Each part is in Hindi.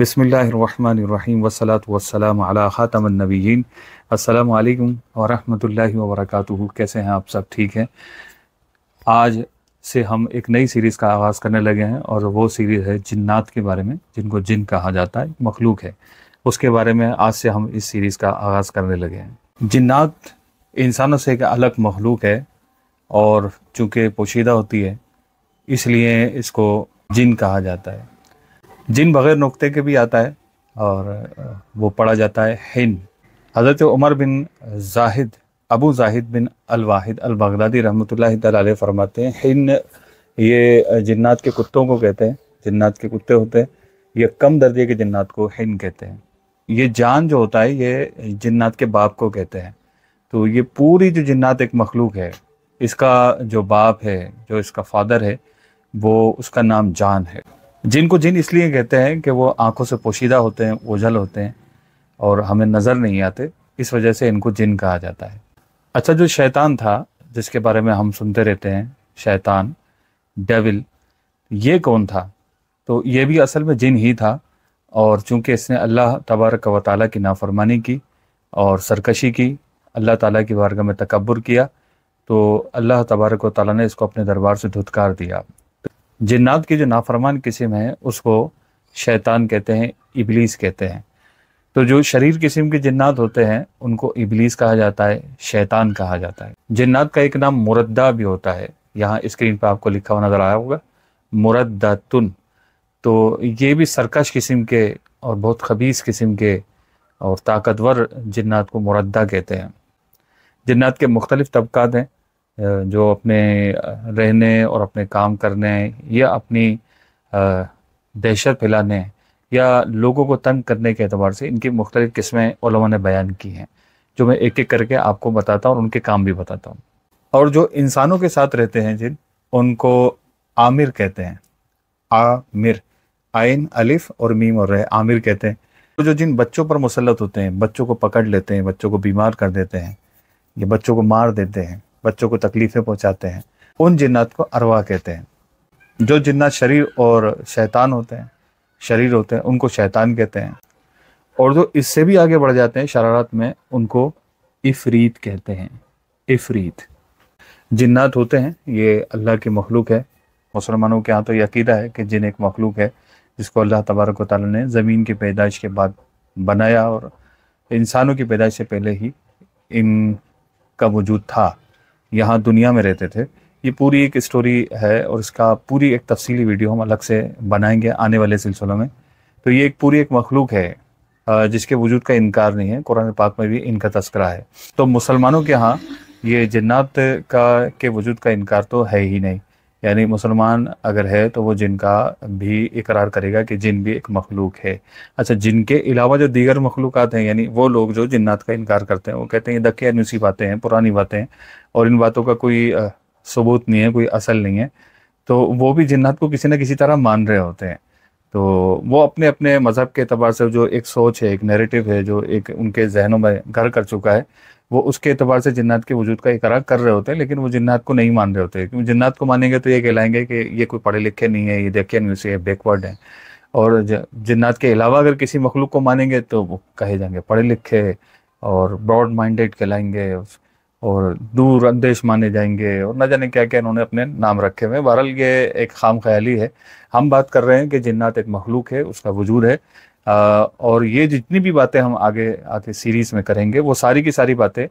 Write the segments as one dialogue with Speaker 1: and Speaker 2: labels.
Speaker 1: बसमीम वसलात वसलाम ख़ातमनबीन अल्लाम वरहमल वर्क कैसे हैं आप सब ठीक हैं आज से हम एक नई सीरीज़ का आगाज़ करने लगे हैं और वो सीरीज़ है जिन्नात के बारे में जिनको जिन कहा जाता है मखलूक है उसके बारे में आज से हम इस सीरीज़ का आगाज़ करने लगे हैं जिन्नात इंसानों से एक अलग मखलूक है और चूँकि पोशीदा होती है इसलिए इसको जिन कहा जाता है जिन बग़ैर नुकते के भी आता है और वो पढ़ा जाता है हिन हज़रत उमर बिन जाहिद अबू जाहिद बिन अलवाहिद अलबगदादी रहमत ला फरमाते हैं हिन ये जन्नात के कुत्तों को कहते हैं जन्नात के कुत्ते होते हैं ये कम दर्जे के जन्नात को हिन कहते हैं ये जान जो होता है ये जन्नात के बाप को कहते हैं तो ये पूरी जो जन्नात एक मखलूक है इसका जो बाप है जो इसका फादर है वो उसका नाम जान है जिनको जिन इसलिए कहते हैं कि वो आंखों से पोशीदा होते हैं ओझल होते हैं और हमें नज़र नहीं आते इस वजह से इनको जिन कहा जाता है अच्छा जो शैतान था जिसके बारे में हम सुनते रहते हैं शैतान डेविल ये कौन था तो ये भी असल में जिन ही था और चूंकि इसने अल्लाह तबारक व ताली की नाफरमानी की और सरकशी की अल्लाह ताला की वारगा में तकबर किया तो अल्लाह तबारक व ताली ने इसको अपने दरबार से धुतकार दिया जिन्नात की जो नाफरमान किस्म है उसको शैतान कहते हैं इबलीस कहते हैं तो जो शरीर किस्म के जिन्नात होते हैं उनको इबलीस कहा जाता है शैतान कहा जाता है जिन्नात का एक नाम मुरद्दा भी होता है यहाँ स्क्रीन पर आपको लिखा हुआ नज़र आया होगा तुन तो ये भी सरकश किस्म के और बहुत खबीस किस्म के और ताकतवर जिन्नात को मुरद्दा कहते हैं जिन्नात के मुख्तलिफ तबक़ात हैं जो अपने रहने और अपने काम करने या अपनी दहशत फैलाने या लोगों को तंग करने के अतबार से इनकी मुख्तलि किस्में ने बयान की हैं जो मैं एक एक करके आपको बताता हूँ और उनके काम भी बताता हूँ और जो इंसानों के साथ रहते हैं जिन उनको आमिर कहते हैं आमिर आयन अलिफ और मीम और रहे आमिर कहते हैं तो जो जिन बच्चों पर मुसलत होते हैं बच्चों को पकड़ लेते हैं बच्चों को बीमार कर देते हैं या बच्चों को मार देते हैं बच्चों को तकलीफ़ें पहुँचाते हैं उन जिन्नात को अरवा कहते हैं जो जिन्नात शरीर और शैतान होते हैं शरीर होते हैं उनको शैतान कहते हैं और जो इससे भी आगे बढ़ जाते हैं शरारत में उनको इफरीत कहते हैं इफरीत जिन्नात होते हैं ये अल्लाह की मखलूक है मुसलमानों के यहाँ तो यकीदा अकीदा है कि जिन एक मखलूक है जिसको अल्लाह तबारक ताली ने ज़मीन की पैदाइश के बाद बनाया और इंसानों की पैदाइश से पहले ही इनका वजूद था यहाँ दुनिया में रहते थे ये पूरी एक स्टोरी है और इसका पूरी एक तफसीली वीडियो हम अलग से बनाएंगे आने वाले सिलसिलों में तो ये एक पूरी एक मखलूक है जिसके वजूद का इनकार नहीं है कुरान पाक में भी इनका तस्करा है तो मुसलमानों के यहाँ ये जन्नात का के वजूद का इनकार तो है ही नहीं यानी मुसलमान अगर है तो वो जिनका भी इकरार करेगा कि जिन भी एक मखलूक है अच्छा जिनके अलावा जो दीगर मखलूक हैं यानी वो लोग जो जिन्नात का इनकार करते हैं वो कहते हैं ये दक्के अनुसी बातें हैं पुरानी बातें हैं और इन बातों का कोई सबूत नहीं है कोई असल नहीं है तो वो भी जिन्नात को किसी न किसी तरह मान रहे होते हैं तो वो अपने अपने मज़हब के अतबार से जो एक सोच है एक नेरेटिव है जो एक उनके जहनों में घर कर चुका है वो उसके अतबार से जिन्नात के वजूद का इकरार कर रहे होते हैं लेकिन वो जिन्नात को नहीं मान रहे होते क्योंकि जन्नात को मानेंगे तो ये कहलाएंगे कि ये कोई पढ़े लिखे नहीं है ये देखे नहीं उसे बैकवर्ड है और जिन्नात के अलावा अगर किसी मखलूक को मानेंगे तो वो कहे जाएंगे पढ़े लिखे और ब्रॉड माइंडेड कहलाएंगे और दूर अंदेश माने जाएंगे और ना जाने क्या क्या इन्होंने अपने नाम रखे हुए बहरहाल ये एक खाम ख्याली है हम बात कर रहे हैं कि जिन्नात एक मखलूक है उसका वजूद है और ये जितनी भी बातें हम आगे आके सीरीज में करेंगे वो सारी की सारी बातें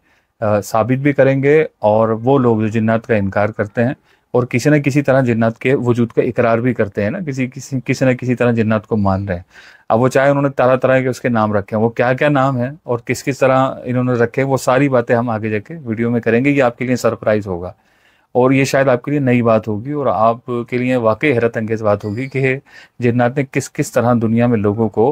Speaker 1: साबित भी करेंगे और वो लोग जो जिन्नात का इनकार करते हैं और किसी न किसी तरह जिन्नात के वजूद का इकरार भी करते हैं ना किसी किसी किसी न किसी तरह जिन्नात को मान रहे हैं अब वो चाहे उन्होंने तरह तरह के उसके नाम रखे हैं वो क्या क्या नाम है और किस किस तरह इन्होंने रखे वो सारी बातें हम आगे जाके वीडियो में करेंगे ये आपके लिए सरप्राइज़ होगा और ये शायद आपके लिए नई बात होगी और आपके लिए वाकई हैरत अंगेज बात होगी कि जिन्नात ने किस किस तरह दुनिया में लोगों को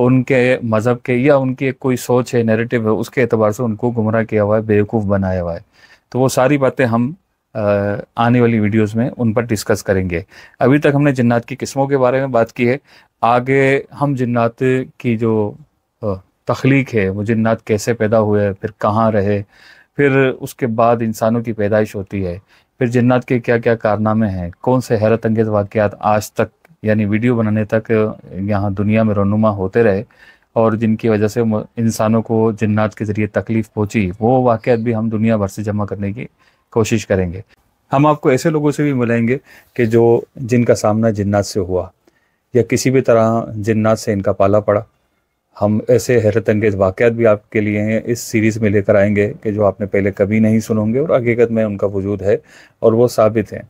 Speaker 1: उनके मज़हब के या उनकी एक कोई सोच है नेरेटिव है उसके अतबार से उनको गुमराह किया हुआ है बेवकूफ़ बनाया हुआ है तो वो सारी बातें हम आने वाली वीडियोस में उन पर डिस्कस करेंगे अभी तक हमने जन्नात की किस्मों के बारे में बात की है आगे हम जन्नात की जो तख्लीक है वो जन्नात कैसे पैदा हुए फिर कहाँ रहे फिर उसके बाद इंसानों की पैदाइश होती है फिर जन्नत के क्या क्या कारनामे हैं कौन से हैरत अंगेज वाक़ आज तक यानी वीडियो बनाने तक यहाँ दुनिया में रनुमा होते रहे और जिनकी वजह से इंसानों को जन्नात के ज़रिए तकलीफ़ पहुँची वो वाक़ भी हम दुनिया भर से जमा करने की कोशिश करेंगे हम आपको ऐसे लोगों से भी मिलेंगे कि जो जिनका सामना जन्नात से हुआ या किसी भी तरह जन्नात से इनका पाला पड़ा हम ऐसे हैरत अंगेज वाक़ भी आपके लिए हैं इस सीरीज़ में लेकर आएंगे कि जो आपने पहले कभी नहीं सुनोगे और हकीकत में उनका वजूद है और वो साबित हैं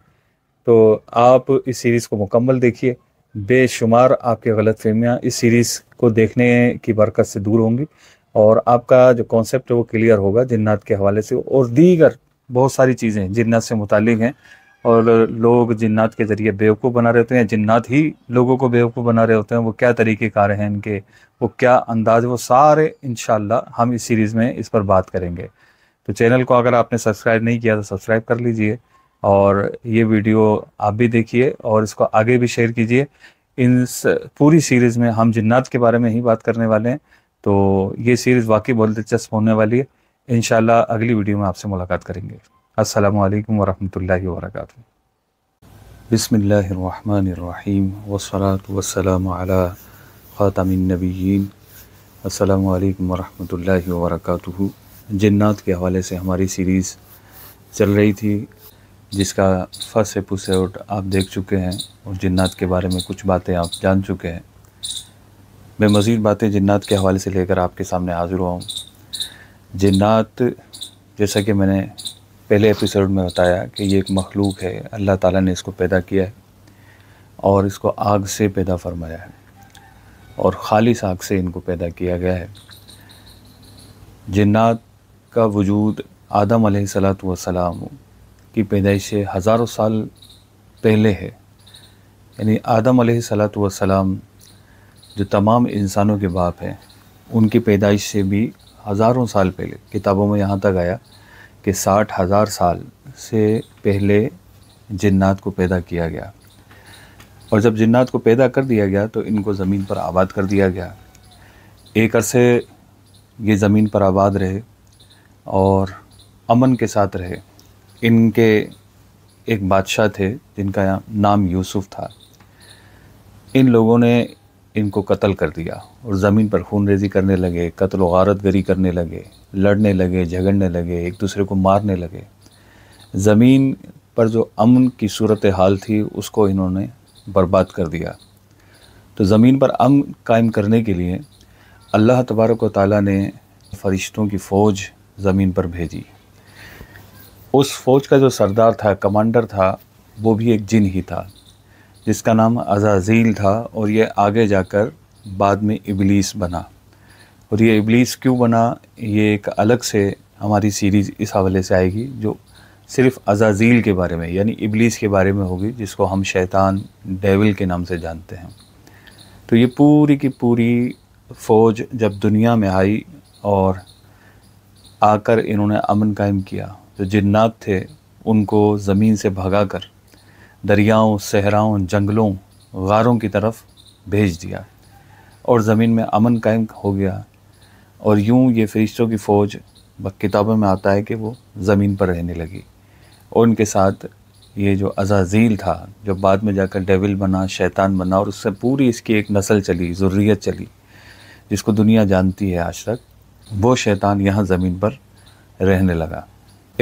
Speaker 1: तो आप इस सीरीज़ को मुकम्मल देखिए बेशुमार आपके गलत फहमियाँ इस सीरीज़ को देखने की बरकत से दूर होंगी और आपका जो कॉन्सेप्ट है वो क्लियर होगा जन्नात के हवाले से और दीगर बहुत सारी चीज़ें जन्नत से मुतल हैं और लोग जन्नात के ज़रिए बेवकूफ़ बना रहे होते हैं जन्नात ही लोगों को बेवकूफ़ बना रहे होते हैं वो क्या तरीक़ेकार हैं इनके वो क्या अंदाज वो सारे इन हम इस सीरीज़ में इस पर बात करेंगे तो चैनल को अगर आपने सब्सक्राइब नहीं किया तो सब्सक्राइब कर लीजिए और ये वीडियो आप भी देखिए और इसको आगे भी शेयर कीजिए इन पूरी सीरीज़ में हम जिन्नात के बारे में ही बात करने वाले हैं तो ये सीरीज़ वाकई बहुत दिलचस्प होने वाली है इन अगली वीडियो में आपसे मुलाकात करेंगे असल वालेकुम वरहमतुल्लाहि वबरकातुहू बिस्मिल्लाहिर्रहमानिर्रहीम वस्सलातु वस्सलामु अला ख़ातमिन नबिय्यीन अस्सलाम वालेकुम वरहमतुल्लाहि जिन्नात के हवाले से हमारी सीरीज़ चल रही थी जिसका फर्स्ट एपिसोड आप देख चुके हैं और जिन्नात के बारे में कुछ बातें आप जान चुके हैं मैं मज़ीद बातें जिन्नात के हवाले से लेकर आपके सामने हाज़िर हुआ हूँ जिन्नात जैसा कि मैंने पहले एपिसोड में बताया कि ये एक मखलूक है अल्लाह ताला ने इसको पैदा किया है और इसको आग से पैदा फरमाया है और ख़ालिस आग से इनको पैदा किया गया है जिन्नात का वजूद आदम सलाम की पैदाइश हज़ारों साल पहले है यानी आदम सलात वसलाम जो तमाम इंसानों के बाप हैं उनकी पैदाइश से भी हज़ारों साल पहले किताबों में यहाँ तक आया कि साठ हज़ार साल से पहले जिन्नात को पैदा किया गया और जब जन्नात को पैदा कर दिया गया तो इनको ज़मीन पर आबाद कर दिया गया एक अरसे ये ज़मीन पर आबाद रहे और अमन के साथ रहे इनके एक बादशाह थे जिनका नाम यूसुफ था इन लोगों ने इनको कत्ल कर दिया और ज़मीन पर खून रेजी करने लगे कत्ल वारत गरी करने लगे लड़ने लगे झगड़ने लगे एक दूसरे को मारने लगे ज़मीन पर जो अमन की सूरत हाल थी उसको इन्होंने बर्बाद कर दिया तो ज़मीन पर अमन कायम करने के लिए अल्लाह तबारक ताली ने फ़रिश्तों की फ़ौज ज़मीन पर भेजी उस फ़ौज का जो सरदार था कमांडर था वो भी एक जिन ही था जिसका नाम अजाजील था और ये आगे जाकर बाद में इबलीस बना और ये इबलीस क्यों बना ये एक अलग से हमारी सीरीज़ इस हवाले से आएगी जो सिर्फ अजाजील के बारे में यानी इबलीस के बारे में होगी जिसको हम शैतान डेविल के नाम से जानते हैं तो ये पूरी की पूरी फ़ौज जब दुनिया में आई और आकर इन्होंने अमन कायम किया जो जिन्नात थे उनको ज़मीन से भगाकर दरियाओं सहराओं जंगलों गारों की तरफ भेज दिया और ज़मीन में अमन कायम हो गया और यूं ये फरिश्तों की फ़ौज किताबों में आता है कि वो ज़मीन पर रहने लगी और उनके साथ ये जो अजाजील था जो बाद में जाकर डेविल बना शैतान बना और उससे पूरी इसकी एक नस्ल चली ज़ुर्रियत चली जिसको दुनिया जानती है आज तक वो शैतान यहाँ ज़मीन पर रहने लगा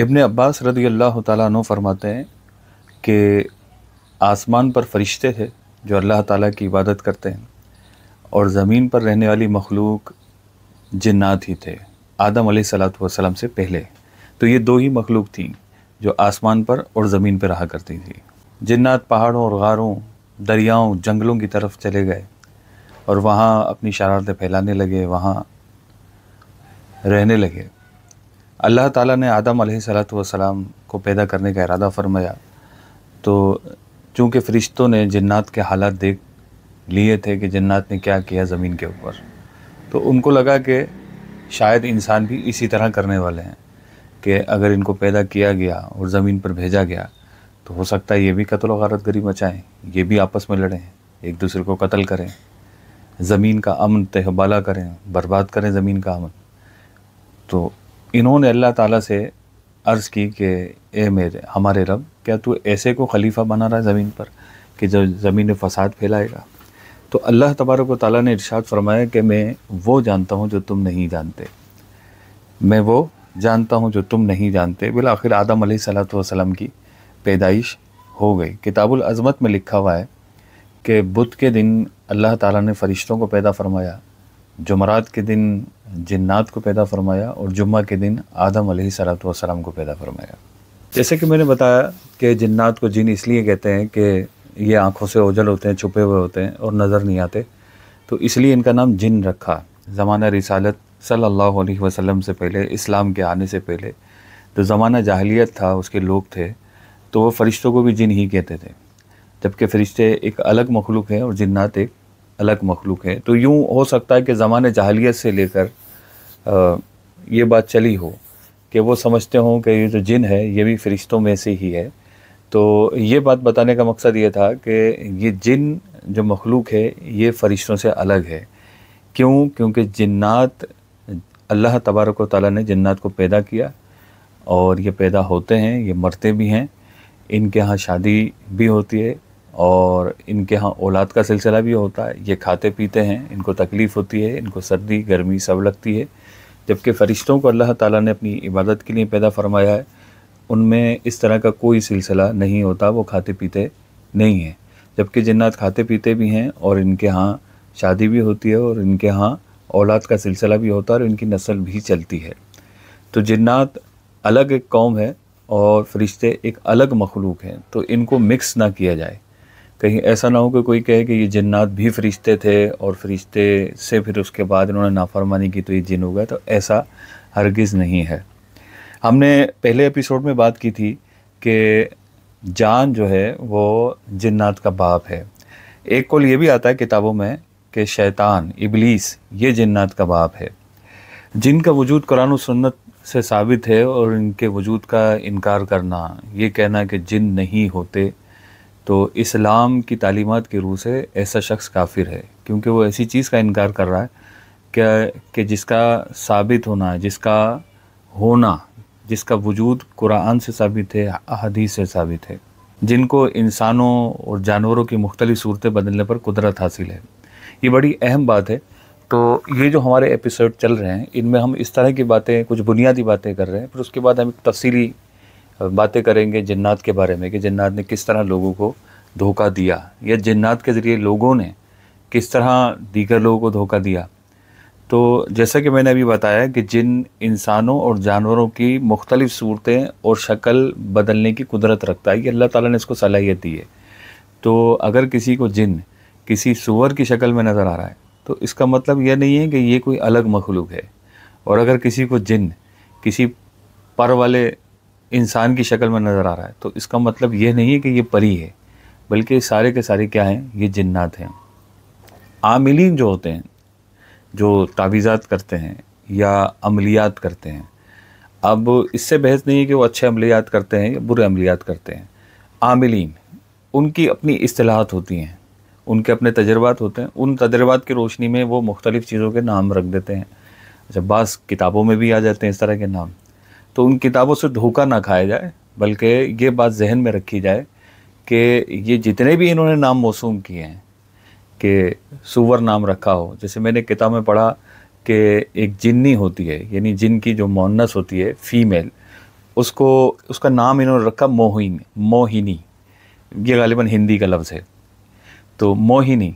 Speaker 1: इबन अब्बास रदी अल्लाह तु फरमाते हैं कि आसमान पर फरिश्ते थे जो अल्लाह ताला की इबादत करते हैं और ज़मीन पर रहने वाली मखलूक जन्नात ही थे आदम सलाम से पहले तो ये दो ही मखलूक थी जो आसमान पर और ज़मीन पर रहा करती थी जन्नात पहाड़ों और गारों दरियाओं जंगलों की तरफ चले गए और वहाँ अपनी शरारतें फैलाने लगे वहाँ रहने लगे अल्लाह ताला ने आदम सलाम को पैदा करने का इरादा फरमाया तो चूँकि फ़रिश्तों ने जन्नात के हालात देख लिए थे कि जन्नात ने क्या किया ज़मीन के ऊपर तो उनको लगा कि शायद इंसान भी इसी तरह करने वाले हैं कि अगर इनको पैदा किया गया और ज़मीन पर भेजा गया तो हो सकता है ये भी कत्ल वारत गरी मचाएँ ये भी आपस में लड़ें एक दूसरे को कत्ल करें ज़मीन का अमन तहबाला करें बर्बाद करें ज़मीन का अमन तो इन्होंने अल्लाह ताला से अर्ज़ की कि ए मेरे हमारे रब क्या तू ऐसे को खलीफा बना रहा है ज़मीन पर कि जब ज़मीन में फ़साद फैलाएगा तो अल्लाह तबारक ताली ने इरशाद फरमाया कि मैं वो जानता हूँ जो तुम नहीं जानते मैं वो जानता हूँ जो तुम नहीं जानते बिल आखिर आदम सलाम की पैदाइश हो गई किताबुल अजमत में लिखा हुआ है कि बुध के दिन अल्लाह ताला ने फ़रिश्तों को पैदा फरमाया जुमरात के दिन जिन्नात को पैदा फरमाया और जुम्मा के दिन आदम सलाम को पैदा फरमाया जैसे कि मैंने बताया कि जिन्नात को जिन इसलिए कहते हैं कि ये आँखों से ओझल होते हैं छुपे हुए होते हैं और नज़र नहीं आते तो इसलिए इनका नाम जिन रखा ज़माना रिसालत सल्लल्लाहु अलैहि वसल्लम से पहले इस्लाम के आने से पहले जो ज़माना जाहलीत था उसके लोग थे तो वो फ़रिश्तों को भी जिन ही कहते थे जबकि फ़रिश्ते एक अलग मखलूक हैं और जिन्नात एक अलग मखलूक है तो यूँ हो सकता है कि ज़माने जहलीत से लेकर ये बात चली हो कि वो समझते हों कि ये जो जिन है ये भी फ़रिश्तों में से ही है तो ये बात बताने का मकसद ये था कि ये जिन जो मखलूक है ये फ़रिश्तों से अलग है क्यों क्योंकि जन्नात अल्लाह तबारक ताली ने जन्नात को पैदा किया और ये पैदा होते हैं ये मरते भी हैं इनके यहाँ शादी भी होती है और इनके यहाँ औलाद का सिलसिला भी होता है ये खाते पीते हैं इनको तकलीफ़ होती है इनको सर्दी गर्मी सब लगती है जबकि फ़रिश्तों को अल्लाह ताला ने अपनी इबादत के लिए पैदा फरमाया है उनमें इस तरह का कोई सिलसिला नहीं होता वो खाते पीते नहीं हैं जबकि जन्नात खाते पीते भी हैं और इनके यहाँ शादी भी होती है और इनके यहाँ औलाद का सिलसिला भी होता है और इनकी नस्ल भी चलती है तो जन्नात अलग एक कौम है और फरिश्ते एक अलग मखलूक हैं तो इनको मिक्स ना किया जाए कहीं ऐसा ना हो कि कोई कहे कि ये जन्नात भी फरिश्ते थे और फरिश्ते से फिर उसके बाद इन्होंने नाफरमानी की तो ये जिन हो गया तो ऐसा हरगिज़ नहीं है हमने पहले एपिसोड में बात की थी कि जान जो है वो जन्नात का बाप है एक कॉल ये भी आता है किताबों में कि शैतान इबलीस ये जन्नात का बाप है जिनका वजूद कुरान सन्नत से साबित है और इनके वजूद का इनकार करना ये कहना कि जिन नहीं होते तो इस्लाम की तालीमत के रूह से ऐसा शख्स काफिर है क्योंकि वो ऐसी चीज़ का इनकार कर रहा है क्या कि जिसका साबित होना जिसका होना जिसका वजूद कुरान से साबित है अहदीस से साबित है जिनको इंसानों और जानवरों की मुख्तलिफ सूरतें बदलने पर कुदरत हासिल है ये बड़ी अहम बात है तो ये जो हमारे एपिसोड चल रहे हैं इनमें हम इस तरह की बातें कुछ बुनियादी बातें कर रहे हैं फिर उसके बाद हम एक तफसीली बातें करेंगे जन्नात के बारे में कि जन्नात ने किस तरह लोगों को धोखा दिया या जन्नात के ज़रिए लोगों ने किस तरह दीगर लोगों को धोखा दिया तो जैसा कि मैंने अभी बताया कि जिन इंसानों और जानवरों की मुख्तलिफ़ सूरतें और शक्ल बदलने की कुदरत रखता है ये अल्लाह ताला ने इसको सलाहियत दी है तो अगर किसी को जिन किसी सुअर की शक्ल में नज़र आ रहा है तो इसका मतलब यह नहीं है कि ये कोई अलग मखलूक है और अगर किसी को जिन किसी पर वाले इंसान की शक्ल में नज़र आ रहा है तो इसका मतलब ये नहीं है कि ये परी है बल्कि सारे के सारे क्या हैं ये जिन्नात हैं आमिलीन जो होते हैं जो तावीज़ात करते हैं या अमलियात करते हैं अब इससे बहस नहीं है कि वो अच्छे अमलियात करते हैं या बुरे अमलियात करते हैं आमिलीन उनकी अपनी असलाहत होती हैं उनके अपने तजर्बात होते हैं उन तजर्बात की रोशनी में वो मुख्तलिफ़ चीज़ों के नाम रख देते हैं अच्छा बास किताबों में भी आ जाते हैं इस तरह के नाम तो उन किताबों से धोखा ना खाया जाए बल्कि ये बात जहन में रखी जाए कि ये जितने भी इन्होंने नाम मौसूम किए हैं कि सुवर नाम रखा हो जैसे मैंने किताब में पढ़ा कि एक जिन्नी होती है यानी जिन की जो मोहनस होती है फीमेल उसको उसका नाम इन्होंने रखा मोहिन मोहिनी ये गालिबा हिंदी का लफ्ज़ है तो मोहिनी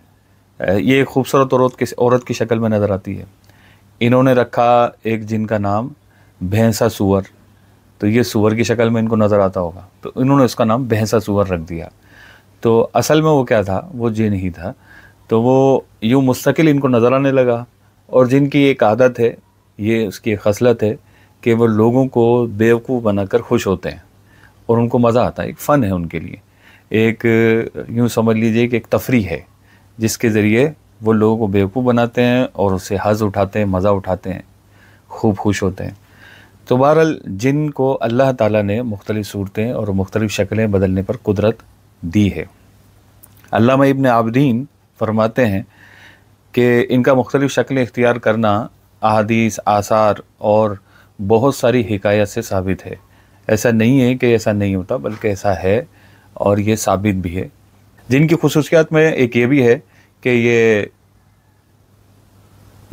Speaker 1: ये खूबसूरत औरत की औरत की शक्ल में नज़र आती है इन्होंने रखा एक जिन का नाम भैंसा सुअर तो ये सुअर की शक्ल में इनको नज़र आता होगा तो इन्होंने उसका नाम भैंसा सुअर रख दिया तो असल में वो क्या था वो जिन ही था तो वो यूँ मुस्तकिल इनको नज़र आने लगा और जिनकी एक आदत है ये उसकी खसलत है कि वो लोगों को बेवकूफ़ बनाकर खुश होते हैं और उनको मज़ा आता है एक फ़न है उनके लिए एक यूँ समझ लीजिए कि एक तफरी है जिसके ज़रिए वो लोगों को बेवकूफ़ बनाते हैं और उससे हज उठाते हैं मज़ा उठाते हैं खूब खुश होते हैं तो बहरहाल जिन को अल्लाह ताला ने मुख्तलिफ़ सूरतें और मुख्तलिफ़ शक्लें बदलने पर कुदरत दी है अल्लाह इबन आबदीन फरमाते हैं कि इनका मुख्तलिफ़ शक्लें इख्तियार करना अहादीस आसार और बहुत सारी हकायत से साबित है ऐसा नहीं है कि ऐसा नहीं होता बल्कि ऐसा है और ये साबित भी है जिनकी खसूसियात में एक ये भी है कि ये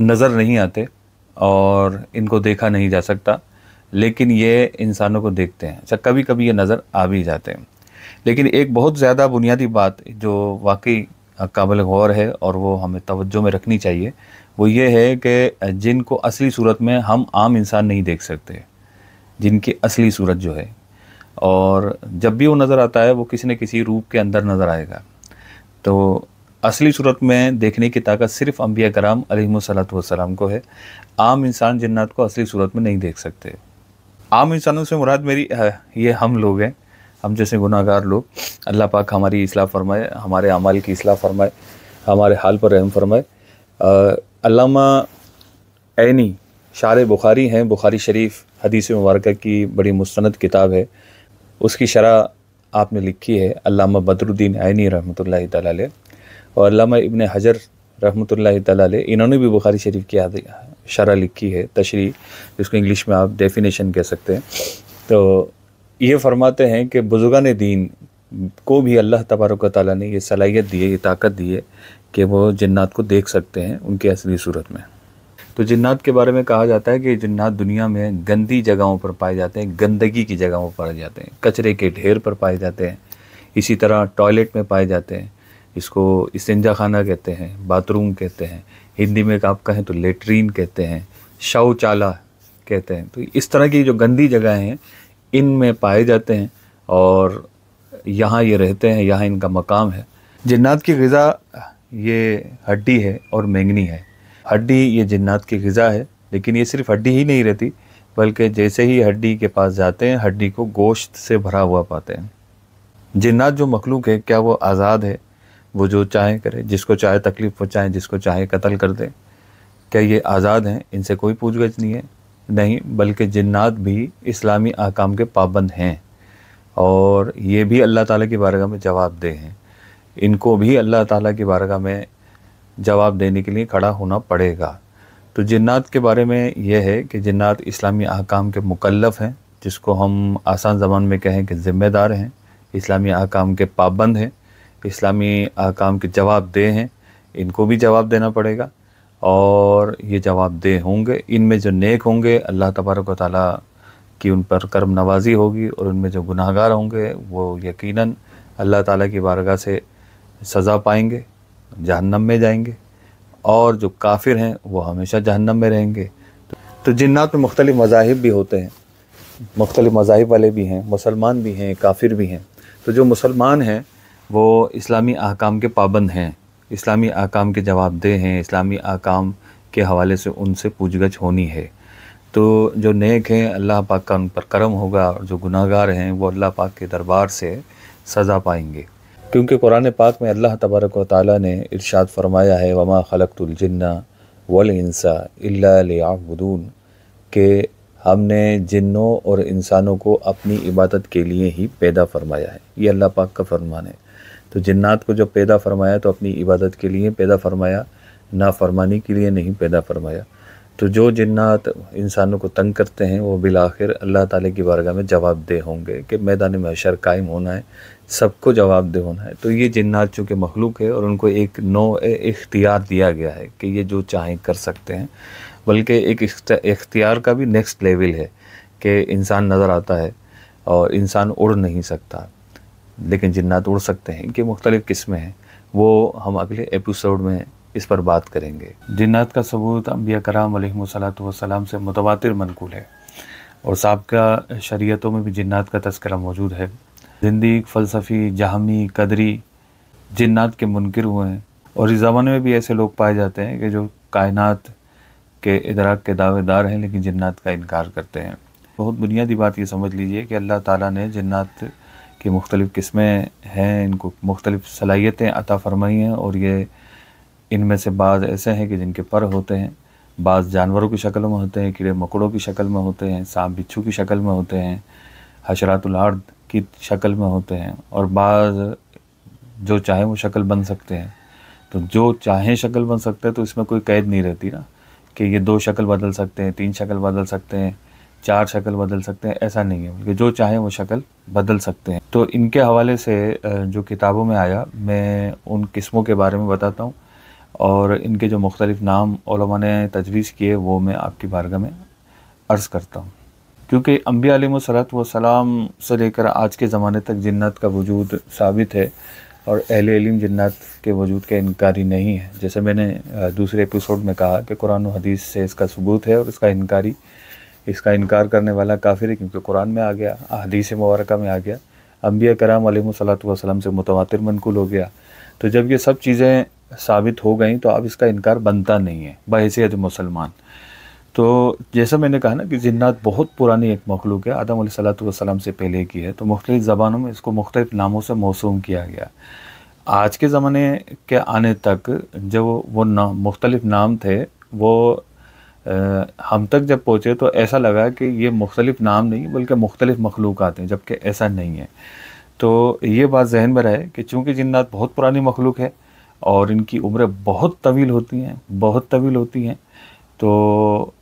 Speaker 1: नज़र नहीं आते और इनको देखा नहीं जा सकता लेकिन ये इंसानों को देखते हैं अच्छा कभी कभी ये नज़र आ भी जाते हैं लेकिन एक बहुत ज़्यादा बुनियादी बात जो वाकई काबिल गौर है और वो हमें तवज्जो में रखनी चाहिए वो ये है कि जिनको असली सूरत में हम आम इंसान नहीं देख सकते जिनकी असली सूरत जो है और जब भी वो नज़र आता है वो किसी न किसी रूप के अंदर नज़र आएगा तो असली सूरत में देखने की ताकत सिर्फ अम्बिया कराम सलाम को है आम इंसान जन्नात को असली सूरत में नहीं देख सकते आम इंसानों से मुराद मेरी ये हम लोग हैं हम जैसे गुनागार लोग अल्लाह पाक हमारी असलाह फरमाए हमारे अमाल की असलाह फरमाए हमारे हाल पर रहम फरमाए अल्लामा ऐनी शार बुखारी हैं बुखारी शरीफ हदीस मुबारक की बड़ी मुस्ंद किताब है उसकी शरह आपने लिखी है अल्लामा बदरुद्दीन ऐनी रहमत ला और अल्लामा इबन हजर रहमत ला इन्होंने भी बुखारी शरीफ की शरा लिखी है तशरी जिसको इंग्लिश में आप डेफिनेशन कह सकते हैं तो ये फरमाते हैं कि बुजुर्गान दीन को भी अल्लाह तबारक ताली ने यह सलाहियत दी है ये ताकत दी है कि वो जन्त को देख सकते हैं उनकी असली सूरत में तो जन्नात के बारे में कहा जाता है कि जन्नात दुनिया में गंदी जगहों पर पाए जाते हैं गंदगी की जगहों पर पाए जाते हैं कचरे के ढेर पर पाए जाते हैं इसी तरह टॉयलेट में पाए जाते हैं इसको इसंजा खाना कहते हैं बाथरूम कहते हैं हिंदी में आप कहें तो लेटरीन कहते हैं शौचाला कहते हैं तो इस तरह की जो गंदी जगह हैं इन में पाए जाते हैं और यहाँ ये रहते हैं यहाँ इनका मकाम है जन्नात की गज़ा ये हड्डी है और मैंगनी है हड्डी ये जन्नात की गज़ा है लेकिन ये सिर्फ हड्डी ही नहीं रहती बल्कि जैसे ही हड्डी के पास जाते हैं हड्डी को गोश्त से भरा हुआ पाते हैं जन्नात जो मखलूक है क्या वो आज़ाद है वो जो चाहे करे जिसको चाहे तकलीफ़ पहुँचाएँ जिसको चाहे कत्ल कर दे क्या ये आज़ाद हैं इनसे कोई पूछ गछ नहीं है नहीं बल्कि जिन्नात भी इस्लामी अहकाम के पाबंद हैं और ये भी अल्लाह ताला की बारगाह में जवाब दे हैं इनको भी अल्लाह ताला की बारगाह में जवाब देने के लिए खड़ा होना पड़ेगा तो जिन्नात के बारे में यह है कि जिन्नात इस्लामी अहकाम के मुकलफ़ हैं जिसको हम आसान जबान में कहें कि ज़िम्मेदार हैं इस्लामी अहकाम के पाबंद हैं इस्लामी अहकाम के जवाब दे हैं इनको भी जवाब देना पड़ेगा और ये जवाब दे होंगे इनमें जो नेक होंगे अल्लाह तबारक ताली की उन पर कर्म नवाजी होगी और उनमें जो गुनाहगार होंगे वो यकीन अल्लाह ताली की बारगाह से सज़ा पाएंगे जहन्नम में जाएंगे और जो काफिर हैं वो हमेशा जहन्नम में रहेंगे तो जिन्नात में मुख्तलि मजाहब भी होते हैं मुख्तलि मजाहब वाले भी हैं मुसलमान भी हैं काफिर भी हैं तो जो मुसलमान हैं वो इस्लामी अहकाम के पाबंद हैं इस्लामी अहकाम के जवाबदेह हैं इस्लामी अहकाम के हवाले से उनसे पूछ गछ होनी है तो जो नेक हैं अल्लाह पाक का उन पर करम होगा और जो गुनाहगार हैं वो अल्लाह पाक के दरबार से सज़ा पाएंगे क्योंकि कुरान पाक में अल्लाह तबारक व ताली ने इरशाद फरमाया है वमा खलकतुलजन्ना वलसा अबुदून के हमने जिन्नों और इंसानों को अपनी इबादत के लिए ही पैदा फरमाया है ये अल्लाह पाक का फरमान है तो जन्नात को जब पैदा फरमाया तो अपनी इबादत के लिए पैदा फरमाया नाफरमानी के लिए नहीं पैदा फरमाया तो जो जन्नात इंसानों को तंग करते हैं वो बिल आखिर अल्लाह ताला की बारगाह में जवाब दे होंगे कि मैदान अशर कायम होना है सबको जवाब दे होना है तो ये जन्नात चूँकि मखलूक है और उनको एक नो इख्तियार दिया गया है कि ये जो चाहें कर सकते हैं बल्कि एक इख्तियार का भी नेक्स्ट लेवल है कि इंसान नज़र आता है और इंसान उड़ नहीं सकता लेकिन जन्नात उड़ सकते हैं इनके मुख्तलिफ़ किस्में हैं वो हम अगले एपिसोड में इस पर बात करेंगे जिन्नात का सबूत अम्बिया कराम से मुतवातिर मनकूल है और सबका शरीयतों में भी जिन्नात का तस्करा मौजूद है जिंदी फ़लसफ़ी जहमी कदरी जिन्नात के मुनकर हुए हैं और इस ज़माने में भी ऐसे लोग पाए जाते हैं कि जो कायनात के इदराक के दावेदार हैं लेकिन जिन्नात का इनकार करते हैं बहुत बुनियादी बात ये समझ लीजिए कि अल्लाह ताला ने जिन्नात कि मुख्तलिफ़ किस्में हैं इनको मुख्तलिफ़ सलाहियतें अता फ़रमाई हैं और ये इनमें से बाज़ ऐसे हैं कि जिनके पर होते हैं बाज़ जानवरों की शक्ल में होते हैं कीड़े मकड़ों की शक्ल में होते हैं सांप बिच्छू की शक्ल में होते हैं हशरातुलार्द की शक्ल में होते हैं और बाज़ जो चाहे वो शक्ल बन सकते हैं तो जो चाहे शक्ल बन सकते हैं तो इसमें कोई कैद नहीं रहती ना कि ये दो शक्ल बदल सकते हैं तीन शक्ल बदल सकते हैं चार शक्ल बदल सकते हैं ऐसा नहीं है बल्कि जो चाहें वो शक्ल बदल सकते हैं तो इनके हवाले से जो किताबों में आया मैं उन किस्मों के बारे में बताता हूँ और इनके जो मुख्तलिफ़ नाम ने तजवीज़ किए वो मैं आपकी बारगाह में अर्ज़ करता हूँ क्योंकि अम्बिया व सलाम से लेकर आज के ज़माने तक जन्नत का वजूद साबित है और अहल इलम जन्नत के वजूद के इनकारी नहीं है जैसे मैंने दूसरे एपिसोड में कहा कि कुरान हदीस से इसका सबूत है और इसका इनकारी इसका इनकार करने वाला काफिर है क्योंकि कुरान में आ गया हदीस मुबारक में आ गया अम्बिया कराम वसलम से मुतवातिर मनकूल हो गया तो जब ये सब चीज़ें साबित हो गई तो अब इसका इनकार बनता नहीं है बहसीत मुसलमान तो जैसा मैंने कहा ना कि जिन्नात बहुत पुरानी एक मखलूक है आदम सलाम से पहले की है तो मुख्तलिफ़ ज़बानों में इसको मुख्तलिफ़ नामों से मौसूम किया गया आज के ज़माने के आने तक जो वो ना मुख्तलिफ़ नाम थे वो हम तक जब पहुँचे तो ऐसा लगा कि ये मुख्तलिफ नाम नहीं बल्कि मुख्तलिफ मखलूक आते हैं जबकि ऐसा नहीं है तो ये बात जहन में रहे कि चूँकि जन्नात बहुत पुरानी मखलूक है और इनकी उम्रें बहुत तवील होती हैं बहुत तवील होती हैं तो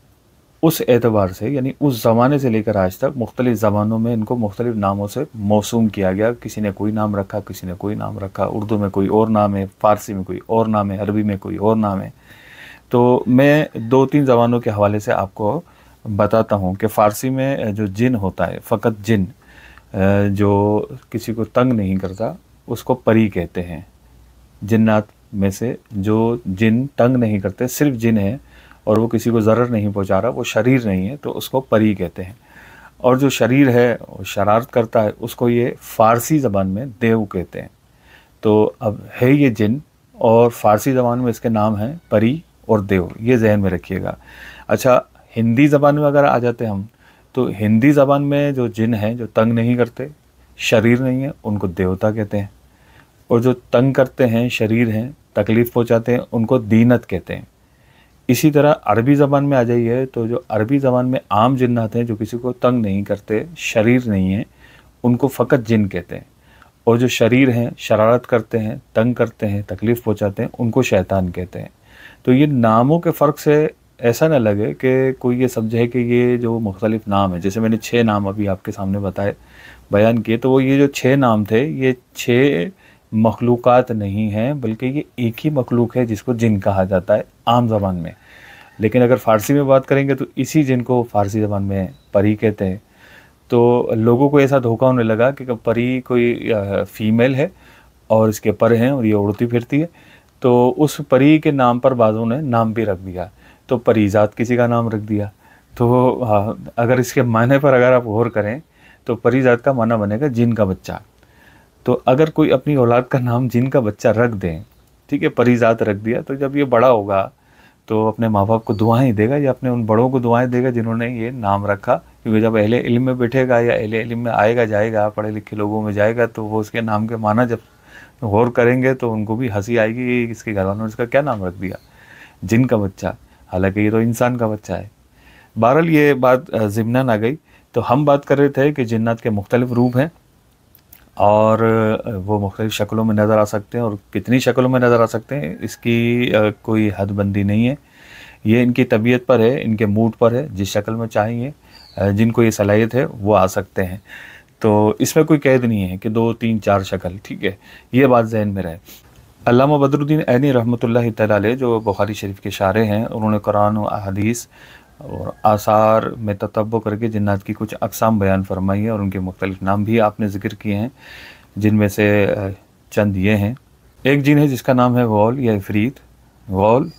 Speaker 1: उस एतबार से यानी उस ज़माने से लेकर आज तक मुख्तलिफ़ ज़बानों में इनको मुख्तलिफ़ नामों से मौसूम किया गया किसी ने कोई नाम रखा किसी ने कोई नाम रखा उर्दू में कोई और नाम है फ़ारसी में कोई और नाम है अरबी में कोई और नाम है तो मैं दो तीन जबानों के हवाले से आपको बताता हूँ कि फ़ारसी में जो जिन होता है फ़कत जिन जो किसी को तंग नहीं करता उसको परी कहते हैं जिन्नात में से जो जिन तंग नहीं करते सिर्फ जिन है और वो किसी को ज़र्र नहीं पहुंचा रहा वो शरीर नहीं है तो उसको परी कहते हैं और जो शरीर है वो शरारत करता है उसको ये फ़ारसी ज़बान में देव कहते हैं तो अब है ये जिन और फ़ारसी ज़बान में इसके नाम हैं परी और देव ये जहन में रखिएगा अच्छा हिंदी ज़बान में अगर आ जाते हम तो हिंदी ज़बान में जो जिन हैं जो तंग नहीं करते शरीर नहीं है उनको देवता कहते हैं और जो तंग करते हैं शरीर हैं तकलीफ़ पहुंचाते हैं उनको दीनत कहते हैं इसी तरह अरबी ज़बान में आ जाइए तो जो अरबी ज़बान में आम जिन्नात हैं जो किसी को तंग नहीं करते शरीर नहीं है उनको फ़कत जिन कहते हैं और जो शरीर हैं शरारत करते हैं तंग करते हैं तकलीफ़ पहुँचाते हैं उनको शैतान कहते हैं तो ये नामों के फ़र्क से ऐसा ना लगे कि कोई ये समझे कि ये जो मुख्तलिफ़ नाम है जैसे मैंने छः नाम अभी आपके सामने बताए बयान किए तो वो ये जो छः नाम थे ये छः मखलूक नहीं हैं बल्कि ये एक ही मखलूक है जिसको जिन कहा जाता है आम जबान में लेकिन अगर फ़ारसी में बात करेंगे तो इसी जिन को फ़ारसी ज़बान में परी कहते हैं तो लोगों को ऐसा धोखा होने लगा कि परी कोई फ़ीमेल है और इसके पर हैं और ये उड़ती फिरती है तो उस परी के नाम पर बाज़ों ने नाम भी रख दिया तो परीजात किसी का नाम रख दिया तो हाँ, अगर इसके मायने पर अगर आप गौर करें तो परीजात का माना बनेगा जिन का बच्चा तो अगर कोई अपनी औलाद का नाम जिन का बच्चा रख दें ठीक है परीजात रख दिया तो जब ये बड़ा होगा तो अपने माँ बाप को दुआएं देगा या अपने उन बड़ों को दुआएं देगा जिन्होंने ये नाम रखा क्योंकि जब अहले इल्म में बैठेगा या अहले इल्म में आएगा जाएगा पढ़े लिखे लोगों में जाएगा तो वो उसके नाम के माना जब गौर करेंगे तो उनको भी हंसी आएगी कि इसके घर वालों ने इसका क्या नाम रख दिया जिन का बच्चा हालांकि ये तो इंसान का बच्चा है बहरहाल ये बात ज़िमनन आ गई तो हम बात कर रहे थे कि जन्नत के मुख्तलिफ रूप हैं और वो मुख्तलिफ़ शक्लों में नज़र आ सकते हैं और कितनी शक्लों में नज़र आ सकते हैं इसकी कोई हदबंदी नहीं है ये इनकी तबीयत पर है इनके मूड पर है जिस शक्ल में चाहिए जिनको ये सलाहियत है वो आ सकते हैं तो इसमें कोई कैद नहीं है कि दो तीन चार शक्ल ठीक है ये बात जहन में रहे अलामा बदरुद्दीन ऐनी रहमत ला जो बुखारी शरीफ के शारे हैं उन्होंने कुरान और अदीस और आसार में ततब करके जन्नात की कुछ अकसाम बयान फरमाई है और उनके मुख्तलिफ नाम भी आपने ज़िक्र किए हैं जिनमें से चंद ये हैं एक जिन है जिसका नाम है गौल या इफरीत गौल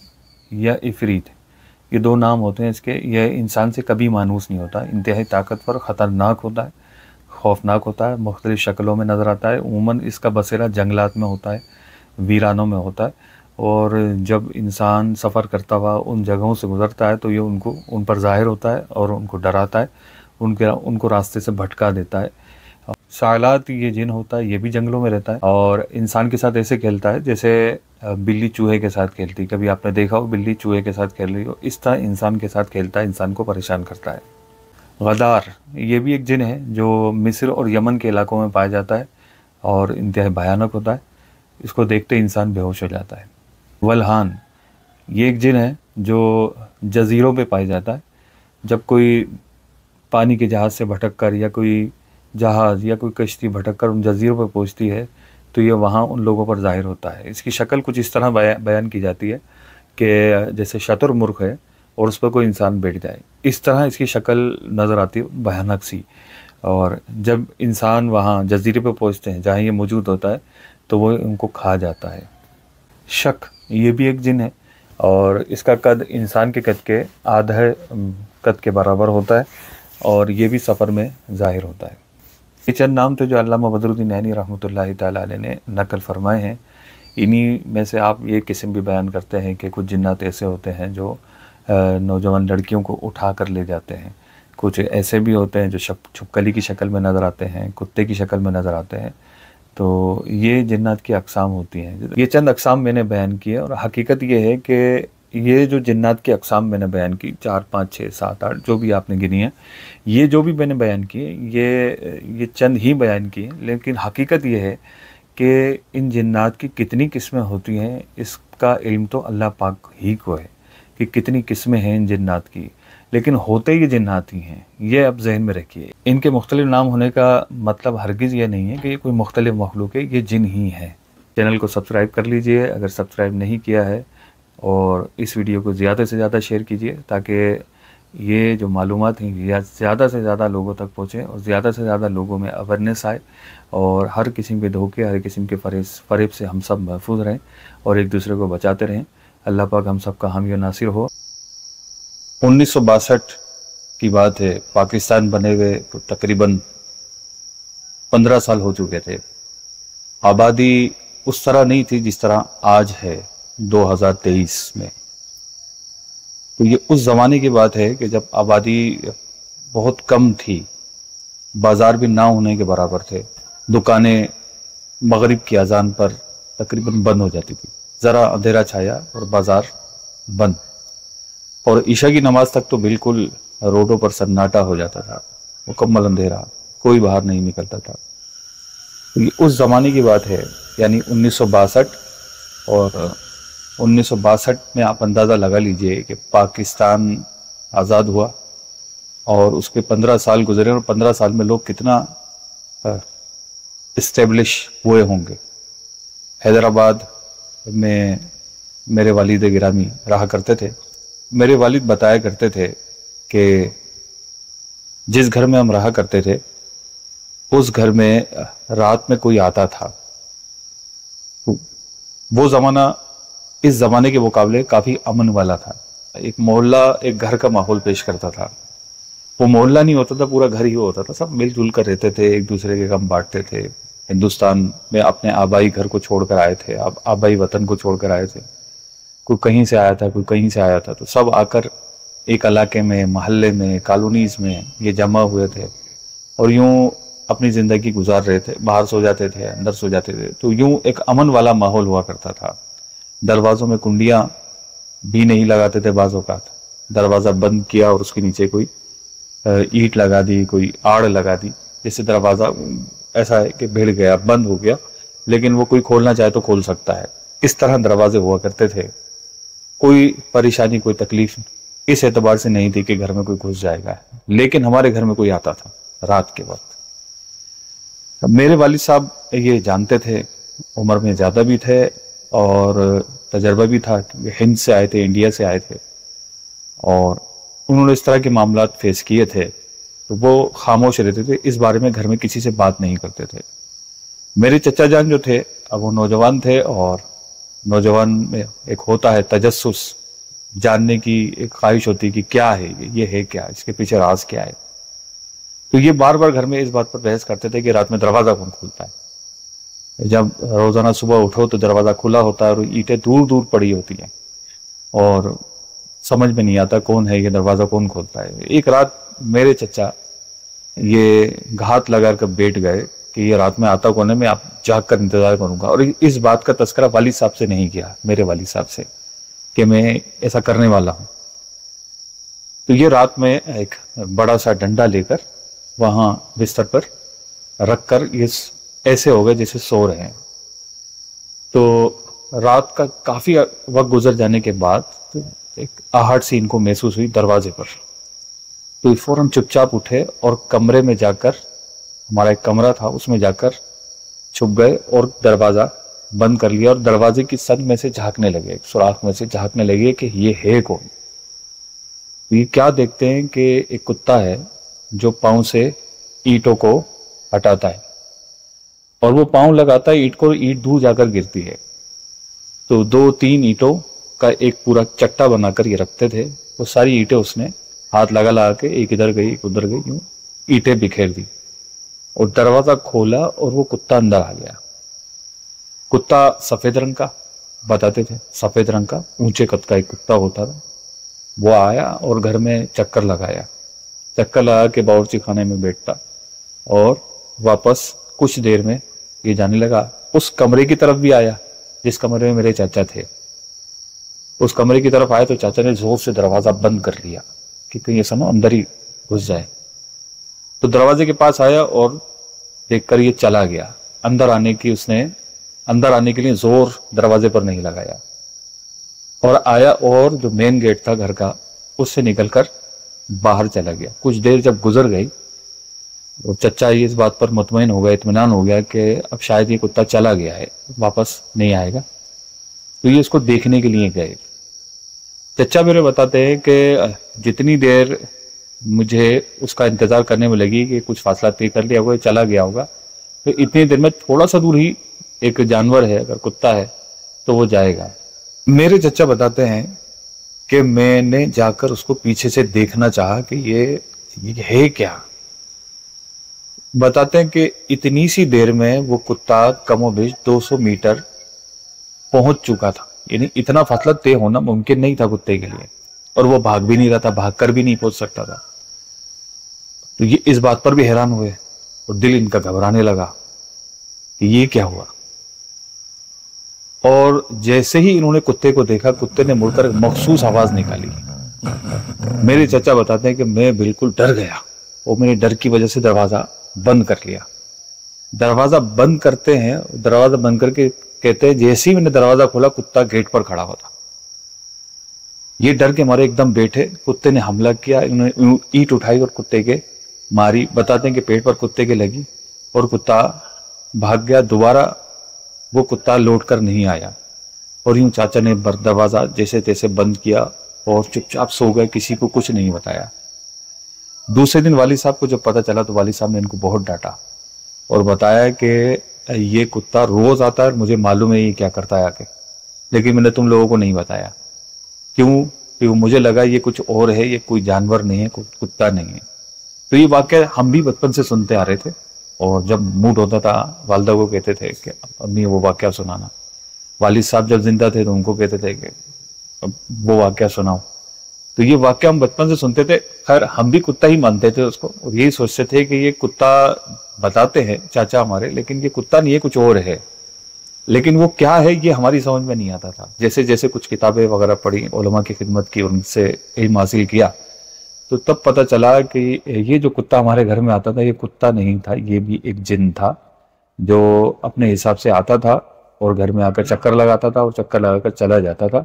Speaker 1: या इफरीत ये दो नाम होते हैं इसके यह इंसान से कभी मानूस नहीं होता इंतहाई ताकतवर ख़तरनाक होता है खौफनाक होता है मुख्तलिफ़ शक्लों में नज़र आता है उमूमा इसका बसेरा जंगलात में होता है वीरानों में होता है और जब इंसान सफ़र करता हुआ उन जगहों से गुज़रता है तो ये उनको उन पर ज़ाहिर होता है और उनको डराता है उनके उनको रास्ते से भटका देता है सालात ये जिन होता है ये भी जंगलों में रहता है और इंसान के साथ ऐसे खेलता है जैसे बिल्ली चूहे के साथ खेलती कभी आपने देखा हो बिल्ली चूहे के साथ खेल रही हो इस तरह इंसान के साथ खेलता है इंसान को परेशान करता है गदार ये भी एक जिन है जो मिस्र और यमन के इलाकों में पाया जाता है और इंतहा भयानक होता है इसको देखते इंसान बेहोश हो जाता है वलहान ये एक जिन है जो जजीरों पे पाया जाता है जब कोई पानी के जहाज़ से भटक कर या कोई जहाज़ या कोई कश्ती भटक कर उन जजीरों पर पहुँचती है तो ये वहाँ उन लोगों पर जाहिर होता है इसकी शक्ल कुछ इस तरह बया, बयान की जाती है कि जैसे शतुर्मुर्ख है और उस पर कोई इंसान बैठ जाए इस तरह इसकी शक्ल नज़र आती है भयानक सी और जब इंसान वहाँ जजीरे पर पहुँचते हैं जहाँ ये मौजूद होता है तो वो उनको खा जाता है शक ये भी एक जिन है और इसका कद इंसान के कद के आधे कद के बराबर होता है और ये भी सफ़र में ज़ाहिर होता है ये चंद नाम थे जो अलामा बदरुद्दीन नैनी रहमत ला ने नकल फरमाए हैं इन्हीं में से आप ये किस्म भी बयान करते हैं कि कुछ जन्त ऐसे होते हैं जो नौजवान लड़कियों को उठा कर ले जाते हैं कुछ ऐसे भी होते हैं जो शप छुपकली की शक्ल में नज़र आते हैं कुत्ते की शक्ल में नज़र आते हैं तो ये जन्नात की अकसाम होती हैं ये चंद अकसाम मैंने बयान किए और हकीकत ये है कि ये जो जन्नात की अकसाम मैंने बयान की चार पाँच छः सात आठ जो भी आपने गिनी है ये जो भी मैंने बयान किए ये ये चंद ही बयान किए लेकिन हकीकत ये है कि इन जन्नात की कितनी किस्में होती हैं इसका इल्म तो अल्लाह पाक ही को है कि कितनी किस्में हैं इन जन्नात की लेकिन होते ही ही हैं ये आप जहन में रखिए इनके मुख्तलिफ नाम होने का मतलब हरगिज़ ये नहीं है कि ये कोई मुख्तलिफ मखलूक है ये जिन ही हैं चैनल को सब्सक्राइब कर लीजिए अगर सब्सक्राइब नहीं किया है और इस वीडियो को ज़्यादा से ज़्यादा शेयर कीजिए ताकि ये जो मालूम हैं ये ज़्यादा से ज़्यादा लोगों तक पहुँचे और ज़्यादा से ज़्यादा लोगों में अवेयरनेस आए और हर किस्म के धोखे हर किस्म के फरेब से हम सब महफूज रहें और एक दूसरे को बचाते रहें अल्लाह पाक हम सबका हम यो नासिर हो उन्नीस की बात है पाकिस्तान बने हुए तो तकरीबन पंद्रह साल हो चुके थे आबादी उस तरह नहीं थी जिस तरह आज है 2023 में तो ये उस ज़माने की बात है कि जब आबादी बहुत कम थी बाज़ार भी ना होने के बराबर थे दुकानें मगरिब की अजान पर तकरीबन बंद हो जाती थी ज़रा अंधेरा छाया और बाजार बंद और ईशा की नमाज तक तो बिल्कुल रोडों पर सन्नाटा हो जाता था मुकम्मल अंधेरा कोई बाहर नहीं निकलता था ये उस ज़माने की बात है यानी उन्नीस और उन्नीस में आप अंदाज़ा लगा लीजिए कि पाकिस्तान आज़ाद हुआ और उसके पंद्रह साल गुजरे और पंद्रह साल में लोग कितना इस्टेब्लिश हुए होंगे हैदराबाद में मेरे वालिद गिरामी रहा करते थे मेरे वालिद बताया करते थे कि जिस घर में हम रहा करते थे उस घर में रात में कोई आता था तो वो ज़माना इस ज़माने के मुकाबले काफ़ी अमन वाला था एक मोहल्ला एक घर का माहौल पेश करता था वो मोहल्ला नहीं होता था पूरा घर ही होता था सब मिलजुल कर रहते थे एक दूसरे के गम बांटते थे हिंदुस्तान में अपने आबाई घर को छोड़कर आए थे अब आबाई वतन को छोड़कर आए थे कोई कहीं से आया था कोई कहीं से आया था तो सब आकर एक इलाके में मोहल्ले में कॉलोनीज में ये जमा हुए थे और यूं अपनी ज़िंदगी गुजार रहे थे बाहर सो जाते थे अंदर सो जाते थे तो यूं एक अमन वाला माहौल हुआ करता था दरवाज़ों में कुंडियाँ भी नहीं लगाते थे बाज़ का दरवाज़ा बंद किया और उसके नीचे कोई ईट लगा दी कोई आड़ लगा दी जिससे दरवाज़ा ऐसा है कि भिड़ गया बंद हो गया लेकिन वो कोई खोलना चाहे तो खोल सकता है इस तरह दरवाजे हुआ करते थे कोई परेशानी कोई तकलीफ इस एतबार से नहीं थी कि घर में कोई घुस जाएगा लेकिन हमारे घर में कोई आता था रात के वक्त मेरे वालिद साहब ये जानते थे उम्र में ज़्यादा भी थे और तजर्बा भी था हिंद से आए थे इंडिया से आए थे और उन्होंने इस तरह के मामला फेस किए थे तो वो खामोश रहते थे इस बारे में घर में किसी से बात नहीं करते थे मेरे चचा जान जो थे अब वो नौजवान थे और नौजवान में एक होता है तजस्स जानने की एक ख्वाहिश होती है कि क्या है ये ये है क्या इसके पीछे राज क्या है तो ये बार बार घर में इस बात पर बहस करते थे कि रात में दरवाज़ा कौन खुलता है जब रोज़ाना सुबह उठो तो दरवाज़ा खुला होता है और ईंटें दूर दूर पड़ी होती हैं और समझ में नहीं आता कौन है ये दरवाज़ा कौन खोलता है एक रात मेरे चचा ये घात लगा कर बैठ गए कि ये रात में आता कोने में आप जाग कर इंतजार करूंगा और इस बात का तस्करा वाली साहब से नहीं किया मेरे वाली साहब से कि मैं ऐसा करने वाला हूं तो ये रात में एक बड़ा सा डंडा लेकर वहां बिस्तर पर रख कर ये ऐसे हो गए जैसे सो रहे हैं तो रात का काफी वक्त गुजर जाने के बाद तो एक आहट सी इनको महसूस हुई दरवाजे पर तो चुपचाप उठे और कमरे में जाकर हमारा एक कमरा था उसमें जाकर छुप गए और दरवाज़ा बंद कर लिया और दरवाजे की सद में से झांकने लगे सुराख में से झांकने लगे कि ये है कौन ये क्या देखते हैं कि एक कुत्ता है जो पांव से ईटों को हटाता है और वो पांव लगाता है ईट को ईट दूर जाकर गिरती है तो दो तीन ईटों का एक पूरा चट्टा बनाकर ये रखते थे वो सारी ईटें उसने हाथ लगा लगा के एक इधर गई एक उधर गई यूं ईटे बिखेर दी और दरवाजा खोला और वो कुत्ता अंदर आ गया कुत्ता सफेद रंग का बताते थे सफेद रंग का ऊंचे कद का एक कुत्ता होता था वो आया और घर में चक्कर लगाया चक्कर लगा के बावची खाने में बैठता और वापस कुछ देर में ये जाने लगा उस कमरे की तरफ भी आया जिस कमरे में मेरे चाचा थे उस कमरे की तरफ आया तो चाचा ने जोर से दरवाजा बंद कर लिया कि कहीं ऐसा ना अंदर ही घुस जाए तो दरवाजे के पास आया और देखकर ये चला गया अंदर आने की उसने अंदर आने के लिए जोर दरवाजे पर नहीं लगाया और आया और जो मेन गेट था घर का उससे निकलकर बाहर चला गया कुछ देर जब गुजर गई और चचा ये इस बात पर मुतमिन हो गया इतमान हो गया कि अब शायद ये कुत्ता चला गया है वापस नहीं आएगा तो ये उसको देखने के लिए गए चच्चा मेरे बताते हैं कि जितनी देर मुझे उसका इंतजार करने में लगी कि कुछ फासला तय कर लिया होगा चला गया होगा तो इतनी देर में थोड़ा सा दूर ही एक जानवर है अगर कुत्ता है तो वो जाएगा मेरे चचा बताते हैं कि मैंने जाकर उसको पीछे से देखना चाहा कि ये, ये है क्या बताते हैं कि इतनी सी देर में वो कुत्ता कमोबेश 200 मीटर पहुंच चुका था यानी इतना फासला तय होना मुमकिन नहीं था कुत्ते के लिए और वो भाग भी नहीं रहा था भाग कर भी नहीं पहुंच सकता था तो ये इस बात पर भी हैरान हुए और दिल इनका घबराने लगा कि ये क्या हुआ और जैसे ही इन्होंने कुत्ते को देखा कुत्ते ने मुड़कर मखसूस आवाज निकाली मेरे चाचा बताते हैं कि मैं बिल्कुल डर गया और मैंने डर की वजह से दरवाजा बंद कर लिया दरवाज़ा बंद करते हैं दरवाज़ा बंद करके कहते हैं जैसे ही मैंने दरवाज़ा खोला कुत्ता गेट पर खड़ा होता ये डर के मारे एकदम बैठे कुत्ते ने हमला किया इन्होंने ईट उठाई और कुत्ते के मारी बताते हैं कि पेट पर कुत्ते के लगी और कुत्ता भाग गया दोबारा वो कुत्ता लौट कर नहीं आया और यूं चाचा ने दरवाज़ा जैसे तैसे बंद किया और चुपचाप सो गए किसी को कुछ नहीं बताया दूसरे दिन वाली साहब को जब पता चला तो वाली साहब ने इनको बहुत डांटा और बताया कि ये कुत्ता रोज आता है और मुझे मालूम है ये क्या करता है आके लेकिन मैंने तुम लोगों को नहीं बताया क्यों कि वो मुझे लगा ये कुछ और है ये कोई जानवर नहीं है कोई कुत्ता नहीं है तो ये वाक्य हम भी बचपन से सुनते आ रहे थे और जब मूड होता था वालदा को कहते थे कि अम्मी वो वाक्य सुनाना वालिद साहब जब जिंदा थे तो उनको कहते थे कि वो वाक्य सुनाओ तो ये वाक्य हम बचपन से सुनते थे खैर हम भी कुत्ता ही मानते थे उसको और यही सोचते थे कि ये कुत्ता बताते हैं चाचा हमारे लेकिन ये कुत्ता नहीं है कुछ और है लेकिन वो क्या है ये हमारी समझ में नहीं आता था जैसे जैसे कुछ किताबें वगैरह पढ़ी ओलमा की खिदमत की उनसे इम हासिल किया तो तब पता चला कि ये जो कुत्ता हमारे घर में आता था ये कुत्ता नहीं था ये भी एक जिन था जो अपने हिसाब से आता था और घर में आकर चक्कर लगाता था और चक्कर लगाकर चला जाता था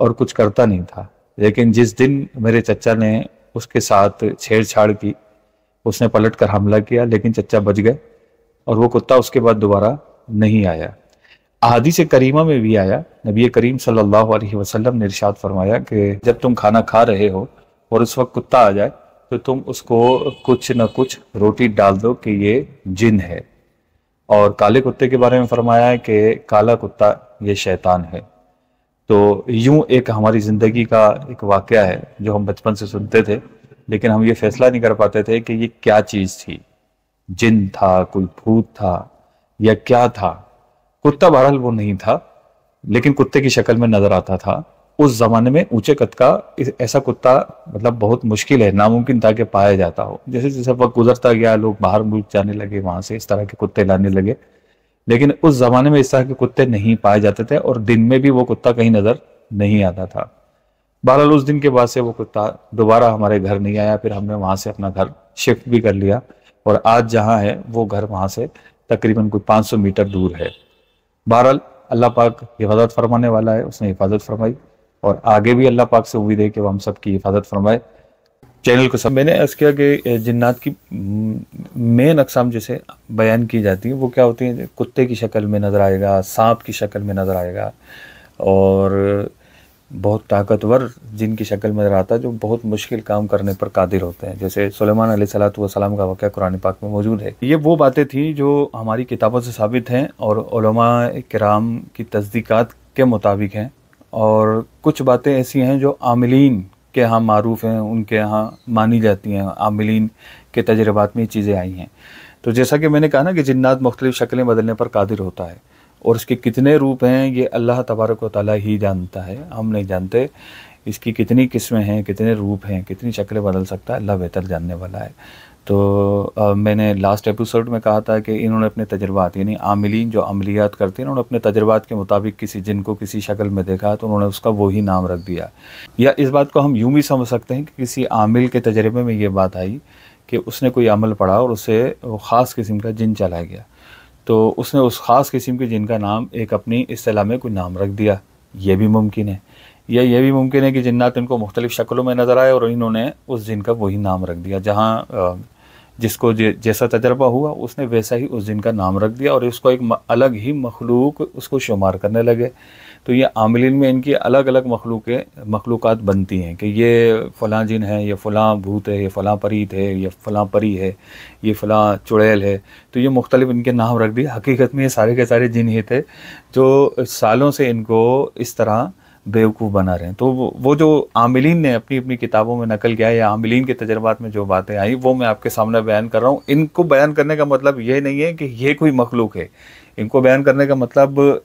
Speaker 1: और कुछ करता नहीं था लेकिन जिस दिन मेरे चचा ने उसके साथ छेड़छाड़ की उसने पलट कर हमला किया लेकिन चचा बच गए और वो कुत्ता उसके बाद दोबारा नहीं आया आदि से करीमा में भी आया नबी करीम सल्लल्लाहु अलैहि वसल्लम ने इरशाद फरमाया कि जब तुम खाना खा रहे हो और उस वक्त कुत्ता आ जाए तो तुम उसको कुछ ना कुछ रोटी डाल दो कि ये जिन है और काले कुत्ते के बारे में फरमाया है कि काला कुत्ता ये शैतान है तो यूं एक हमारी ज़िंदगी का एक वाक़ है जो हम बचपन से सुनते थे लेकिन हम ये फैसला नहीं कर पाते थे कि ये क्या चीज़ थी जिन था कोई भूत था या क्या था कुत्ता बहरहाल वो नहीं था लेकिन कुत्ते की शक्ल में नज़र आता था उस ज़माने में ऊंचे कद का ऐसा कुत्ता मतलब बहुत मुश्किल है नामुमकिन था कि पाया जाता हो जैसे जैसे वक्त गुजरता गया लोग बाहर मुल्क जाने लगे वहां से इस तरह के कुत्ते लाने लगे लेकिन उस जमाने में इस तरह के कुत्ते नहीं पाए जाते थे और दिन में भी वो कुत्ता कहीं नजर नहीं आता था बहरहाल उस दिन के बाद से वो कुत्ता दोबारा हमारे घर नहीं आया फिर हमने वहाँ से अपना घर शिफ्ट भी कर लिया और आज जहाँ है वो घर वहाँ से तकरीबन कोई 500 मीटर दूर है बहरहाल अल्लाह पाक हिफाजत फरमाने वाला है उसने हिफाजत फरमाई और आगे भी अल्लाह पाक से उम्मीद है कि वो हम सबकी हिफाजत फरमाए चैनल को सब मैंने अर्ज किया कि जिन्नात की मेन अकसाम जैसे बयान की जाती है वो क्या होती हैं कुत्ते की शक्ल में नज़र आएगा सांप की शक्ल में नज़र आएगा और बहुत ताकतवर जिनकी शक्ल में नज़र आता है जो बहुत मुश्किल काम करने पर कादिर होते हैं जैसे सलेमान सलाम का वाक़ कुरान पाक में मौजूद है ये वो बातें थी जो हमारी किताबों से साबित हैं और कराम की तस्दीक़ात के मुताबिक हैं और कुछ बातें ऐसी हैं जो आमलिन के यहाँ मरूफ हैं उनके यहाँ मानी जाती हैं आमिलीन के तजर्बात में ये चीज़ें आई हैं तो जैसा कि मैंने कहा ना कि जन्नात मुख्तलिफ़ शक्लें बदलने पर कादिर होता है और इसके कितने रूप हैं ये अल्लाह तबारक वाली ही जानता है हम नहीं जानते इसकी कितनी किस्में हैं कितने रूप हैं कितनी शक्लें बदल सकता है अल्लाह बेहतर जानने वाला है तो आ, मैंने लास्ट एपिसोड में कहा था कि इन्होंने अपने तजर्बात यानी आमिलीन जो अमलियात करते हैं उन्होंने अपने तजर्बात के मुताबिक किसी जिन को किसी शक्ल में देखा तो उन्होंने उसका वही नाम रख दिया या इस बात को हम यूँ भी समझ सकते हैं कि किसी आमिल के तजर्बे में ये बात आई कि उसने कोई अमल पढ़ा और उसे ख़ास किस्म का जिन चला गया तो उसने उस ख़ास किस्म के जिन का नाम एक अपनी असलाह में कोई नाम रख दिया ये भी मुमकिन है या यह भी मुमकिन है कि जिन्नात इनको मुख्तलिफ़ शक्लों में नज़र आए और इन्होंने उस जिन का वही नाम रख दिया जहाँ जिसको जैसा तजर्बा हुआ उसने वैसा ही उस दिन का नाम रख दिया और उसको एक अलग ही मखलूक उसको शुमार करने लगे तो ये आमलिन में इनकी अलग अलग मखलूक मखलूक बनती हैं कि ये फ़लाँ जिन है ये फ़लाँ भूत है ये फ़लाँ परीत है ये फ़लाँ परी है ये फ़लाँ चुड़ैल है तो ये मुख्तलिफ इनके नाम रख दिए हकीकत में ये सारे के सारे जिन ही थे जो सालों से इनको इस तरह बेवकूफ़ बना रहे हैं तो वो जो आमिलीन ने अपनी अपनी किताबों में नकल किया है या आमिलीन के तजर्बात में जो बातें आई वो मैं आपके सामने बयान कर रहा हूँ इनको बयान करने का मतलब ये नहीं है कि ये कोई मखलूक है इनको बयान करने का मतलब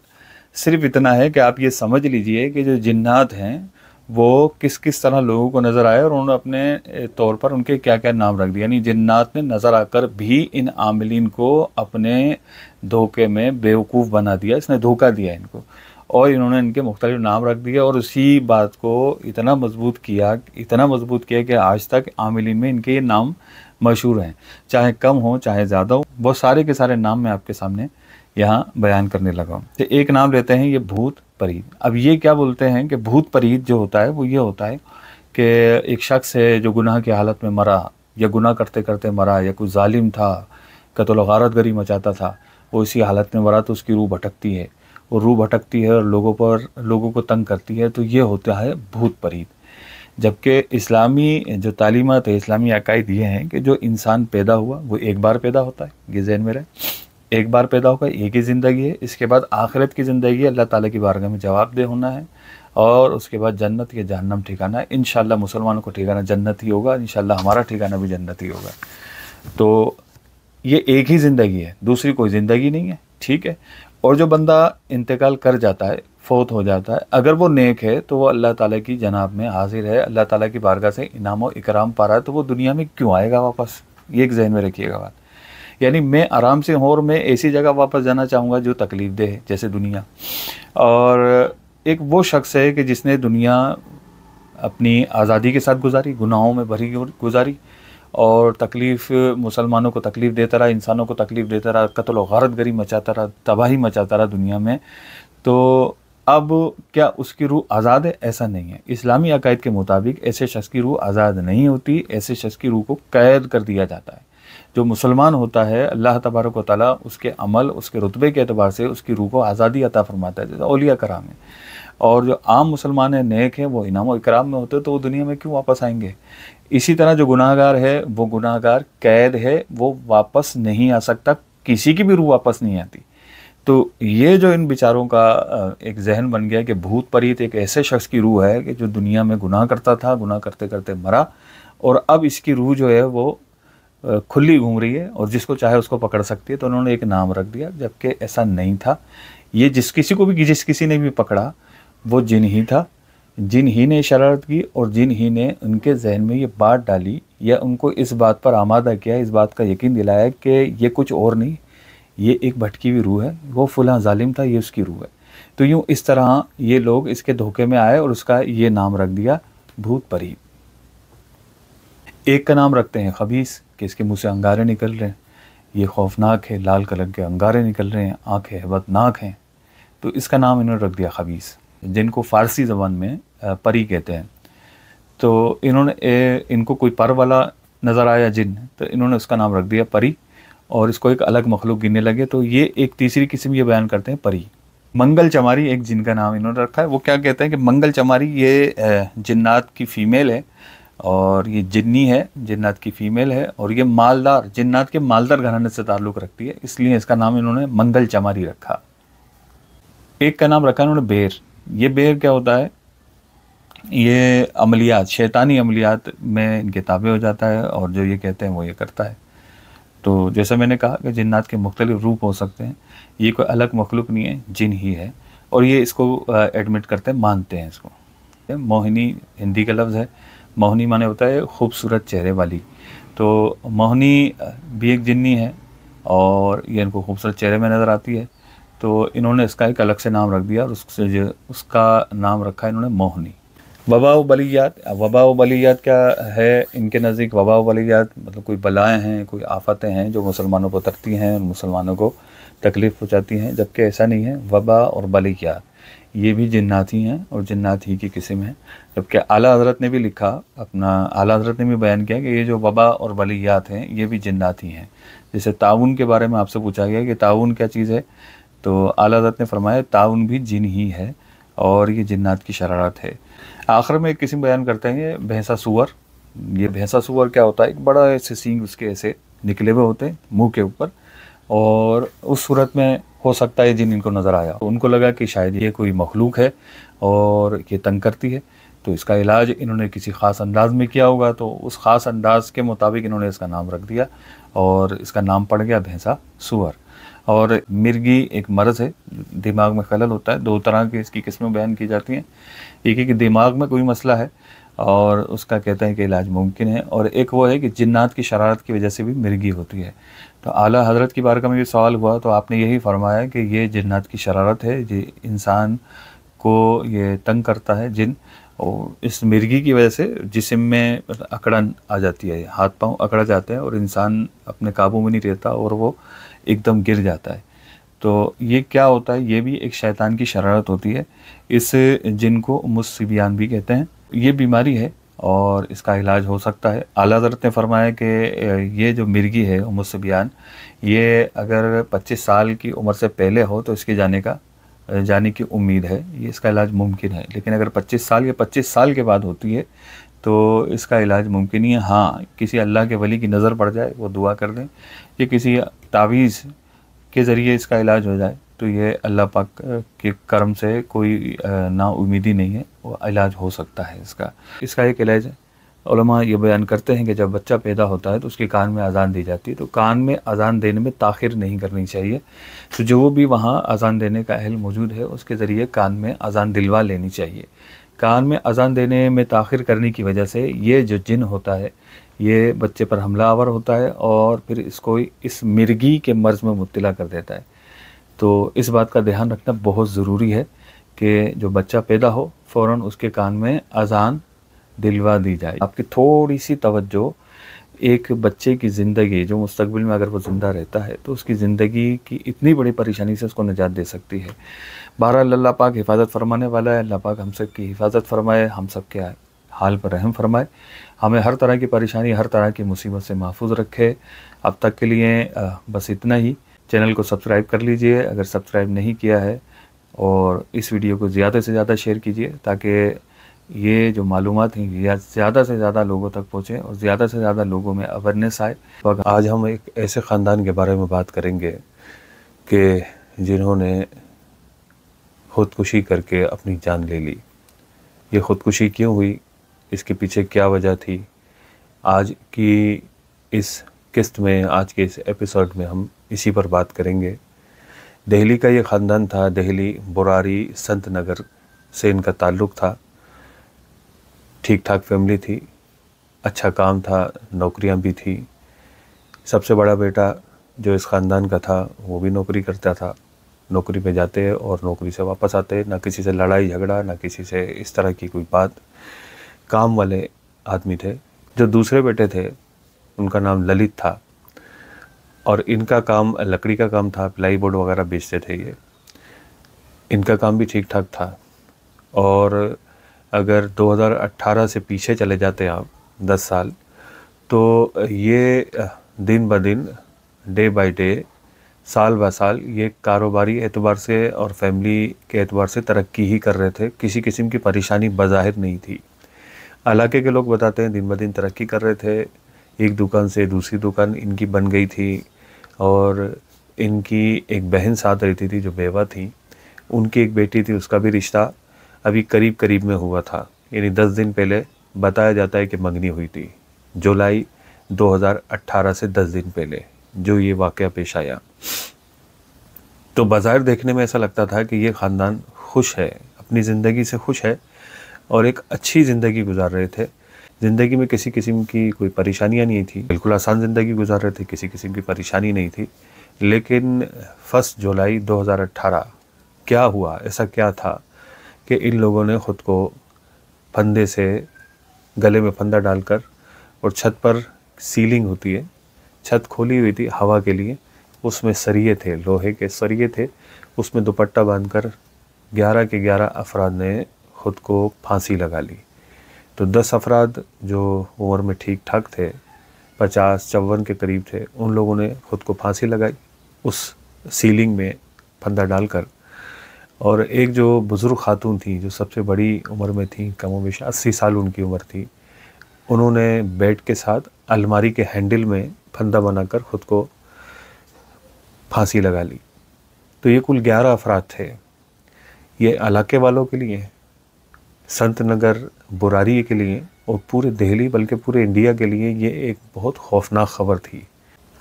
Speaker 1: सिर्फ इतना है कि आप ये समझ लीजिए कि जो जन्नात हैं वो किस किस तरह लोगों को नज़र आए और उन्होंने अपने तौर पर उनके क्या क्या नाम रख दिया यानी जन्नात ने नज़र आकर भी इन आमिलीन को अपने धोखे में बेवकूफ़ बना दिया इसने धोखा दिया इनको और इन्होंने इनके मुख्तलिफ नाम रख दिए और उसी बात को इतना मजबूत किया इतना मजबूत किया कि आज तक आमिलीन में इनके ये नाम मशहूर हैं चाहे कम हो चाहे ज़्यादा हो वो सारे के सारे नाम मैं आपके सामने यहाँ बयान करने लगा हूँ तो एक नाम लेते हैं ये भूत परीद अब ये क्या बोलते हैं कि भूत परीद जो होता है वो ये होता है कि एक शख्स है जो गुनाह की हालत में मरा या गुनाह करते करते मरा या कुछ ालिम था कतल गरी मचाता था वो इसी हालत में मरा तो उसकी रूह भटकती है और रूह भटकती है और लोगों पर लोगों को तंग करती है तो ये होता है भूत परीत जबकि इस्लामी जो तालीमत है इस्लामी अकायद ये हैं कि जो इंसान पैदा हुआ वो एक बार पैदा होता है ये जहन में रहे एक बार पैदा होगा एक ही ज़िंदगी है इसके बाद आखिरत की ज़िंदगी अल्लाह ताला की बारगाह में जवाब दे होना है और उसके बाद जन्नत या जहन्नम ठिकाना है इन मुसलमानों को ठिकाना जन्नत ही होगा इन हमारा ठिकाना भी जन्नत ही होगा तो ये एक ही ज़िंदगी है दूसरी कोई ज़िंदगी नहीं है ठीक है और जो बंदा इंतकाल कर जाता है फ़ोत हो जाता है अगर वो नेक है तो वो अल्लाह ताला की जनाब में हाजिर है अल्लाह ताला की बारगाह से इनाम और इकराम पा रहा है तो वो दुनिया में क्यों आएगा वापस ये एक जहन में रखिएगा बात यानी मैं आराम से हूँ और मैं ऐसी जगह वापस जाना चाहूँगा जो तकलीफ दे है जैसे दुनिया और एक वो शख्स है कि जिसने दुनिया अपनी आज़ादी के साथ गुजारी गुनाहों में भरी गुजारी और तकलीफ़ मुसलमानों को तकलीफ़ देता रहा इंसानों को तकलीफ़ देता रहा कत्ल गारत गरी मचाता रहा तबाही मचाता रहा दुनिया में तो अब क्या उसकी रूह आज़ाद है ऐसा नहीं है इस्लामी अकायद के मुताबिक ऐसे शख्स की रूह आज़ाद नहीं होती ऐसे शख्स की रूह को कैद कर दिया जाता है जो मुसलमान होता है अल्लाह तबारक ताली उसके अमल उसके रुतबे के अतबार से उसकी रूह को आज़ादी अता फरमाता है जैसे अलिया कराम है और जो आम मुसलमान हैं नेक हैं वो इनाम और इकराम में होते हैं तो वो दुनिया में क्यों वापस आएंगे इसी तरह जो गुनाहगार है वो गुनाहगार कैद है वो वापस नहीं आ सकता किसी की भी रूह वापस नहीं आती तो ये जो इन विचारों का एक जहन बन गया कि भूत परीत एक ऐसे शख्स की रूह है कि जो दुनिया में गुनाह करता था गुनाह करते करते मरा और अब इसकी रूह जो है वो खुली घूम रही है और जिसको चाहे उसको पकड़ सकती है तो उन्होंने एक नाम रख दिया जबकि ऐसा नहीं था ये जिस किसी को भी जिस किसी ने भी पकड़ा वो जिन ही था जिन ही ने शरारत की और जिन ही ने उनके जहन में ये बात डाली या उनको इस बात पर आमादा किया इस बात का यकीन दिलाया कि ये कुछ और नहीं ये एक भटकी हुई रूह है वो फुला जालिम था ये उसकी रूह है तो यूँ इस तरह ये लोग इसके धोखे में आए और उसका ये नाम रख दिया भूत परी एक का नाम रखते हैं खबीस कि इसके मुँह से अंगारे निकल रहे हैं ये खौफनाक है लाल कलर के अंगारे निकल रहे हैं आँखें हैबतनाक हैं तो इसका नाम इन्होंने रख दिया खबीस जिनको फ़ारसी ज़बान में परी कहते हैं तो इन्होंने इनको कोई पर वाला नज़र आया जिन तो इन्होंने उसका नाम रख दिया परी और इसको एक अलग मखलूक गिनने लगे तो ये एक तीसरी किस्म ये बयान करते हैं परी मंगल चमारी एक जिन का नाम इन्होंने रखा है वो क्या कहते हैं कि मंगल चमारी ये जिन्नात की फ़ीमेल है और ये जिन्नी है जिन्नात की फ़ीमेल है और ये मालदार जिन्नात के मालदार घराने से ताल्लुक़ रखती है इसलिए इसका नाम इन्होंने मंगल चमारी रखा एक का नाम रखा इन्होंने बेर ये बेर क्या होता है ये अमलियात शैतानी अमलियात में इनके ताबे हो जाता है और जो ये कहते हैं वो ये करता है तो जैसे मैंने कहा कि जिन्नात के मुख्तलिफ रूप हो सकते हैं ये कोई अलग मखलूक नहीं है जिन ही है और ये इसको एडमिट करते हैं मानते हैं इसको मोहिनी हिंदी का लफ्ज़ है मोहनी माने होता है खूबसूरत चेहरे वाली तो मोहनी भी एक जिन्नी है और ये इनको खूबसूरत चेहरे में नज़र आती है तो इन्होंने इसका एक अलग से नाम रख दिया और उससे जो उसका नाम रखा इन्होंने मोहनी वबा बलियात वबा बलियात क्या है इनके नज़दीक वबा बलियात मतलब कोई बलाएँ हैं कोई आफतें हैं जो मुसलमानों को तकती हैं और मुसलमानों को तकलीफ़ पहुँचाती हैं जबकि ऐसा नहीं है वबा और बलियात ये भी जन्नाती हैं और जन्नाती ही की किस्म है जबकि आला हजरत ने भी लिखा अपना आला हजरत ने भी बयान किया कि ये जो वबा और बलियात हैं ये भी जन्नाती हैं जैसे ताउन के बारे में आपसे पूछा गया कि ताउन क्या चीज़ है तो आला हजरत ने फरमाया ताउन भी जिन ही है और ये जिन्नात की शरारत है आखिर में एक किस्म बयान करते हैं भैंसा सुअर ये भैंसा सुअर क्या होता है एक बड़ा ऐसे सींग उसके ऐसे निकले हुए होते हैं मुँह के ऊपर और उस सूरत में हो सकता है जिन इनको नज़र आया तो उनको लगा कि शायद ये कोई मखलूक है और ये तंग करती है तो इसका इलाज इन्होंने किसी ख़ास अंदाज में किया होगा तो उस ख़ास अंदाज के मुताबिक इन्होंने इसका नाम रख दिया और इसका नाम पड़ गया भैंसा सुअर और मिर्गी एक मर्ज़ है दिमाग में खलल होता है दो तरह की इसकी किस्में बयान की जाती हैं एक है कि दिमाग में कोई मसला है और उसका कहते हैं कि इलाज मुमकिन है और एक वो है कि जिन्नात की शरारत की वजह से भी मिर्गी होती है तो आला हजरत की बारगाह में भी सवाल हुआ तो आपने यही फरमाया कि ये जिन्नात की शरारत है ये इंसान को ये तंग करता है जिन और इस मिर्गी की वजह से जिसम में अकड़न आ जाती है हाथ पांव अकड़ा जाते हैं और इंसान अपने काबू में नहीं रहता और वो एकदम गिर जाता है तो ये क्या होता है ये भी एक शैतान की शरारत होती है इस जिनको मुस्बियान भी कहते हैं ये बीमारी है और इसका इलाज हो सकता है आला हजरत ने फरमाया कि ये जो मिर्गी है मुस्बियान ये अगर 25 साल की उम्र से पहले हो तो इसके जाने का जाने की उम्मीद है ये इसका इलाज मुमकिन है लेकिन अगर 25 साल या 25 साल के बाद होती है तो इसका इलाज मुमकिन ही है हाँ किसी अल्लाह के वली की नज़र पड़ जाए वो दुआ कर दें या किसी तावीज़ के ज़रिए इसका इलाज हो जाए तो ये अल्लाह पाक के कर्म से कोई ना उम्मीदी नहीं है वो इलाज हो सकता है इसका इसका एक इलाज है ये बयान करते हैं कि जब बच्चा पैदा होता है तो उसके कान में अज़ान दी जाती है तो कान में अज़ान देने में ताखिर नहीं करनी चाहिए तो जो भी वहाँ अज़ान देने का अहल मौजूद है उसके ज़रिए कान में अज़ान दिलवा लेनी चाहिए कान में अज़ान देने में ताखिर करने की वजह से ये जो जिन होता है ये बच्चे पर हमलावर होता है और फिर इसको इस मिर्गी के मर्ज़ में मुबला कर देता है तो इस बात का ध्यान रखना बहुत ज़रूरी है कि जो बच्चा पैदा हो फ़ौर उसके कान में अजान दिलवा दी जाए आपकी थोड़ी सी तवज्जो एक बच्चे की ज़िंदगी जो मुस्तबिल में अगर वो ज़िंदा रहता है तो उसकी ज़िंदगी की इतनी बड़ी परेशानी से उसको निजात दे सकती है बहरहाल अल्लाह पाक हिफाजत फरमाने वाला है अल्लाह पाक हम सब की हिफाजत फरमाए हम सब के आए हाल पर रहम फरमाए हमें हर तरह की परेशानी हर तरह की मुसीबत से महफूज रखे अब तक के लिए बस इतना ही चैनल को सब्सक्राइब कर लीजिए अगर सब्सक्राइब नहीं किया है और इस वीडियो को ज़्यादा से ज़्यादा शेयर कीजिए ताकि ये जो मालूम हैं ये ज़्यादा से ज़्यादा लोगों तक पहुँचें और ज़्यादा से ज़्यादा लोगों में अवेयरनेस आए तो आज हम एक ऐसे ख़ानदान के बारे में बात करेंगे कि जिन्होंने ख़ुदकुशी करके अपनी जान ले ली ये ख़ुदकुशी क्यों हुई इसके पीछे क्या वजह थी आज की इस किस्त में आज के इस एपिसोड में हम इसी पर बात करेंगे दिल्ली का ये ख़ानदान था दिल्ली बुरारी संत नगर से इनका ताल्लुक़ था ठीक ठाक फैमिली थी अच्छा काम था नौकरियां भी थी सबसे बड़ा बेटा जो इस ख़ानदान का था वो भी नौकरी करता था नौकरी पे जाते और नौकरी से वापस आते ना किसी से लड़ाई झगड़ा ना किसी से इस तरह की कोई बात काम वाले आदमी थे जो दूसरे बेटे थे उनका नाम ललित था और इनका काम लकड़ी का काम था प्लाई बोर्ड वगैरह बेचते थे ये इनका काम भी ठीक ठाक था और अगर 2018 से पीछे चले जाते आप 10 साल तो ये दिन ब दिन डे बाय डे साल बा साल ये कारोबारी एतबार से और फैमिली के एतबार से तरक्की ही कर रहे थे किसी किस्म की परेशानी बज़ाहिर नहीं थी इलाके के लोग बताते हैं दिन ब दिन तरक्की कर रहे थे एक दुकान से दूसरी दुकान इनकी बन गई थी और इनकी एक बहन साथ रहती थी जो बेवा थी उनकी एक बेटी थी उसका भी रिश्ता अभी करीब करीब में हुआ था यानी दस दिन पहले बताया जाता है कि मंगनी हुई थी जुलाई 2018 से 10 दिन पहले जो ये वाक़ पेश आया तो बाज़ार देखने में ऐसा लगता था कि ये ख़ानदान खुश है अपनी ज़िंदगी से खुश है और एक अच्छी ज़िंदगी गुजार रहे थे ज़िंदगी में किसी किस्म की कोई परेशानियाँ नहीं थी बिल्कुल आसान ज़िंदगी गुजार रहे थे किसी किस्म की परेशानी नहीं थी लेकिन फर्स्ट जुलाई 2018 क्या हुआ ऐसा क्या था कि इन लोगों ने ख़ुद को फंदे से गले में फंदा डालकर और छत पर सीलिंग होती है छत खोली हुई थी हवा के लिए उसमें सरिये थे लोहे के सरिये थे उसमें दुपट्टा बांधकर 11 के 11 अफराद ने ख़ुद को फांसी लगा ली तो दस अफराद जो उम्र में ठीक ठाक थे पचास चौवन के करीब थे उन लोगों ने ख़ुद को फांसी लगाई उस सीलिंग में फंदा डालकर और एक जो बुज़ुर्ग खातून थी जो सबसे बड़ी उम्र में थी कमोवेश अस्सी साल उनकी उम्र थी उन्होंने बेड के साथ अलमारी के हैंडल में फंदा बनाकर ख़ुद को फांसी लगा ली तो ये कुल ग्यारह अफराद थे ये इलाके वालों के लिए हैं संत नगर बुरारी के लिए और पूरे दिल्ली बल्कि पूरे इंडिया के लिए ये एक बहुत खौफनाक खबर थी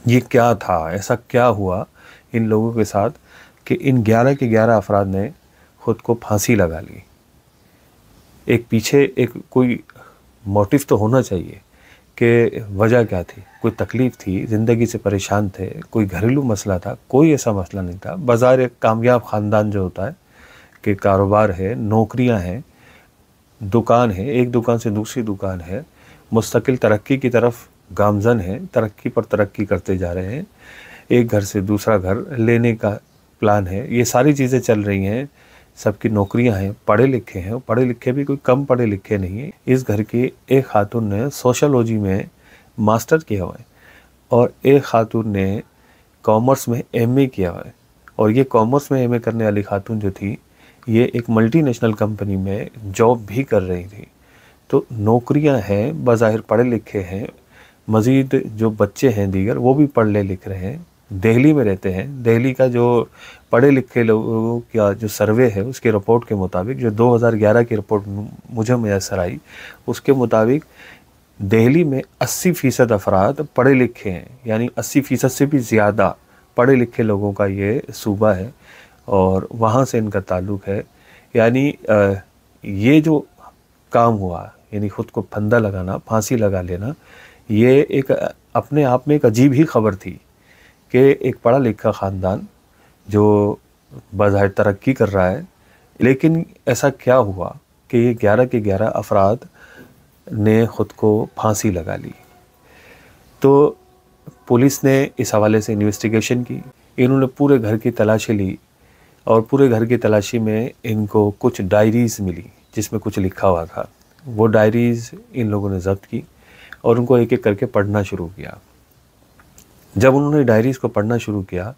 Speaker 1: ये क्या था ऐसा क्या हुआ इन लोगों के साथ कि इन 11 के 11 अफराद ने खुद को फांसी लगा ली एक पीछे एक कोई मोटिव तो होना चाहिए कि वजह क्या थी कोई तकलीफ़ थी ज़िंदगी से परेशान थे कोई घरेलू मसला था कोई ऐसा मसला नहीं था बाज़ार एक कामयाब ख़ानदान जो होता है कि कारोबार है नौकरियां हैं दुकान है एक दुकान से दूसरी दुकान है मुस्तकिल तरक्की की तरफ गामजन है तरक्की पर तरक्की करते जा रहे हैं एक घर से दूसरा घर लेने का प्लान है ये सारी चीज़ें चल रही हैं सबकी नौकरियां हैं पढ़े लिखे हैं पढ़े लिखे भी कोई कम पढ़े लिखे नहीं है इस घर की एक खातून ने सोशलॉजी में मास्टर किया हुआ है और एक खातून ने कॉमर्स में एमए किया हुआ है और ये कॉमर्स में एमए करने वाली खातून जो थी ये एक मल्टीनेशनल कंपनी में जॉब भी कर रही थी तो नौकरियां हैं बाहिर पढ़े लिखे हैं मज़ीद जो बच्चे हैं दीगर वो भी पढ़ ले लिख रहे हैं दिल्ली में रहते हैं दिल्ली का जो पढ़े लिखे लोगों का जो सर्वे है उसके रिपोर्ट के मुताबिक जो 2011 की रिपोर्ट मुझे मैसर आई उसके मुताबिक दिल्ली में 80 फ़ीसद अफराद पढ़े लिखे हैं यानी 80 फ़ीसद से भी ज़्यादा पढ़े लिखे लोगों का ये सूबा है और वहाँ से इनका ताल्लुक़ है यानी ये जो काम हुआ यानी ख़ुद को फंदा लगाना फांसी लगा लेना ये एक अपने आप में एक अजीब ही खबर थी कि एक पढ़ा लिखा ख़ानदान जो बाहर तरक्की कर रहा है लेकिन ऐसा क्या हुआ कि ये ग्यारह के ग्यारह अफराद ने ख़ुद को फांसी लगा ली तो पुलिस ने इस हवाले से इन्वेस्टिगेशन की इन्होंने पूरे घर की तलाशी ली और पूरे घर की तलाशी में इनको कुछ डायरीज़ मिली जिसमें कुछ लिखा हुआ था वो डायरीज़ इन लोगों ने जब्त की और उनको एक एक करके पढ़ना शुरू किया जब उन्होंने डायरीज़ को पढ़ना शुरू किया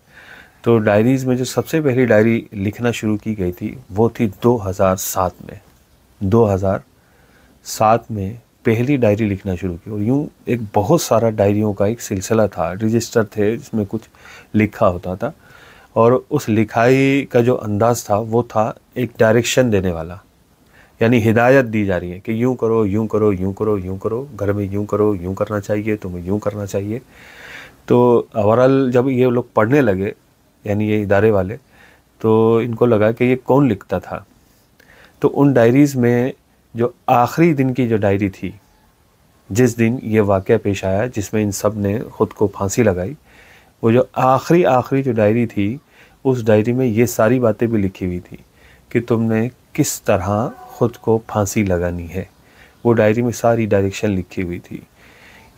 Speaker 1: तो डायरीज़ में जो सबसे पहली डायरी लिखना शुरू की गई थी वो थी 2007 में 2007 में पहली डायरी लिखना शुरू की और यूँ एक बहुत सारा डायरियों का एक सिलसिला था रजिस्टर थे जिसमें कुछ लिखा होता था और उस लिखाई का जो अंदाज़ था वो था एक डायरेक्शन देने वाला यानी हिदायत दी जा रही है कि यूँ करो यूँ करो यूँ करो यूँ करो घर में यूँ करो यूँ करना चाहिए तुम्हें यूँ करना चाहिए तो ओवरऑल जब ये लोग पढ़ने लगे यानी ये इदारे वाले तो इनको लगा कि ये कौन लिखता था तो उन डायरीज़ में जो आखिरी दिन की जो डायरी थी जिस दिन ये वाक़ पेश आया जिसमें इन सब ने ख़ुद को फांसी लगाई वो जो आखिरी आखिरी जो डायरी थी उस डायरी में ये सारी बातें भी लिखी हुई थी कि तुमने किस तरह ख़ुद को फांसी लगानी है वो डायरी में सारी डायरेक्शन लिखी हुई थी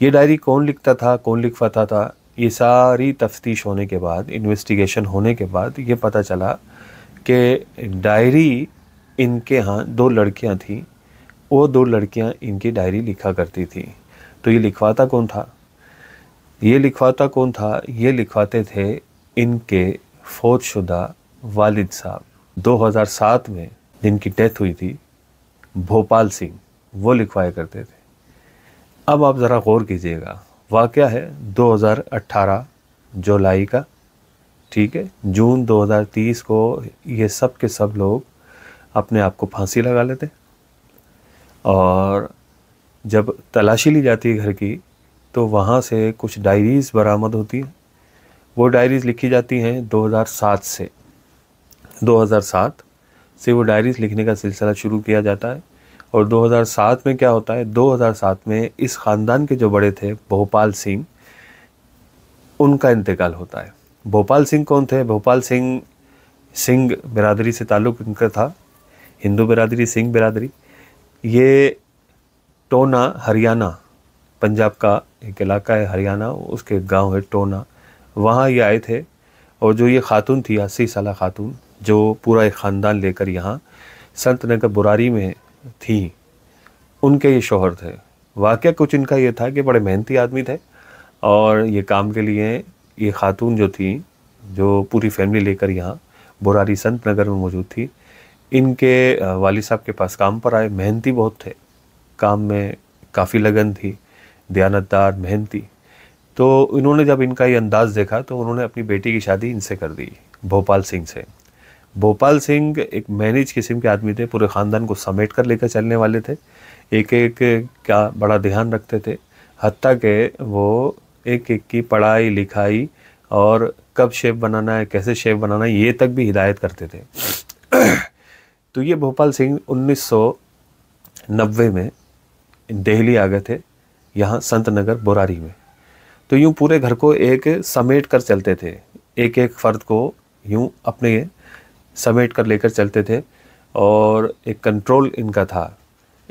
Speaker 1: ये डायरी कौन लिखता था कौन लिखवाता था ये सारी तफ्तीश होने के बाद इन्वेस्टिगेशन होने के बाद ये पता चला कि डायरी इनके यहाँ दो लड़कियाँ थीं वो दो लड़कियाँ इनकी डायरी लिखा करती थी तो ये लिखवाता कौन था ये लिखवाता कौन था ये लिखवाते थे इनके फौजशुदा वालिद साहब 2007 में जिनकी डेथ हुई थी भोपाल सिंह वो लिखवाया करते थे अब आप ज़रा गौर कीजिएगा वाक़ है 2018 जुलाई का ठीक है जून 2030 को ये सब के सब लोग अपने आप को फांसी लगा लेते और जब तलाशी ली जाती है घर की तो वहाँ से कुछ डायरीज़ बरामद होती हैं वो डायरीज़ लिखी जाती हैं 2007 से 2007 से वो डायरीज़ लिखने का सिलसिला शुरू किया जाता है और 2007 में क्या होता है 2007 में इस ख़ानदान के जो बड़े थे भोपाल सिंह उनका इंतकाल होता है भोपाल सिंह कौन थे भोपाल सिंह सिंह बिरादरी से ताल्लुक़ इनका था हिंदू बिरादरी सिंह बिरादरी ये टोना हरियाणा पंजाब का एक इलाका है हरियाणा उसके गांव है टोना वहाँ ये आए थे और जो ये खातून थी अस्सी साल खातून जो पूरा एक ख़ानदान लेकर यहाँ संत नगर बुरारी में थी उनके ये शोहर थे वाक़ कुछ इनका ये था कि बड़े मेहनती आदमी थे और ये काम के लिए ये खातून जो थी जो पूरी फैमिली लेकर यहाँ बुरारी संत नगर में मौजूद थी इनके वाली साहब के पास काम पर आए मेहनती बहुत थे काम में काफ़ी लगन थी दयानतदार मेहनती तो इन्होंने जब इनका ये अंदाज़ देखा तो उन्होंने अपनी बेटी की शादी इनसे कर दी भोपाल सिंह से भोपाल सिंह एक मैनेज किस्म के आदमी थे पूरे ख़ानदान को समेट कर लेकर चलने वाले थे एक एक का बड़ा ध्यान रखते थे हती के वो एक एक की पढ़ाई लिखाई और कब शेप बनाना है कैसे शेप बनाना है ये तक भी हिदायत करते थे तो ये भोपाल सिंह 1990 में दिल्ली आ गए थे यहाँ संत नगर बोरारी में तो यूँ पूरे घर को एक समेट कर चलते थे एक एक फ़र्द को यूँ अपने समेट कर लेकर चलते थे और एक कंट्रोल इनका था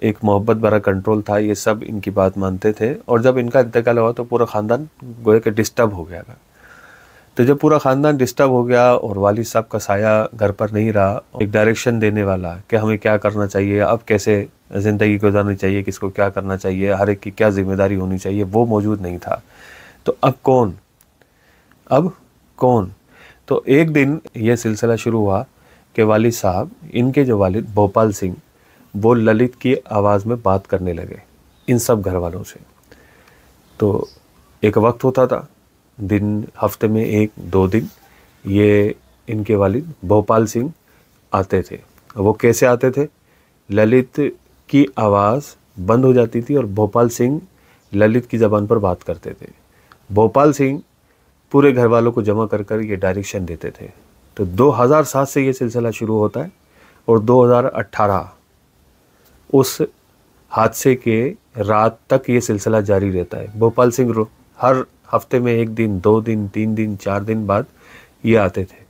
Speaker 1: एक मोहब्बत भरा कंट्रोल था ये सब इनकी बात मानते थे और जब इनका इंतकाल हुआ तो पूरा ख़ानदान गोए के डिस्टर्ब हो गया था तो जब पूरा ख़ानदान डिस्टर्ब हो गया और वाली साहब का साया घर पर नहीं रहा एक डायरेक्शन देने वाला कि हमें क्या करना चाहिए अब कैसे ज़िंदगी गुजारनी चाहिए किसको क्या करना चाहिए हर एक की क्या जिम्मेदारी होनी चाहिए वो मौजूद नहीं था तो अब कौन अब कौन तो एक दिन ये सिलसिला शुरू हुआ कि वालिद साहब इनके जो वालिद भोपाल सिंह वो ललित की आवाज़ में बात करने लगे इन सब घर वालों से तो एक वक्त होता था दिन हफ्ते में एक दो दिन ये इनके वालिद भोपाल सिंह आते थे वो कैसे आते थे ललित की आवाज़ बंद हो जाती थी और भोपाल सिंह ललित की ज़बान पर बात करते थे भोपाल सिंह पूरे घर वालों को जमा कर कर ये डायरेक्शन देते थे तो 2007 से ये सिलसिला शुरू होता है और 2018 उस हादसे के रात तक ये सिलसिला जारी रहता है भोपाल सिंह हर हफ्ते में एक दिन दो दिन तीन दिन चार दिन बाद ये आते थे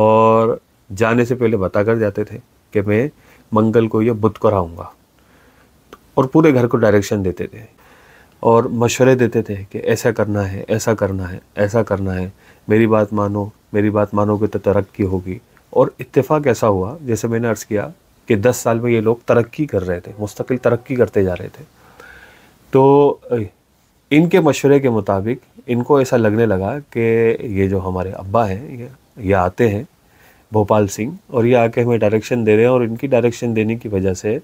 Speaker 1: और जाने से पहले बता कर जाते थे कि मैं मंगल को या बुध कराऊँगा और पूरे घर को डायरेक्शन देते थे और मशवरे देते थे कि ऐसा करना है ऐसा करना है ऐसा करना है मेरी बात मानो मेरी बात मानोगे तो तरक्की होगी और इत्तेफाक ऐसा हुआ जैसे मैंने अर्ज़ किया कि 10 साल में ये लोग तरक्की कर रहे थे मुस्तकिल तरक्की करते जा रहे थे तो इनके मशवरे के मुताबिक इनको ऐसा लगने लगा कि ये जो हमारे अब्बा हैं ये, ये आते हैं भोपाल सिंह और ये आके हमें डायरेक्शन दे रहे हैं और इनकी डायरेक्शन देने की वजह से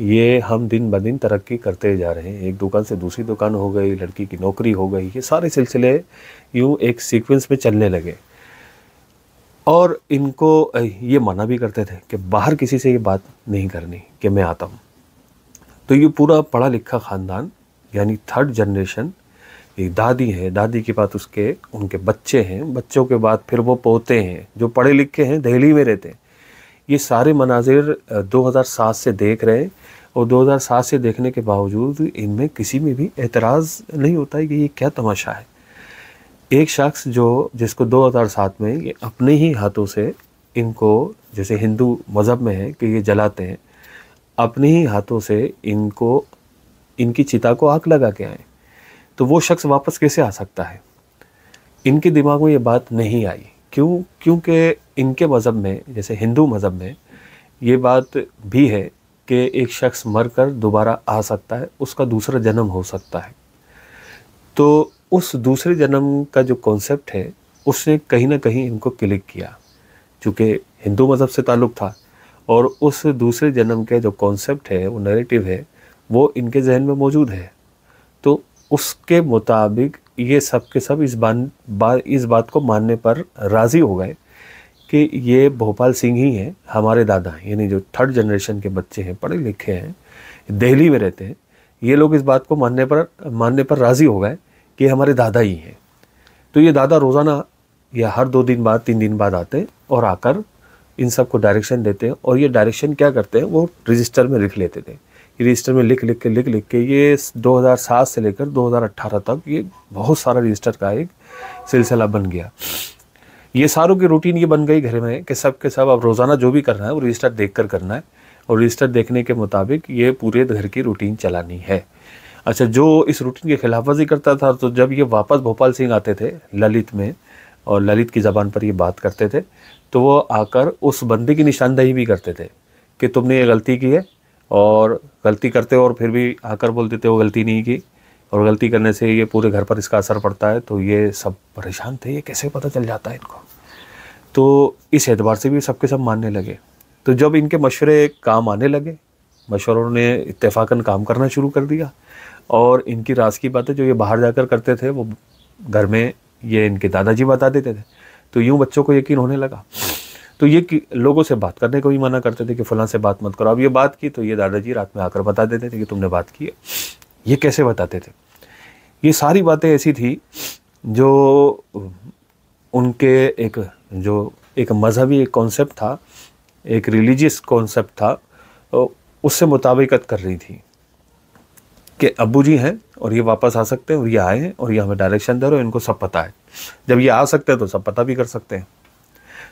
Speaker 1: ये हम दिन ब दिन तरक्की करते जा रहे हैं एक दुकान से दूसरी दुकान हो गई लड़की की नौकरी हो गई ये सारे सिलसिले यूँ एक सीक्वेंस में चलने लगे और इनको ये मना भी करते थे कि बाहर किसी से ये बात नहीं करनी कि मैं आता हूँ तो ये पूरा पढ़ा लिखा ख़ानदान यानी थर्ड जनरेशन एक दादी है दादी के बाद उसके उनके बच्चे हैं बच्चों के बाद फिर वो पोते हैं जो पढ़े लिखे हैं दहली में रहते हैं ये सारे मनाजिर 2007 से देख रहे हैं और 2007 से देखने के बावजूद इनमें किसी में भी एतराज़ नहीं होता है कि ये क्या तमाशा है एक शख्स जो जिसको 2007 में ये अपने ही हाथों से इनको जैसे हिंदू मज़हब में है कि ये जलाते हैं अपने ही हाथों से इनको इनकी चिता को आग लगा के आए तो वो शख्स वापस कैसे आ सकता है इनके दिमाग में ये बात नहीं आई क्यों क्योंकि इनके मज़हब में जैसे हिंदू मज़हब में ये बात भी है कि एक शख्स मरकर दोबारा आ सकता है उसका दूसरा जन्म हो सकता है तो उस दूसरे जन्म का जो कॉन्सेप्ट है उसने कहीं ना कहीं इनको क्लिक किया चूँकि हिंदू मज़हब से ताल्लुक़ था और उस दूसरे जन्म के जो कॉन्सेप्ट है वो नरेटिव है वो इनके जहन में मौजूद है तो उसके मुताबिक ये सब के सब इस बात बा, इस बात को मानने पर राज़ी हो गए कि ये भोपाल सिंह ही हैं हमारे दादा हैं यानी जो थर्ड जनरेशन के बच्चे हैं पढ़े लिखे हैं दिल्ली में रहते हैं ये लोग इस बात को मानने पर मानने पर राज़ी हो गए कि हमारे दादा ही हैं तो ये दादा रोज़ाना या हर दो दिन बाद तीन दिन बाद आते और आकर इन सब को डायरेक्शन देते हैं और ये डायरेक्शन क्या करते हैं वो रजिस्टर में लिख लेते थे रजिस्टर में लिख लिख के लिख लिख के ये 2007 से लेकर 2018 तक ये बहुत सारा रजिस्टर का एक सिलसिला बन गया ये सारों की रूटीन ये बन गई घर में कि सब के सब अब रोज़ाना जो भी करना है वो रजिस्टर देख कर करना है और रजिस्टर देखने के मुताबिक ये पूरे घर की रूटीन चलानी है अच्छा जो इस रूटीन की खिलाफ वर्जी करता था तो जब ये वापस भोपाल सिंह आते थे ललित में और ललित की ज़बान पर ये बात करते थे तो वो आकर उस बंदे की निशानदही भी करते थे कि तुमने ये गलती की है और गलती करते हो और फिर भी आकर बोल देते हो गलती नहीं की और गलती करने से ये पूरे घर पर इसका असर पड़ता है तो ये सब परेशान थे ये कैसे पता चल जाता है इनको तो इस एतबार से भी सबके सब मानने लगे तो जब इनके मशवरे काम आने लगे मशवरों ने इतफाकन काम करना शुरू कर दिया और इनकी रास की बातें जो ये बाहर जाकर करते थे वो घर में ये इनके दादाजी बता देते थे तो यूँ बच्चों को यकीन होने लगा तो ये लोगों से बात करने को भी मना करते थे कि फ़लां से बात मत करो अब ये बात की तो ये दादाजी रात में आकर बता देते थे कि तुमने बात की है ये कैसे बताते थे ये सारी बातें ऐसी थी जो उनके एक जो एक मजहबी एक कॉन्सेप्ट था एक रिलीजियस कॉन्सेप्ट था उससे मुताबिकत कर रही थी कि अबू जी हैं और ये वापस आ सकते हैं और ये आए हैं और ये हमें डायरेक्शन दे रहे हैं इनको सब पता है जब ये आ सकते हैं तो सब पता भी कर सकते हैं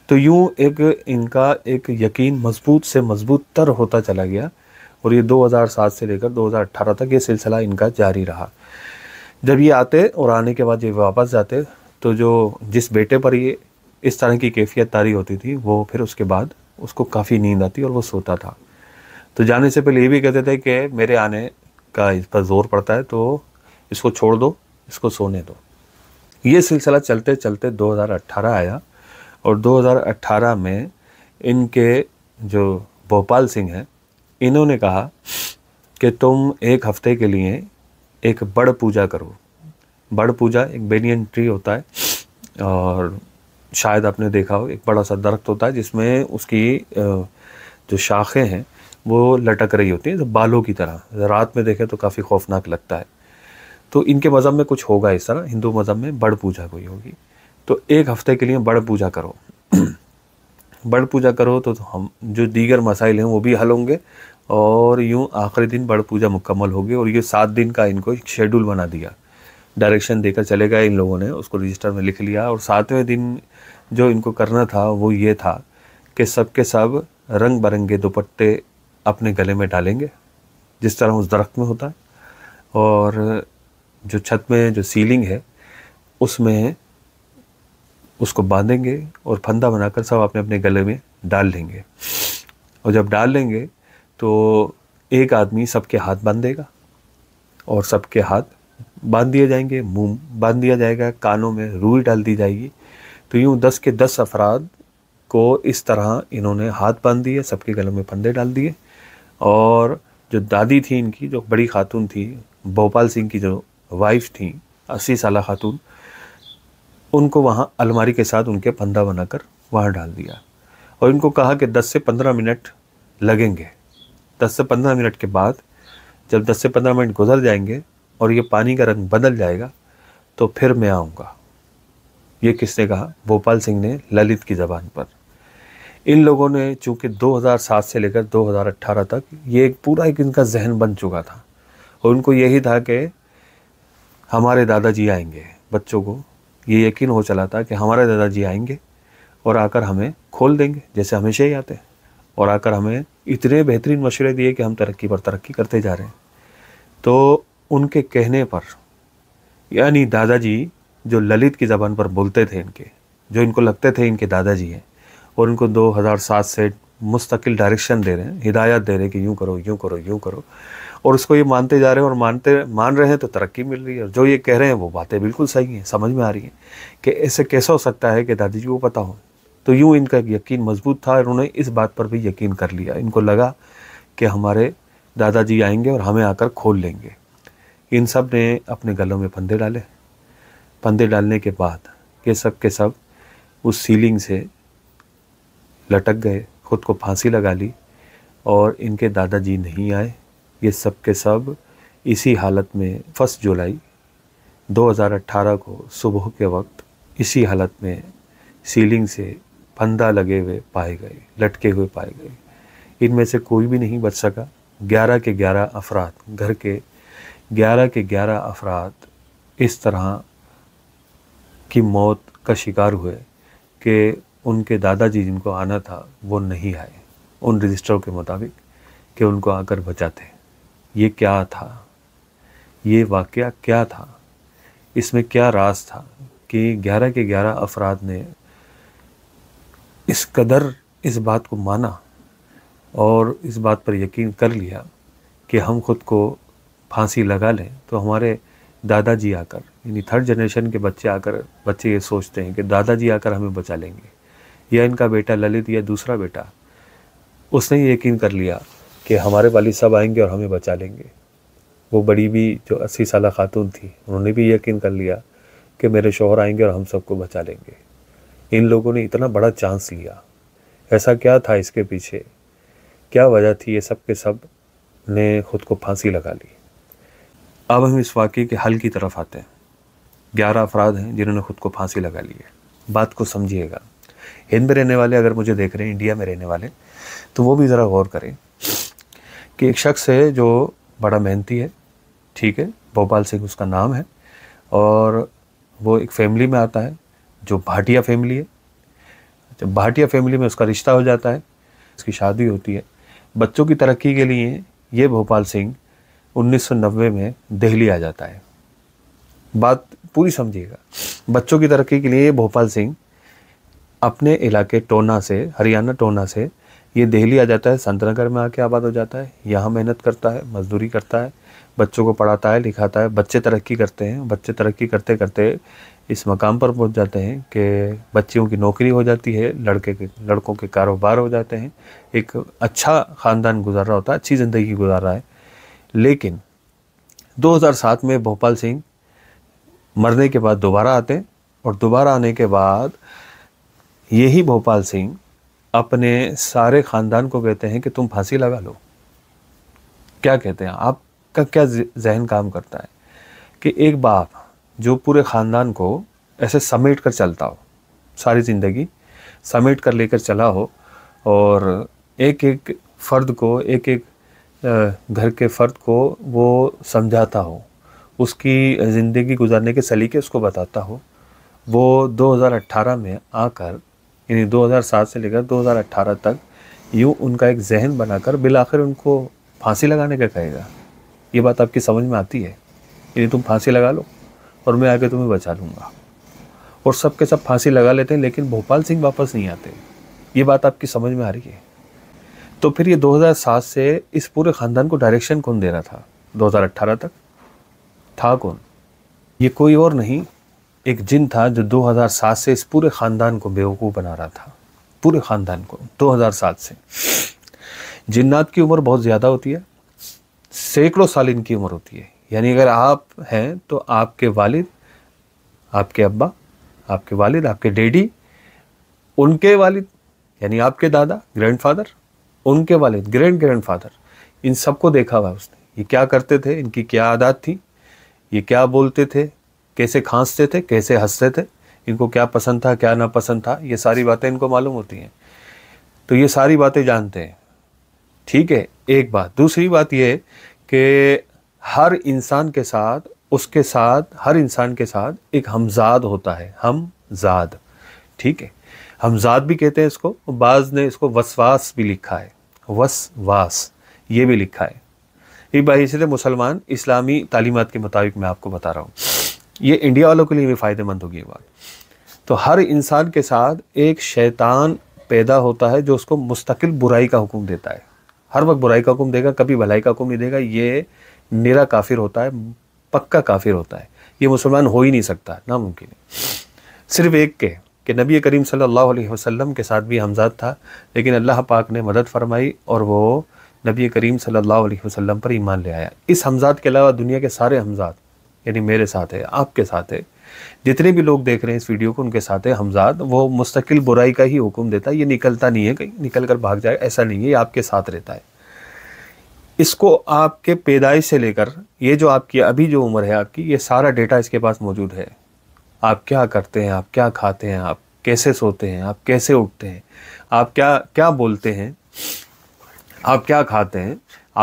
Speaker 1: तो यूँ एक इनका एक यकीन मजबूत से मजबूत तर होता चला गया और ये 2007 से लेकर 2018 तक ये सिलसिला इनका जारी रहा जब ये आते और आने के बाद ये वापस जाते तो जो जिस बेटे पर ये इस तरह की कैफियत तारी होती थी वो फिर उसके बाद उसको काफ़ी नींद आती और वो सोता था तो जाने से पहले ये भी कहते थे कि मेरे आने का इस पर ज़ोर पड़ता है तो इसको छोड़ दो इसको सोने दो ये सिलसिला चलते चलते 2018 आया और 2018 में इनके जो भोपाल सिंह हैं इन्होंने कहा कि तुम एक हफ्ते के लिए एक बड़ पूजा करो बड़ पूजा एक बेनियन ट्री होता है और शायद आपने देखा हो एक बड़ा सा दरख्त होता है जिसमें उसकी जो शाखें हैं वो लटक रही होती हैं तो बालों की तरह रात में देखें तो काफ़ी खौफनाक लगता है तो इनके मज़हब में कुछ होगा इस तरह हिंदू मज़हब में बड़ पूजा कोई होगी तो एक हफ्ते के लिए बड़ पूजा करो बड़ पूजा करो तो हम जो दीगर मसाइल हैं वो भी हल होंगे और यूँ आखिरी दिन बड़ पूजा मुकम्मल होगी और ये सात दिन का इनको शेड्यूल बना दिया डायरेक्शन देकर चले गए इन लोगों ने उसको रजिस्टर में लिख लिया और सातवें दिन जो इनको करना था वो ये था कि सब के सब रंग बिरंगे दुपट्टे अपने गले में डालेंगे जिस तरह उस दरख्त में होता है और जो छत में जो सीलिंग है उसमें उसको बांधेंगे और फंदा बनाकर सब अपने अपने गले में डाल लेंगे और जब डाल लेंगे तो एक आदमी सबके हाथ बांध देगा और सबके हाथ बांध दिए जाएंगे मुंह बांध दिया जाएगा कानों में रूई डाल दी जाएगी तो यूँ दस के दस अफराद को इस तरह इन्होंने हाथ बांध दिए सबके गलों में फंदे डाल दिए और जो दादी थी इनकी जो बड़ी खातून थी भोपाल सिंह की जो वाइफ थी अस्सी साल खातून उनको वहाँ अलमारी के साथ उनके फंदा बनाकर वहाँ डाल दिया और इनको कहा कि 10 से 15 मिनट लगेंगे 10 से 15 मिनट के बाद जब 10 से 15 मिनट गुजर जाएंगे और ये पानी का रंग बदल जाएगा तो फिर मैं आऊँगा ये किसने कहा भोपाल सिंह ने ललित की ज़बान पर इन लोगों ने चूँकि 2007 से लेकर 2018 तक ये एक पूरा एक इनका जहन बन चुका था और उनको यही था कि हमारे दादाजी आएंगे बच्चों को ये यकीन हो चला था कि हमारे दादाजी आएंगे और आकर हमें खोल देंगे जैसे हमेशा ही आते हैं और आकर हमें इतने बेहतरीन मशवरे दिए कि हम तरक्की पर तरक्की करते जा रहे हैं तो उनके कहने पर यानी दादाजी जो ललित की ज़बान पर बोलते थे इनके जो इनको लगते थे इनके दादाजी हैं और इनको 2007 से मुस्तकिल डायरेक्शन दे रहे हैं हिदायत दे रहे हैं कि यूँ करो यूँ करो यूँ करो और उसको ये मानते जा रहे हैं और मानते मान रहे हैं तो तरक्की मिल रही है और जो ये कह रहे हैं वो बातें बिल्कुल सही हैं समझ में आ रही हैं कि ऐसे कैसा हो सकता है कि दादाजी को पता हो तो यूँ इनका यकीन मजबूत था और उन्होंने इस बात पर भी यकीन कर लिया इनको लगा कि हमारे दादाजी आएंगे और हमें आकर खोल लेंगे इन सब ने अपने गलों में पंधे डाले पंधे डालने के बाद ये सब के सब उस सीलिंग से लटक गए खुद को फांसी लगा ली और इनके दादाजी नहीं आए ये सब के सब इसी हालत में फर्स्ट जुलाई 2018 को सुबह के वक्त इसी हालत में सीलिंग से फंदा लगे हुए पाए गए लटके हुए पाए गए इनमें से कोई भी नहीं बच सका ग्यारह के ग्यारह अफराद घर के ग्यारह के ग्यारह अफराद इस तरह की मौत का शिकार हुए कि उनके दादाजी जिनको आना था वो नहीं आए उन रजिस्टरों के मुताबिक कि उनको आकर बचाते ये क्या था ये वाक़ क्या था इसमें क्या राज था कि ग्यारह के ग्यारह अफराद ने इस कदर इस बात को माना और इस बात पर यकीन कर लिया कि हम खुद को फांसी लगा लें तो हमारे दादाजी आकर यानी थर्ड जनरेशन के बच्चे आकर बच्चे ये सोचते हैं कि दादाजी आकर हमें बचा लेंगे या इनका बेटा ललित या दूसरा बेटा उसने ये यकीन कर लिया कि हमारे वाली सब आएंगे और हमें बचा लेंगे वो बड़ी भी जो अस्सी साल खातून थी उन्होंने भी यकीन कर लिया कि मेरे शोहर आएंगे और हम सबको बचा लेंगे इन लोगों ने इतना बड़ा चांस लिया ऐसा क्या था इसके पीछे क्या वजह थी ये सब के सब ने खुद को फांसी लगा ली अब हम इस वाक्य के हल की तरफ आते हैं ग्यारह अफराद हैं जिन्होंने खुद को फांसी लगा ली है बात को समझिएगा हिंद में रहने वाले अगर मुझे देख रहे हैं इंडिया में रहने वाले तो वो भी ज़रा गौर करें कि एक शख्स है जो बड़ा मेहनती है ठीक है भोपाल सिंह उसका नाम है और वो एक फैमिली में आता है जो भाटिया फैमिली है जब भाटिया फैमिली में उसका रिश्ता हो जाता है उसकी शादी होती है बच्चों की तरक्की के लिए ये भोपाल सिंह 1990 में दिल्ली आ जाता है बात पूरी समझिएगा बच्चों की तरक्की के लिए ये भोपाल सिंह अपने इलाके टोना से हरियाणा टोना से ये दिल्ली आ जाता है संतनगर में आके आबाद हो जाता है यहाँ मेहनत करता है मजदूरी करता है बच्चों को पढ़ाता है लिखाता है बच्चे तरक्की करते हैं बच्चे तरक्की करते करते इस मकाम पर पहुंच जाते हैं कि बच्चियों की नौकरी हो जाती है लड़के के लड़कों के कारोबार हो जाते हैं एक अच्छा ख़ानदान गुजार रहा होता है अच्छी ज़िंदगी गुजार रहा है लेकिन 2007 में भोपाल सिंह मरने के बाद दोबारा आते हैं और दोबारा आने के बाद यही भोपाल सिंह अपने सारे ख़ानदान को कहते हैं कि तुम फांसी लगा लो क्या कहते हैं आपका क्या जहन काम करता है कि एक बाप जो पूरे ख़ानदान को ऐसे समेट कर चलता हो सारी ज़िंदगी समेट कर लेकर चला हो और एक एक फ़र्द को एक एक घर के फ़र्द को वो समझाता हो उसकी ज़िंदगी गुजारने के सलीके उसको बताता हो वो 2018 में आकर यानी 2007 से लेकर 2018 तक यूँ उनका एक जहन बनाकर बिल आखिर उनको फांसी लगाने का कहेगा ये बात आपकी समझ में आती है यानी तुम फांसी लगा लो और मैं आके तुम्हें बचा लूँगा और सब के सब फांसी लगा लेते हैं लेकिन भोपाल सिंह वापस नहीं आते ये बात आपकी समझ में आ रही है तो फिर ये 2007 से इस पूरे ख़ानदान को डायरेक्शन कौन दे रहा था 2018 तक था कौन ये कोई और नहीं एक जिन था जो 2007 से इस पूरे ख़ानदान को बेवकूफ़ बना रहा था पूरे ख़ानदान को 2007 से जिन्नात की उम्र बहुत ज़्यादा होती है सैकड़ों साल इनकी उम्र होती है यानी अगर आप हैं तो आपके वालिद आपके अब्बा आपके वालिद आपके डैडी उनके वालिद यानी आपके दादा ग्रैंडफादर उनके वालिद ग्रैंड ग्रैंडफादर इन सबको देखा हुआ उसने ये क्या करते थे इनकी क्या आदत थी ये क्या बोलते थे कैसे खांसते थे कैसे हंसते थे इनको क्या पसंद था क्या नापसंद था ये सारी बातें इनको मालूम होती हैं तो ये सारी बातें जानते हैं ठीक है एक बात दूसरी बात ये कि हर इंसान के साथ उसके साथ हर इंसान के साथ एक हमजाद होता है हमजाद ठीक है हमजाद भी कहते हैं इसको बाज़ ने इसको वसवास भी लिखा है वसवास ये भी लिखा है ये बहसीत मुसलमान इस्लामी तालीमत के मुताबिक मैं आपको बता रहा हूँ ये इंडिया वालों के लिए भी फ़ायदेमंद होगी ये बात तो हर इंसान के साथ एक शैतान पैदा होता है जो उसको मुस्तकिल बुराई का हुक्म देता है हर वक्त बुराई का हुक्म देगा कभी भलाई का हुक्म नहीं देगा ये निरा काफिर होता है पक्का काफिर होता है ये मुसलमान हो ही नहीं सकता नामुमकिन है सिर्फ एक के कि नबी करीम सल्लल्लाहु अलैहि वसल्लम के साथ भी हमजाद था लेकिन अल्लाह पाक ने मदद फरमाई और वो नबी करीम सल्लल्लाहु अलैहि वसल्लम पर ईमान ले आया इस हमजाद के अलावा दुनिया के सारे हमजाद यानी मेरे साथ है आपके साथ है जितने भी लोग देख रहे हैं इस वीडियो को उनके साथ है हमजाद वो मुस्तकिल बुराई का ही हुक्म देता है ये निकलता नहीं है कहीं निकल कर भाग जाए ऐसा नहीं है ये आपके साथ रहता है इसको आपके पैदाइश से लेकर ये जो आपकी अभी जो उम्र है आपकी ये सारा डेटा इसके पास मौजूद है आप क्या करते हैं आप क्या खाते हैं आप कैसे सोते हैं आप कैसे उठते हैं आप क्या क्या बोलते हैं आप क्या खाते हैं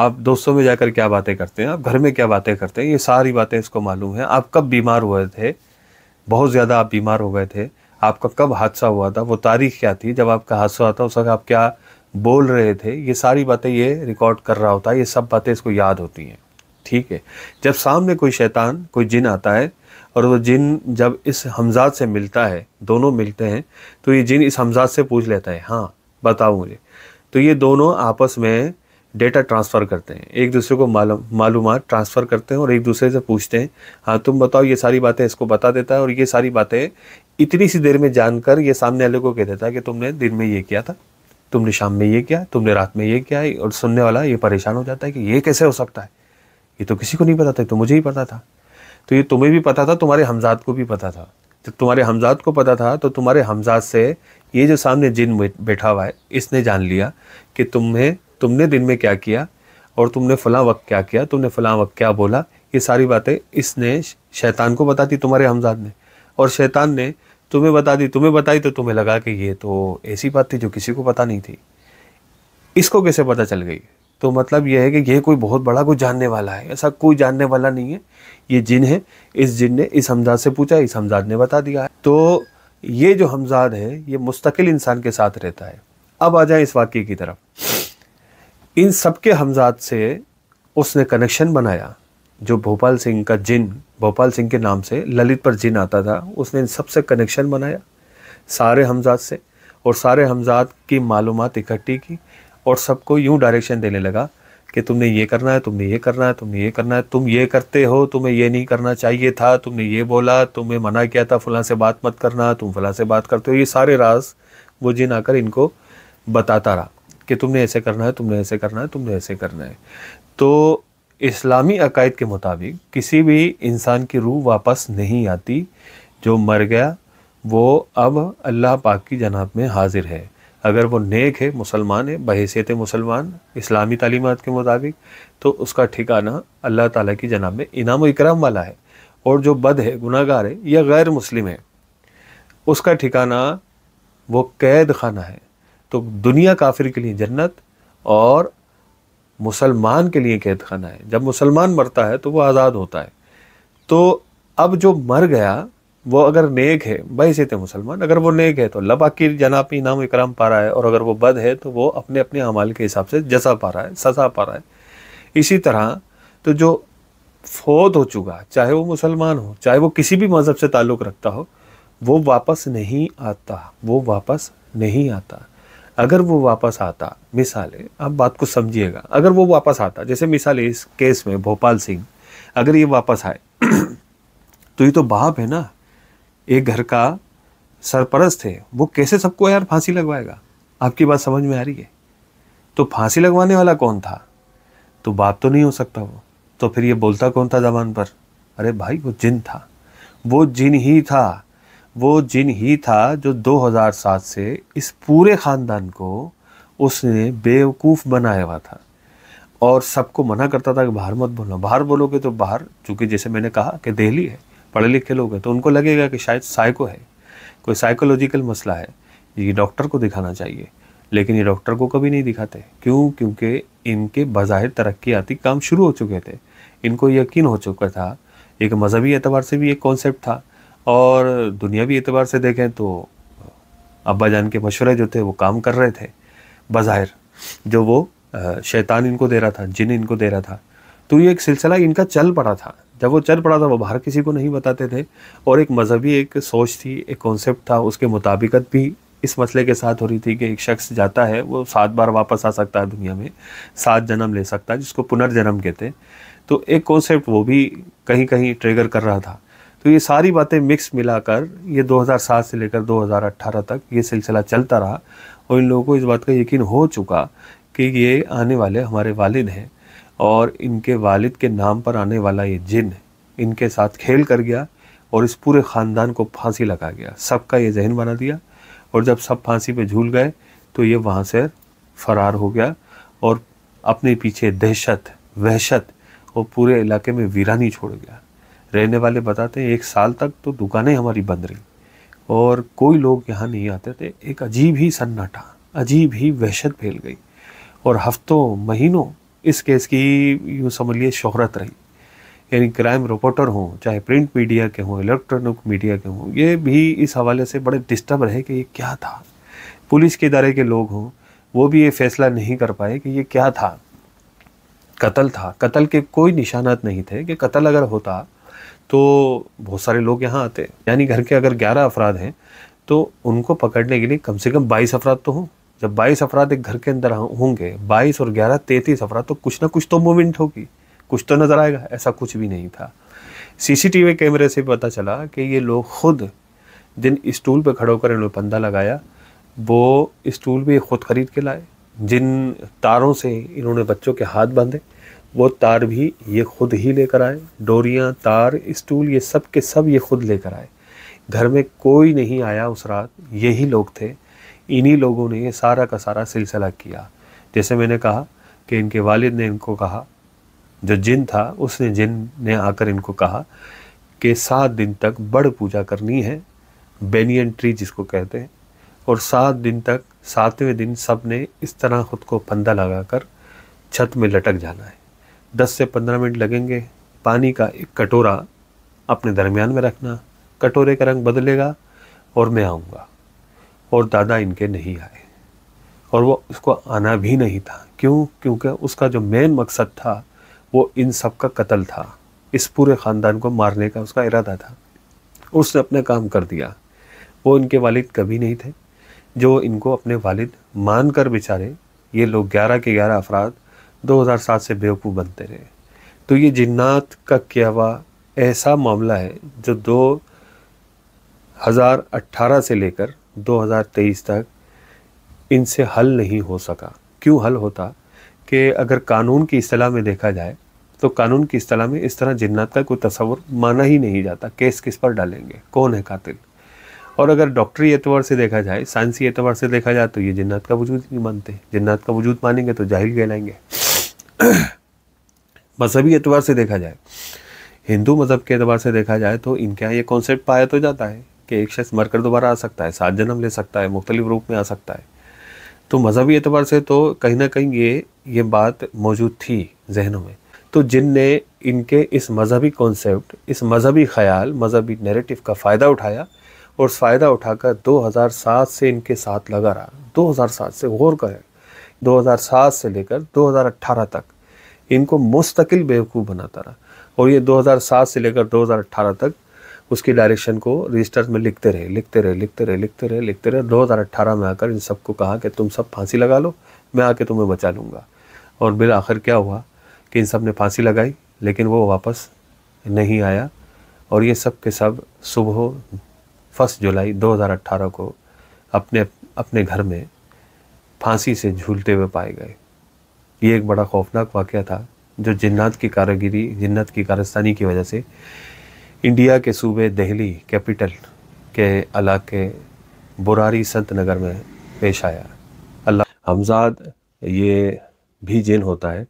Speaker 1: आप दोस्तों में जाकर क्या बातें करते हैं आप घर में क्या बातें करते हैं ये सारी बातें इसको मालूम है आप कब बीमार हुए थे बहुत ज़्यादा आप बीमार हो गए थे आपका कब हादसा हुआ था वो तारीख क्या थी जब आपका हादसा हुआ था उस वक्त आप क्या बोल रहे थे ये सारी बातें ये रिकॉर्ड कर रहा होता है ये सब बातें इसको याद होती हैं ठीक है जब सामने कोई शैतान कोई जिन आता है और वो जिन जब इस हमजाद से मिलता है दोनों मिलते हैं तो ये जिन इस हमजाद से पूछ लेता है हाँ बताओ मुझे तो ये दोनों आपस में डेटा ट्रांसफ़र करते हैं एक दूसरे को मालूम ट्रांसफ़र करते हैं और एक दूसरे से पूछते हैं हाँ तुम बताओ ये सारी बातें इसको बता देता है और ये सारी बातें इतनी सी देर में जानकर ये सामने वाले को कह देता है कि तुमने दिन में ये किया था तुमने शाम में ये किया तुमने रात में ये किया और सुनने वाला ये परेशान हो जाता है कि ये कैसे हो सकता है ये तो किसी को नहीं पता था तो मुझे ही पता था तो ये तुम्हें भी पता था तुम्हारे हमजाद को भी पता था जब तुम्हारे हमजाद को पता था तो तुम्हारे हमजाद से ये जो सामने जिन बैठा हुआ है इसने जान लिया कि तुम्हें तुमने दिन में क्या किया और तुमने फ़लां वक्त क्या किया तुमने फ़लां वक्त क्या बोला ये सारी बातें इसने शैतान को बता दी तुम्हारे हमजाद ने और शैतान ने तुम्हें बता दी तुम्हें बताई तो तुम्हें लगा कि ये तो ऐसी बात थी जो किसी को पता नहीं थी इसको कैसे पता चल गई तो मतलब यह है कि यह कोई बहुत बड़ा कुछ जानने वाला है ऐसा कोई जानने वाला नहीं है ये जिन है इस जिन ने इस हमजाद से पूछा इस हमजाद ने बता दिया है तो ये जो हमजाद है ये मुस्तकिल इंसान के साथ रहता है अब आ जाए इस वाक्य की तरफ इन सबके हमजाद से उसने कनेक्शन बनाया जो भोपाल सिंह का जिन भोपाल सिंह के नाम से ललित पर जिन आता था उसने इन सबसे कनेक्शन बनाया सारे हमजाद से और सारे हमजाद की मालूम इकट्ठी की और सबको यूँ डायरेक्शन देने लगा कि तुमने ये करना है तुमने ये करना है तुमने ये करना है तुम ये करते हो तुम्हें ये नहीं करना चाहिए था तुमने ये बोला तुम्हें मना किया था फलां से बात मत करना तुम फलां से बात करते हो ये सारे राज वो जिन आकर इनको बताता रहा कि तुमने ऐसे करना है तुमने ऐसे करना है तुमने ऐसे करना है तो इस्लामी अकायद के मुताबिक किसी भी इंसान की रूह वापस नहीं आती जो मर गया वो अब अल्लाह पाक की जनाब में हाजिर है अगर वो नेक है मुसलमान है बहसीत मुसलमान इस्लामी तालीमत के मुताबिक तो उसका ठिकाना अल्लाह ताला की जनाब में इनाम इकराम वाला है और जो बद है गुनागार है या गैर मुस्लिम है उसका ठिकाना वो कैद खाना है तो दुनिया काफिर के लिए जन्नत और मुसलमान के लिए कैद खाना है जब मुसलमान मरता है तो वो आज़ाद होता है तो अब जो मर गया वो अगर नेक है थे तो मुसलमान अगर वो नेक है तो लब की जनाब इनाम इकराम पा रहा है और अगर वो बद है तो वो अपने अपने अमाल के हिसाब से जसा पा रहा है सजा पा रहा है इसी तरह तो जो फौत हो चुका चाहे वो मुसलमान हो चाहे वो किसी भी मज़हब से ताल्लुक़ रखता हो वो वापस नहीं आता वो वापस नहीं आता अगर वो वापस आता मिसाल है आप बात को समझिएगा अगर वो वापस आता जैसे मिसाल इस केस में भोपाल सिंह अगर ये वापस आए तो ये तो बाप है ना एक घर का सरपरस्त है वो कैसे सबको यार फांसी लगवाएगा आपकी बात समझ में आ रही है तो फांसी लगवाने वाला कौन था तो बाप तो नहीं हो सकता वो तो फिर ये बोलता कौन था जबान पर अरे भाई वो जिन था वो जिन ही था वो जिन ही था जो 2007 से इस पूरे ख़ानदान को उसने बेवकूफ़ बनाया हुआ था और सबको मना करता था कि बाहर मत बोलो बाहर बोलोगे तो बाहर चूँकि जैसे मैंने कहा कि दिल्ली है पढ़े लिखे लोग हैं तो उनको लगेगा कि शायद साइको है कोई साइकोलॉजिकल मसला है ये डॉक्टर को दिखाना चाहिए लेकिन ये डॉक्टर को कभी नहीं दिखाते क्यों क्योंकि इनके बाहिर तरक्याती काम शुरू हो चुके थे इनको यकीन हो चुका था एक मज़हबी एतबार से भी एक कॉन्सेप्ट था और दुनियावी एतबार से देखें तो अब्बा जान के मशवरे जो थे वो काम कर रहे थे बाहिर जो वो शैतान इनको दे रहा था जिन इनको दे रहा था तो ये एक सिलसिला इनका चल पड़ा था जब वो चल पड़ा था वो बाहर किसी को नहीं बताते थे और एक मजहबी एक सोच थी एक कॉन्सेप्ट था उसके मुताबिकत भी इस मसले के साथ हो रही थी कि एक शख्स जाता है वो सात बार वापस आ सकता है दुनिया में सात जन्म ले सकता है जिसको पुनर्जन्म कहते हैं तो एक कॉन्सेप्ट वो भी कहीं कहीं ट्रिगर कर रहा था तो ये सारी बातें मिक्स मिलाकर ये 2007 से लेकर 2018 तक ये सिलसिला चलता रहा और इन लोगों को इस बात का यकीन हो चुका कि ये आने वाले हमारे वालिद हैं और इनके वालिद के नाम पर आने वाला ये जिन इनके साथ खेल कर गया और इस पूरे ख़ानदान को फांसी लगा गया सबका ये जहन बना दिया और जब सब फांसी पे झूल गए तो ये वहाँ से फरार हो गया और अपने पीछे दहशत वहशत और पूरे इलाके में वीरानी छोड़ गया रहने वाले बताते हैं एक साल तक तो दुकानें हमारी बंद रही और कोई लोग यहाँ नहीं आते थे एक अजीब ही सन्नाटा अजीब ही वहशत फैल गई और हफ्तों महीनों इस केस की यूँ समझिए शोहरत रही यानी क्राइम रिपोर्टर हों चाहे प्रिंट मीडिया के हों इलेक्ट्रॉनिक मीडिया के हों ये भी इस हवाले से बड़े डिस्टर्ब रहे कि ये क्या था पुलिस के इदारे के लोग हों वो भी ये फैसला नहीं कर पाए कि ये क्या था कत्ल था कत्ल के कोई निशानात नहीं थे कि कत्ल अगर होता तो बहुत सारे लोग यहाँ आते हैं यानी घर के अगर ग्यारह अफराद हैं तो उनको पकड़ने के लिए कम से कम बाईस अफराद तो हों जब बाईस अफराद एक घर के अंदर होंगे बाईस और ग्यारह तैंतीस अफराद तो कुछ ना कुछ तो मूवमेंट होगी कुछ तो नज़र आएगा ऐसा कुछ भी नहीं था सीसीटीवी कैमरे से पता चला कि ये लोग खुद जिन स्टूल पर खड़े होकर इन्होंने पंदा लगाया वो स्टूल भी खुद खरीद के लाए जिन तारों से इन्होंने बच्चों के हाथ बांधे वो तार भी ये खुद ही लेकर आए डोरियाँ तार स्टूल ये सब के सब ये खुद लेकर आए घर में कोई नहीं आया उस रात यही लोग थे इन्हीं लोगों ने ये सारा का सारा सिलसिला किया जैसे मैंने कहा कि इनके वालिद ने इनको कहा जो जिन था उसने जिन ने आकर इनको कहा कि सात दिन तक बड़ पूजा करनी है बेनियन ट्री जिसको कहते हैं और सात दिन तक सातवें दिन सब ने इस तरह ख़ुद को फंदा लगाकर छत में लटक जाना है दस से पंद्रह मिनट लगेंगे पानी का एक कटोरा अपने दरमियान में रखना कटोरे का रंग बदलेगा और मैं आऊँगा और दादा इनके नहीं आए और वो उसको आना भी नहीं था क्यों क्योंकि उसका जो मेन मकसद था वो इन सब का कत्ल था इस पूरे ख़ानदान को मारने का उसका इरादा था उसने अपना काम कर दिया वो इनके वालिद कभी नहीं थे जो इनको अपने वालिद मान कर बेचारे ये लोग ग्यारह के ग्यारह अफराद 2007 से बेवकूफ़ बनते रहे तो ये जिन्नात का किया हुआ ऐसा मामला है जो 2018 से लेकर 2023 तक इनसे हल नहीं हो सका क्यों हल होता कि अगर कानून की असलाह में देखा जाए तो कानून की असलाह में इस तरह जिन्नात का कोई तस्वर माना ही नहीं जाता केस किस पर डालेंगे कौन है कातिल और अगर डॉक्टरी एतवार से देखा जाए साइंसी एतवार से देखा जाए तो ये जन्नत का वजूद नहीं मानते जिन्नात का वजूद मानेंगे तो जाहिर कहलाएंगे मजहबी एतबार से देखा जाए हिंदू मज़हब के एतबार से देखा जाए तो इनके यहाँ ये कॉन्सेप्ट पाया तो जाता है कि एक शख्स मरकर दोबारा आ सकता है सात जन्म ले सकता है मुख्तलिफ रूप में आ सकता है तो मज़हबी एतबार से तो कहीं ना कहीं ये ये बात मौजूद थी जहनों में तो जिनने इनके इस मज़हबी कॉन्सेप्ट इस मज़हबी ख्याल मज़हबी नेरेटिव का फ़ायदा उठाया और फ़ायदा उठाकर 2007 से इनके साथ लगा रहा 2007 से गौर करें 2007 से लेकर 2018 तक इनको मुस्तकिल बेवकूफ़ बनाता रहा और ये 2007 से लेकर 2018 तक उसकी डायरेक्शन को रजिस्टर में लिखते रहे लिखते रहे लिखते रहे लिखते रहे लिखते रहे 2018 में आकर इन सबको कहा कि तुम सब फांसी लगा लो मैं आके तुम्हें बचा लूँगा और बिल आखिर क्या हुआ कि इन सब ने फांसी लगाई लेकिन वो वापस नहीं आया और ये सब के सब सुबह फर्स्ट जुलाई 2018 को अपने अपने घर में फांसी से झूलते हुए पाए गए ये एक बड़ा खौफनाक वाक़ था जो जन्नात की कारागिरी जन्नत की कारस्तानी की वजह से इंडिया के सूबे दहली कैपिटल के इलाके बुरारी संत नगर में पेश आया अल्लाह हमजाद ये भी जिन होता है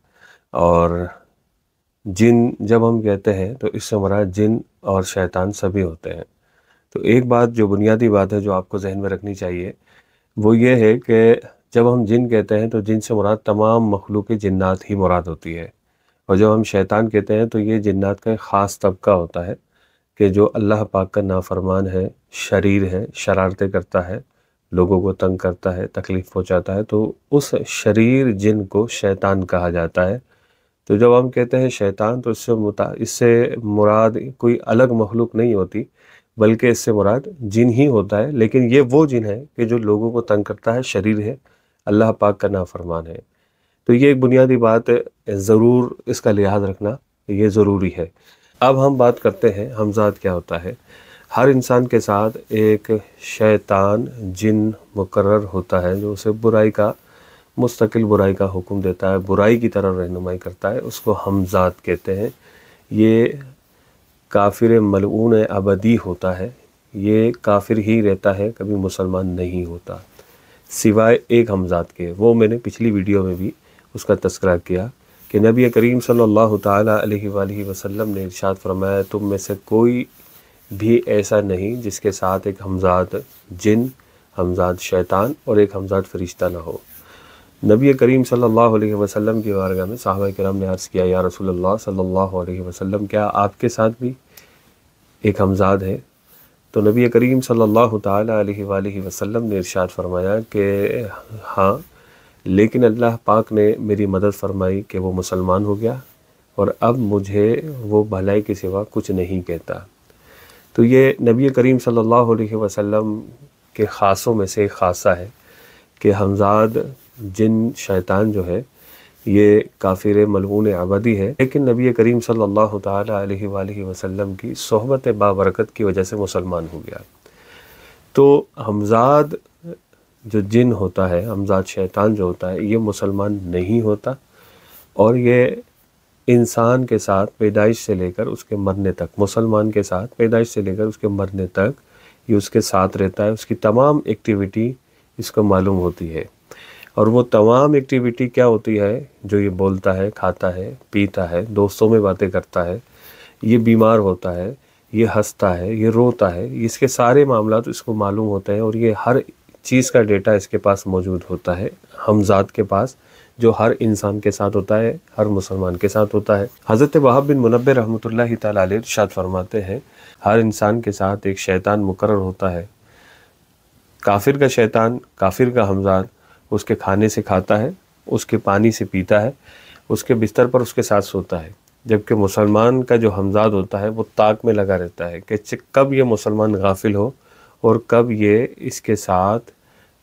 Speaker 1: और जिन जब हम कहते हैं तो इससे हमारा जिन और शैतान सभी होते हैं तो एक बात जो बुनियादी बात है जो आपको जहन में रखनी चाहिए वो ये है कि जब हम जिन कहते हैं तो जिन से मुराद तमाम मखलूक जन्नात ही मुराद होती है और जब हम शैतान कहते हैं तो ये जन्नात का एक ख़ास तबका होता है कि जो अल्लाह पाक का नाफरमान है शरीर है शरारतें करता है लोगों को तंग करता है तकलीफ़ पहुँचाता है तो उस शरीर जिन को शैतान कहा जाता है तो जब हम कहते हैं शैतान तो इससे मुता इससे मुराद कोई अलग मखलूक नहीं होती बल्कि इससे मुराद जिन ही होता है लेकिन ये वो जिन है कि जो लोगों को तंग करता है शरीर है अल्लाह पाक का नाफरमान है तो ये एक बुनियादी बात है ज़रूर इसका लिहाज रखना ये ज़रूरी है अब हम बात करते हैं हमजात क्या होता है हर इंसान के साथ एक शैतान जिन मुकर होता है जो उसे बुराई का मुस्तकिल बुराई का हुक्म देता है बुराई की तरह रहनुमाई करता है उसको हमजाद कहते हैं ये काफिर मलून अबदी होता है ये काफिर ही रहता है कभी मुसलमान नहीं होता सिवाय एक हमजात के वो मैंने पिछली वीडियो में भी उसका तस्करा किया कि नबी करीम सल्लल्लाहु अलैहि सल्ला वसल्लम ने इरशाद फरमाया तुम में से कोई भी ऐसा नहीं जिसके साथ एक हमजाद जिन हमजाद शैतान और एक हमजाद फरिश्ता ना हो नबी करीम सल्लल्लाहु अलैहि वसल्लम की वारगाह में साहब कराम ने अर्ज़ किया या रसूलुल्लाह सल्ला वसम क्या आपके साथ भी एक हमजाद है तो नबी करीम सल्लल्लाहु अलैहि वसल्लम ने इरशाद फरमाया कि हाँ लेकिन अल्लाह पाक ने मेरी मदद फरमाई कि वो मुसलमान हो गया और अब मुझे वो भलाई के सिवा कुछ नहीं कहता तो ये नबी करीम सल्लल्लाहु अलैहि वसल्लम के ख़ासों में से एक ख़ासा है कि हमजाद जिन शैतान जो है ये काफिर मलून आबादी है लेकिन नबी करीम सल्लल्लाहु अलैहि वसल्लम की सहबत बाबरकत की वजह से मुसलमान हो गया तो हमजाद जो जिन होता है हमजाद शैतान जो होता है ये मुसलमान नहीं होता और ये इंसान के साथ पैदाइश से लेकर उसके मरने तक मुसलमान के साथ पैदाइश से लेकर उसके मरने तक ये उसके साथ रहता है उसकी तमाम एक्टिविटी इसको मालूम होती है और वो तमाम एक्टिविटी क्या होती है जो ये बोलता है खाता है पीता है दोस्तों में बातें करता है ये बीमार होता है ये हंसता है ये रोता है इसके सारे मामला तो इसको मालूम होते हैं और ये हर चीज़ का डेटा इसके पास मौजूद होता है हमजाद के पास जो हर इंसान के साथ होता है हर मुसलमान के साथ होता है हज़रत वहाब बिन मुनबे रहमत तालाद फरमाते हैं हर इंसान के साथ एक शैतान मुकर होता है काफिर का शैतान काफिर का हमजाद उसके खाने से खाता है उसके पानी से पीता है उसके बिस्तर पर उसके साथ सोता है जबकि मुसलमान का जो हमजाद होता है वो ताक में लगा रहता है कि कब ये मुसलमान गाफिल हो और कब ये इसके साथ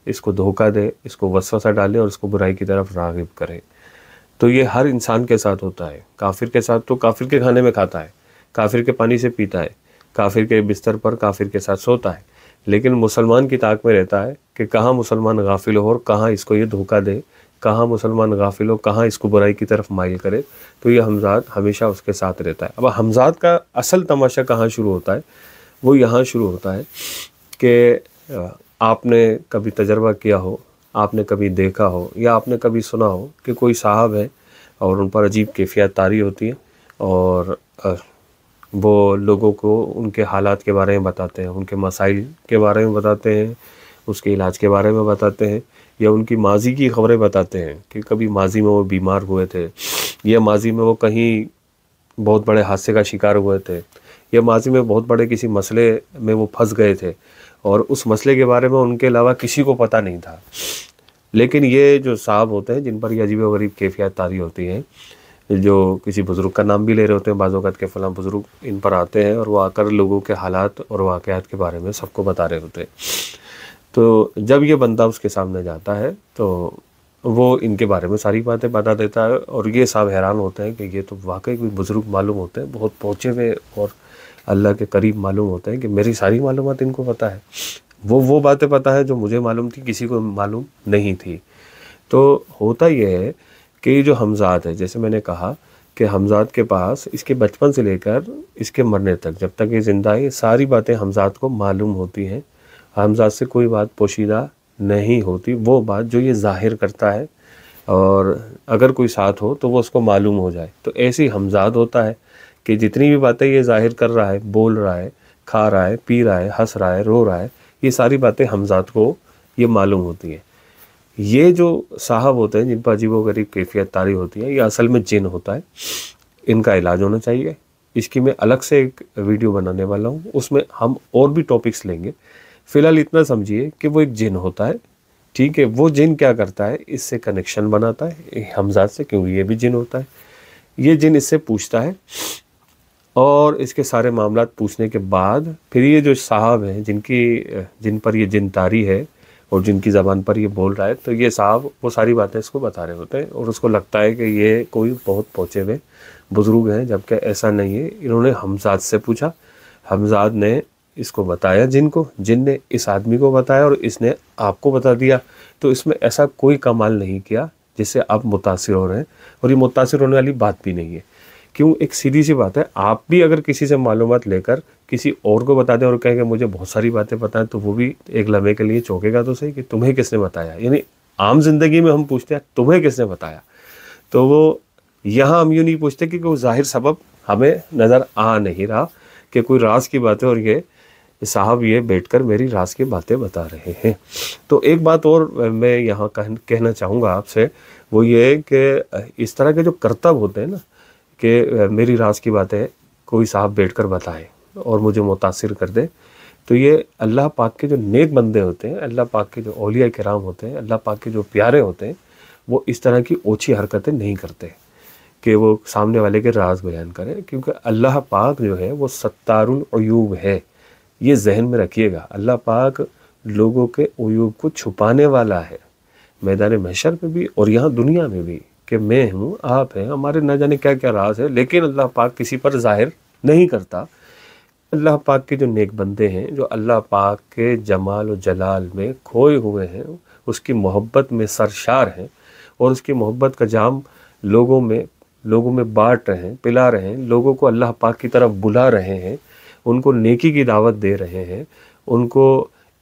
Speaker 1: इसको धोखा दे इसको वसवसा डाले और इसको बुराई की तरफ रागिब करे तो ये हर इंसान के साथ होता है काफिर के साथ तो काफिर के खाने में खाता है काफिर के पानी से पीता है काफिर के बिस्तर पर काफिर के साथ सोता है लेकिन मुसलमान की ताक में रहता है कि कहाँ मुसलमान गाफिल हो और कहाँ इसको ये धोखा दे कहाँ मुसलमान गाफिल हो कहाँ इसको बुराई की तरफ माइल करे तो ये हमजाद हमेशा उसके साथ रहता है अब हमजाद का असल तमाशा कहाँ शुरू होता है वो यहाँ शुरू होता है कि आपने कभी तजर्बा किया हो आपने कभी देखा हो या आपने कभी सुना हो कि कोई साहब है और उन पर अजीब कैफियत तारी होती है और वो लोगों को उनके हालात के बारे में बताते हैं उनके मसाइल के बारे में बताते हैं उसके इलाज के बारे में बताते हैं या उनकी माजी की खबरें बताते हैं कि कभी माजी में वो बीमार हुए थे या माजी में वो कहीं बहुत बड़े हादसे का शिकार हुए थे या माजी में बहुत बड़े किसी मसले में वो फंस गए थे और उस मसले के बारे में उनके अलावा किसी को पता नहीं था लेकिन ये जो साहब होते हैं जिन पर ये अजीब गरीब कैफियात तारी होती हैं जो किसी बुज़ुर्ग का नाम भी ले रहे होते हैं बाज के फलां बुज़ुर्ग इन पर आते हैं और वो आकर लोगों के हालात और वाक़ात के बारे में सबको बता रहे होते हैं तो जब ये बंदा उसके सामने जाता है तो वो इनके बारे में सारी बातें बता देता है और ये साहब हैरान होते हैं कि ये तो वाकई कोई बुज़ुर्ग मालूम होते हैं बहुत पहुँचे हुए और अल्लाह के करीब मालूम होते हैं कि मेरी सारी मालूम इनको पता है वो वो बातें पता है जो मुझे मालूम थी किसी को मालूम नहीं थी तो होता यह है कि ये जो हमजाद है जैसे मैंने कहा कि हमजाद के पास इसके बचपन से लेकर इसके मरने तक जब तक ये ज़िंदा है सारी बातें हमजाद को मालूम होती हैं हमजाद से कोई बात पोशीदा नहीं होती वो बात जो ये जाहिर करता है और अगर कोई साथ हो तो वो उसको मालूम हो जाए तो ऐसे हमजाद होता है कि जितनी भी बातें ये जाहिर कर रहा है बोल रहा है खा रहा है पी रहा है हंस रहा है रो रहा है ये सारी बातें हमजाद को ये मालूम होती हैं ये जो साहब होते हैं जिन पर अजीब गरीब कैफियत तारी होती है ये असल में जिन होता है इनका इलाज होना चाहिए इसकी मैं अलग से एक वीडियो बनाने वाला हूँ उसमें हम और भी टॉपिक्स लेंगे फ़िलहाल इतना समझिए कि वो एक जिन होता है ठीक है वो जिन क्या करता है इससे कनेक्शन बनाता है हमजाद से क्योंकि ये भी जिन होता है ये जिन इससे पूछता है और इसके सारे मामला पूछने के बाद फिर ये जो साहब हैं जिनकी जिन पर ये जिन तारी है और जिनकी ज़बान पर ये बोल रहा है तो ये साहब वो सारी बातें इसको बता रहे होते हैं और उसको लगता है कि ये कोई बहुत पहुँचे हुए बुज़ुर्ग हैं जबकि ऐसा नहीं है इन्होंने हमजाद से पूछा हमजाद ने इसको बताया जिनको जिन ने इस आदमी को बताया और इसने आपको बता दिया तो इसमें ऐसा कोई कमाल नहीं किया जिससे आप मुतासर हो रहे हैं और ये मुतासर होने वाली बात भी नहीं है क्यों एक सीधी सी बात है आप भी अगर किसी से मालूम लेकर किसी और को बता दें और कहें कि मुझे बहुत सारी बातें पता है तो वो भी एक लम्हे के लिए चौंकेगा तो सही कि तुम्हें किसने बताया यानी आम जिंदगी में हम पूछते हैं तुम्हें किसने बताया तो वो यहाँ हम यूँ नहीं पूछते कि वो ज़ाहिर सबब हमें नज़र आ नहीं रहा कि कोई राज की बात है और ये साहब ये बैठकर मेरी राज की बातें बता रहे हैं तो एक बात और मैं यहाँ कहना चाहूँगा आपसे वो ये कि इस तरह के जो कर्तव्य होते हैं ना कि मेरी राज की बातें कोई साहब बैठ कर बताए और मुझे मुतासर कर दे तो ये अल्लाह पाक के जो नेक बंदे होते हैं अल्लाह पाक के जो अलिया कराम होते हैं अल्लाह पाक के जो प्यारे होते हैं वो इस तरह की ओछी हरकतें नहीं करते कि वो सामने वाले के राज बयान करें क्योंकि अल्लाह पाक जो है वो सत्तारूब है ये जहन में रखिएगा अल्लाह पाक लोगों के अयूब को छुपाने वाला है मैदान महशर में भी और यहाँ दुनिया में भी कि मैं हूँ आप हैं हमारे ना जाने क्या क्या राज है लेकिन अल्लाह पाक किसी पर ज़ाहिर नहीं करता अल्लाह पाक के जो नेक बंदे हैं जो अल्लाह पाक के जमाल और जलाल में खोए हुए हैं उसकी मोहब्बत में सरशार हैं और उसकी मोहब्बत का जाम लोगों में लोगों में बांट रहे हैं पिला रहे हैं लोगों को अल्लाह पाक की तरफ बुला रहे हैं उनको नेकी की दावत दे रहे हैं उनको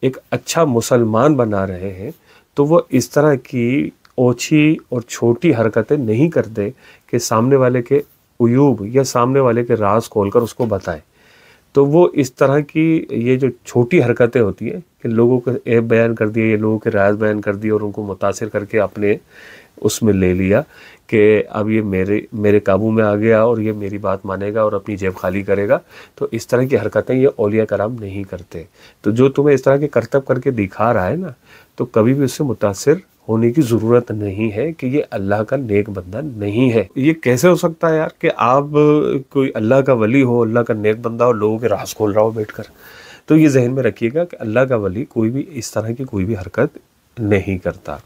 Speaker 1: एक अच्छा मुसलमान बना रहे हैं तो वो इस तरह की ओछी और छोटी हरकतें नहीं करते कि सामने वाले के उयूब या सामने वाले के राज खोलकर उसको बताएं तो वो इस तरह की ये जो छोटी हरकतें होती हैं कि लोगों को ऐप बयान कर दिए या लोगों के राज बयान कर दिए और उनको मुतासर करके अपने उसमें ले लिया कि अब ये मेरे मेरे काबू में आ गया और ये मेरी बात मानेगा और अपनी जेब खाली करेगा तो इस तरह की हरकतें ये ओलिया कराम नहीं करते तो जो तुम्हें इस तरह के करतब करके दिखा रहा है ना तो कभी भी उससे मुतासर होने की ज़रूरत नहीं है कि ये अल्लाह का नेक बंदा नहीं है ये कैसे हो सकता है यार कि आप कोई अल्लाह का वली हो अल्लाह का नेक बंदा हो लोगों के रास खोल रहा हो बैठ कर तो ये जहन में रखिएगा कि अल्लाह का वली कोई भी इस तरह की कोई भी हरकत नहीं करता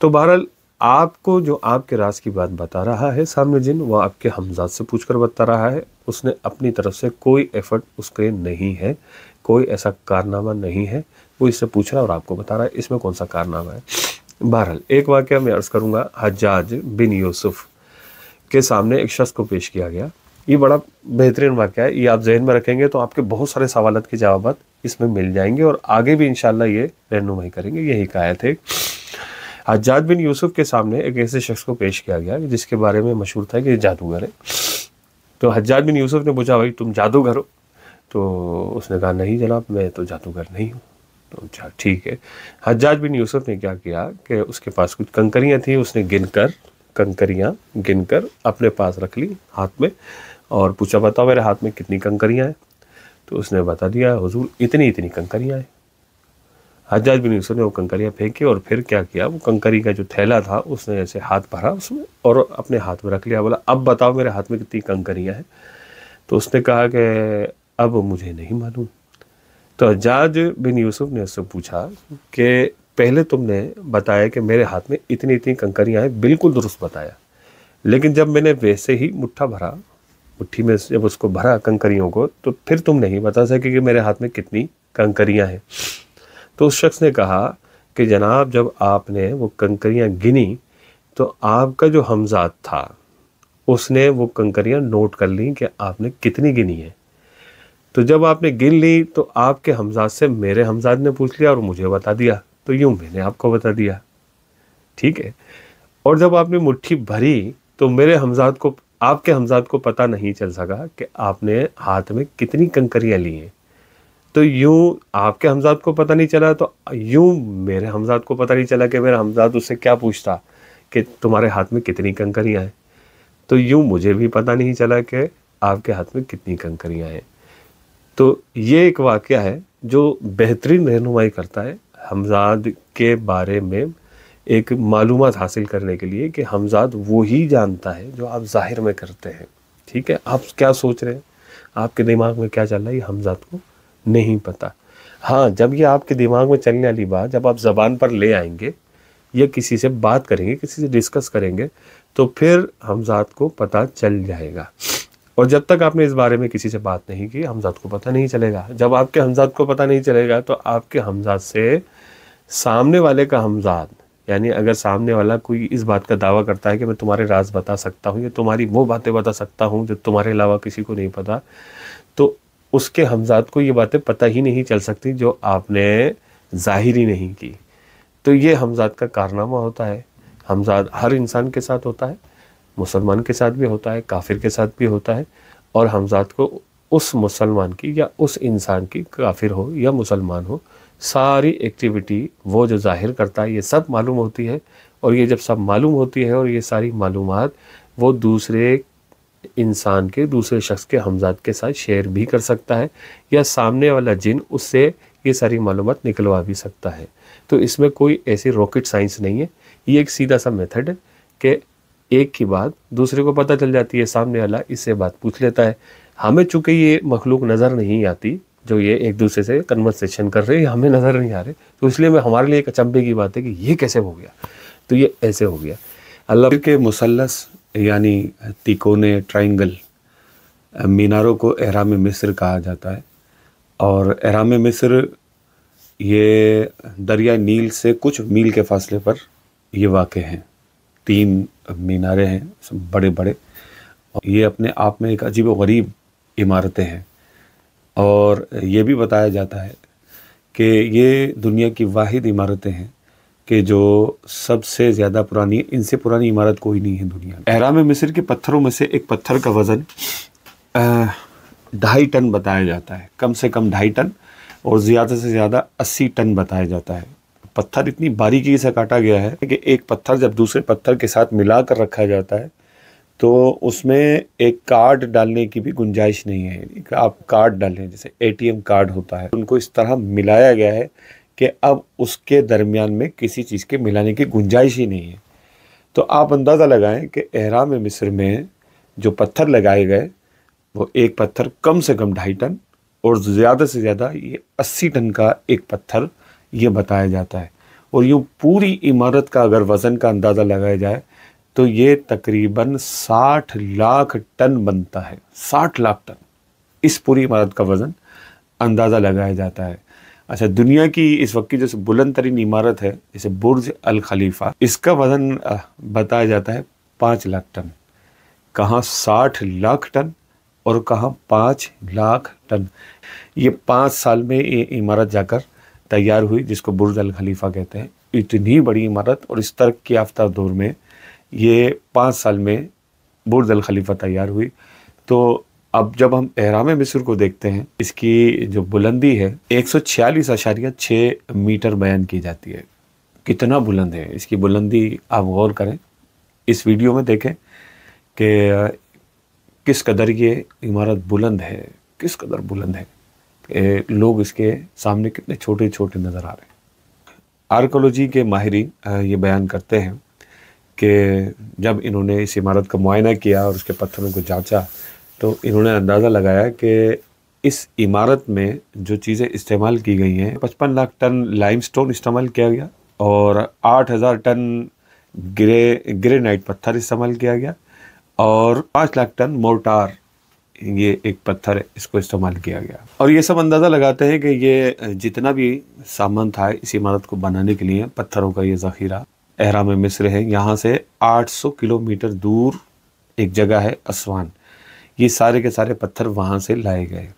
Speaker 1: तो बहरहाल आपको जो आपके राज की बात बता रहा है सामने जिन वह आपके हमजाद से पूछ कर बता रहा है उसने अपनी तरफ से कोई एफर्ट उसके नहीं है कोई ऐसा कारनामा नहीं है वो इससे पूछ रहा है और आपको बता रहा है इसमें कौन सा कारनामा है बहरहाल एक वाक्य मैं अर्ज़ करूँगा हजाज बिन यूसुफ के सामने एक शख्स को पेश किया गया ये बड़ा बेहतरीन वाक्य है ये आप जहन में रखेंगे तो आपके बहुत सारे सवाल के जवाब इसमें मिल जाएंगे और आगे भी इन ये रहनुमाई करेंगे ये हिकायत है हजाज बिन यूसुफ के सामने एक ऐसे शख्स को पेश किया गया जिसके बारे में मशहूर था कि जादूगर है तो हजाज बिन यूसुफ ने पूछा भाई तुम जादूगर हो तो उसने कहा नहीं जनाब मैं तो जादूगर नहीं हूँ तो अच्छा ठीक है हजाज बिन यूसुफ ने क्या किया कि उसके पास कुछ कंकरियाँ थी उसने गिनकर कंकरियाँ गिनकर अपने पास रख ली हाथ में और पूछा बताओ मेरे हाथ में कितनी कंकरियाँ हैं तो उसने बता दिया हजूर इतनी इतनी कंकरियाँ हैं हजाज बिन यूसुफ ने वो कंकरियाँ फेंकी और फिर क्या किया वो कंकरी का जो थैला था उसने ऐसे हाथ भरा उसमें और अपने हाथ में रख लिया बोला अब बताओ मेरे हाथ में कितनी कंकरियाँ हैं तो उसने कहा कि अब मुझे नहीं मालूम तो हजाज बिन यूसुफ ने उससे पूछा कि पहले तुमने बताया कि मेरे हाथ में इतनी इतनी कंकरियाँ हैं बिल्कुल दुरुस्त बताया लेकिन जब मैंने वैसे ही मुट्ठा भरा मुट्ठी में जब उसको भरा कंकरियों को तो फिर तुम नहीं बता सके कि मेरे हाथ में कितनी कंकरियाँ हैं तो उस शख्स ने कहा कि जनाब जब आपने वो कंकरियाँ गिनी तो आपका जो हमजात था उसने वो कंकरियाँ नोट कर ली कि आपने कितनी गिनी है तो जब आपने गिन ली तो आपके हमजाद से मेरे हमजाद ने पूछ लिया और मुझे बता दिया तो यूँ मैंने आपको बता दिया ठीक है और जब आपने मुट्ठी भरी तो मेरे हमजाद को आपके हमजाद को पता नहीं चल सका कि आपने हाथ में कितनी कंकरियाँ ली हैं तो यूँ आपके हमजाद को पता नहीं चला तो यूँ मेरे हमजाद को पता नहीं चला कि मेरा हमजाद उससे क्या पूछता कि तुम्हारे हाथ में कितनी कंकरियाँ हैं तो यूँ मुझे भी पता नहीं चला कि आपके हाथ में कितनी कंकरियाँ हैं तो ये एक वाक़ है जो बेहतरीन रहनुमाई करता है हमजाद के बारे में एक मालूम हासिल करने के लिए कि हमजाद वो ही जानता है जो आप जाहिर में करते हैं ठीक है आप क्या सोच रहे हैं आपके दिमाग में क्या चल रहा है ये हमजाद को नहीं पता हाँ जब ये आपके दिमाग में चलने वाली बात जब आप ज़बान पर ले आएंगे या किसी से बात करेंगे किसी से डिस्कस करेंगे तो फिर हमजाद को पता चल जाएगा और जब तक आपने इस बारे में किसी से बात नहीं की हमजाद को पता नहीं चलेगा जब आपके हमजाद को पता नहीं चलेगा तो आपके हमजाद से सामने वाले का हमजाद यानी अगर सामने वाला कोई इस बात का दावा करता है कि मैं तुम्हारे राज बता सकता हूँ या तुम्हारी वो बातें बता सकता हूँ जो तुम्हारे अलावा किसी को नहीं पता तो उसके हमजाद को ये बातें पता ही नहीं चल सकती जो आपने जाहिर ही नहीं की तो ये हमजाद का कारनामा होता है हमजाद हर इंसान के साथ होता है मुसलमान के साथ भी होता है काफिर के साथ भी होता है और हमजात को उस मुसलमान की या उस इंसान की काफिर हो या मुसलमान हो सारी एक्टिविटी वो जो जाहिर करता है ये सब मालूम होती है और ये जब सब मालूम होती है और ये सारी मालूम वो दूसरे इंसान के दूसरे शख्स के हमजात के साथ शेयर भी कर सकता है या सामने वाला जिन उससे ये सारी मालूम निकलवा भी सकता है तो इसमें कोई ऐसी रॉकेट साइंस नहीं है ये एक सीधा सा मेथड है कि एक की बात दूसरे को पता चल जाती है सामने वाला इससे बात पूछ लेता है हमें चूंकि ये मखलूक नज़र नहीं आती जो ये एक दूसरे से कन्वर्सेशन कर रहे हैं हमें नज़र नहीं आ रहे तो इसलिए मैं हमारे लिए एक अचंभे की बात है कि ये कैसे हो गया तो ये ऐसे हो गया अल्लाह के मुसलस यानी तिकोने ट्राइंगल मीनारों को एहराम मिस्र कहा जाता है और एहराम मिस्र ये दरिया नील से कुछ मील के फासले पर ये वाक़ हैं तीन मीनारे हैं सब बड़े बड़े और ये अपने आप में एक अजीब गरीब इमारतें हैं और ये भी बताया जाता है कि ये दुनिया की वाहिद इमारतें हैं कि जो सबसे ज़्यादा पुरानी इनसे पुरानी इमारत कोई नहीं है दुनिया में अहराम मिस्र के पत्थरों में से एक पत्थर का वज़न ढाई टन बताया जाता है कम से कम ढाई टन और ज़्यादा से ज़्यादा अस्सी टन बताया जाता है पत्थर इतनी बारीकी से काटा गया है कि एक पत्थर जब दूसरे पत्थर के साथ मिला कर रखा जाता है तो उसमें एक कार्ड डालने की भी गुंजाइश नहीं है आप कार्ड डालें जैसे एटीएम कार्ड होता है उनको इस तरह मिलाया गया है कि अब उसके दरमियान में किसी चीज़ के मिलाने की गुंजाइश ही नहीं है तो आप अंदाज़ा लगाएं कि एहराम मिस्र में जो पत्थर लगाए गए वो एक पत्थर कम से कम ढाई टन और ज़्यादा से ज़्यादा ये अस्सी टन का एक पत्थर ये बताया जाता है और यूँ पूरी इमारत का अगर वज़न का अंदाज़ा लगाया जाए तो ये तकरीबन 60 लाख टन बनता है 60 लाख टन इस पूरी इमारत का वज़न अंदाज़ा लगाया जाता है अच्छा दुनिया की इस वक्त की जैसे बुलंद तरीन इमारत है जैसे बुर्ज अल खलीफा इसका वज़न बताया जाता है पाँच लाख टन कहाँ साठ लाख टन और कहाँ पाँच लाख टन ये पाँच साल में ये इमारत जाकर तैयार हुई जिसको बुर्ज अल खलीफा कहते हैं इतनी बड़ी इमारत और इस तर्क की याफ्ता दौर में ये पाँच साल में बुर्ज अल खलीफा तैयार हुई तो अब जब हम एहराम मिस्र को देखते हैं इसकी जो बुलंदी है एक सौ छियालीस अशारिया छः मीटर बयान की जाती है कितना बुलंद है इसकी बुलंदी आप गौर करें इस वीडियो में देखें कि किस कदर ये इमारत बुलंद है किस कदर बुलंद है लोग इसके सामने कितने छोटे छोटे नज़र आ रहे हैं आर्कोलॉजी के माहरीन ये बयान करते हैं कि जब इन्होंने इस इमारत का मुआयना किया और उसके पत्थरों को जांचा तो इन्होंने अंदाज़ा लगाया कि इस इमारत में जो चीज़ें इस्तेमाल की गई हैं पचपन लाख टन लाइम इस्तेमाल किया गया और आठ हज़ार टन ग्रे ग्रेनाइट पत्थर इस्तेमाल किया गया और पाँच लाख टन मोर्टार ये एक पत्थर इसको इस्तेमाल किया गया और ये सब अंदाज़ा लगाते हैं कि ये जितना भी सामान था इस इमारत को बनाने के लिए पत्थरों का ये ज़ख़ीरा एहराम मिस्र है यहाँ से 800 किलोमीटर दूर एक जगह है असवान ये सारे के सारे पत्थर वहाँ से लाए गए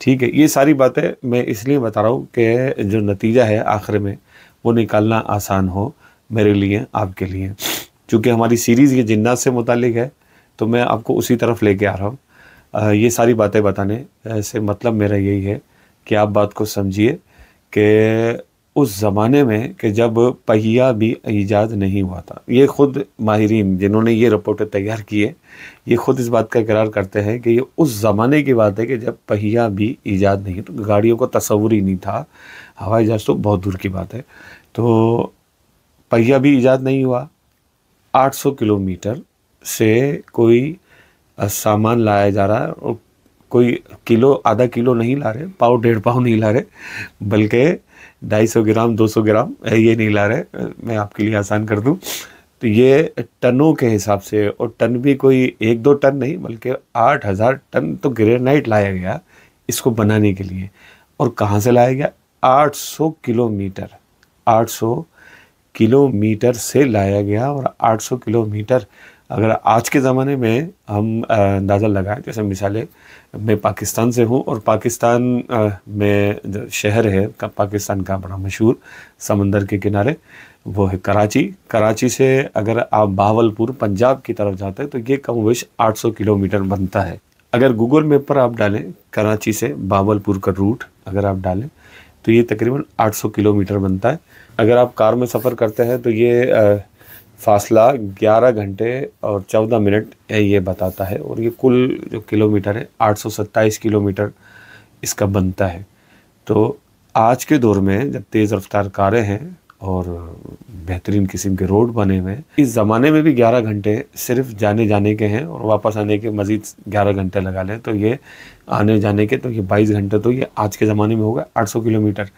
Speaker 1: ठीक है ये सारी बातें मैं इसलिए बता रहा हूँ कि जो नतीजा है आखिर में वो निकालना आसान हो मेरे लिए आपके लिए चूँकि हमारी सीरीज़ ये जिन्नात से मुतल है तो मैं आपको उसी तरफ लेके आ रहा हूँ ये सारी बातें बताने से मतलब मेरा यही है कि आप बात को समझिए कि उस ज़माने में कि जब पहिया भी ईजाद नहीं हुआ था ये ख़ुद माहरीन जिन्होंने ये रिपोर्ट तैयार किए ये ख़ुद इस बात का करार करते हैं कि ये उस ज़माने की बात है कि जब पहिया भी ईजाद नहीं तो गाड़ियों का तस्वूर ही नहीं था हवाई जहाज़ तो बहुत दूर की बात है तो पहिया भी ईजाद नहीं हुआ 800 किलोमीटर से कोई सामान लाया जा रहा है और कोई किलो आधा किलो नहीं ला रहे पाव डेढ़ पाव नहीं ला रहे बल्कि ढाई सौ ग्राम दो सौ ग्राम ये नहीं ला रहे मैं आपके लिए आसान कर दूँ तो ये टनों के हिसाब से और टन भी कोई एक दो टन नहीं बल्कि आठ हज़ार टन तो ग्रेनाइट लाया गया इसको बनाने के लिए और कहाँ से लाया गया आठ सौ किलोमीटर आठ सौ किलोमीटर से लाया गया और आठ सौ किलोमीटर अगर आज के ज़माने में हम अंदाज़ा लगाएं जैसे मिसालें मैं पाकिस्तान से हूँ और पाकिस्तान में जो शहर है का पाकिस्तान का बड़ा मशहूर समंदर के किनारे वो है कराची कराची से अगर आप बावलपुर पंजाब की तरफ जाते हैं तो ये कम वेश सौ किलोमीटर बनता है अगर गूगल मैप पर आप डालें कराची से बावलपुर का रूट अगर आप डालें तो ये तकरीबन 800 किलोमीटर बनता है अगर आप कार में सफ़र करते हैं तो ये फासला 11 घंटे और 14 मिनट ये बताता है और ये कुल जो किलोमीटर है 827 किलोमीटर इसका बनता है तो आज के दौर में जब तेज़ रफ्तार कारें हैं और बेहतरीन किस्म के रोड बने हुए हैं इस ज़माने में भी 11 घंटे सिर्फ जाने जाने के हैं और वापस आने के मज़ीद 11 घंटे लगा लें तो ये आने जाने के तो ये 22 घंटे तो ये आज के ज़माने में होगा 800 किलोमीटर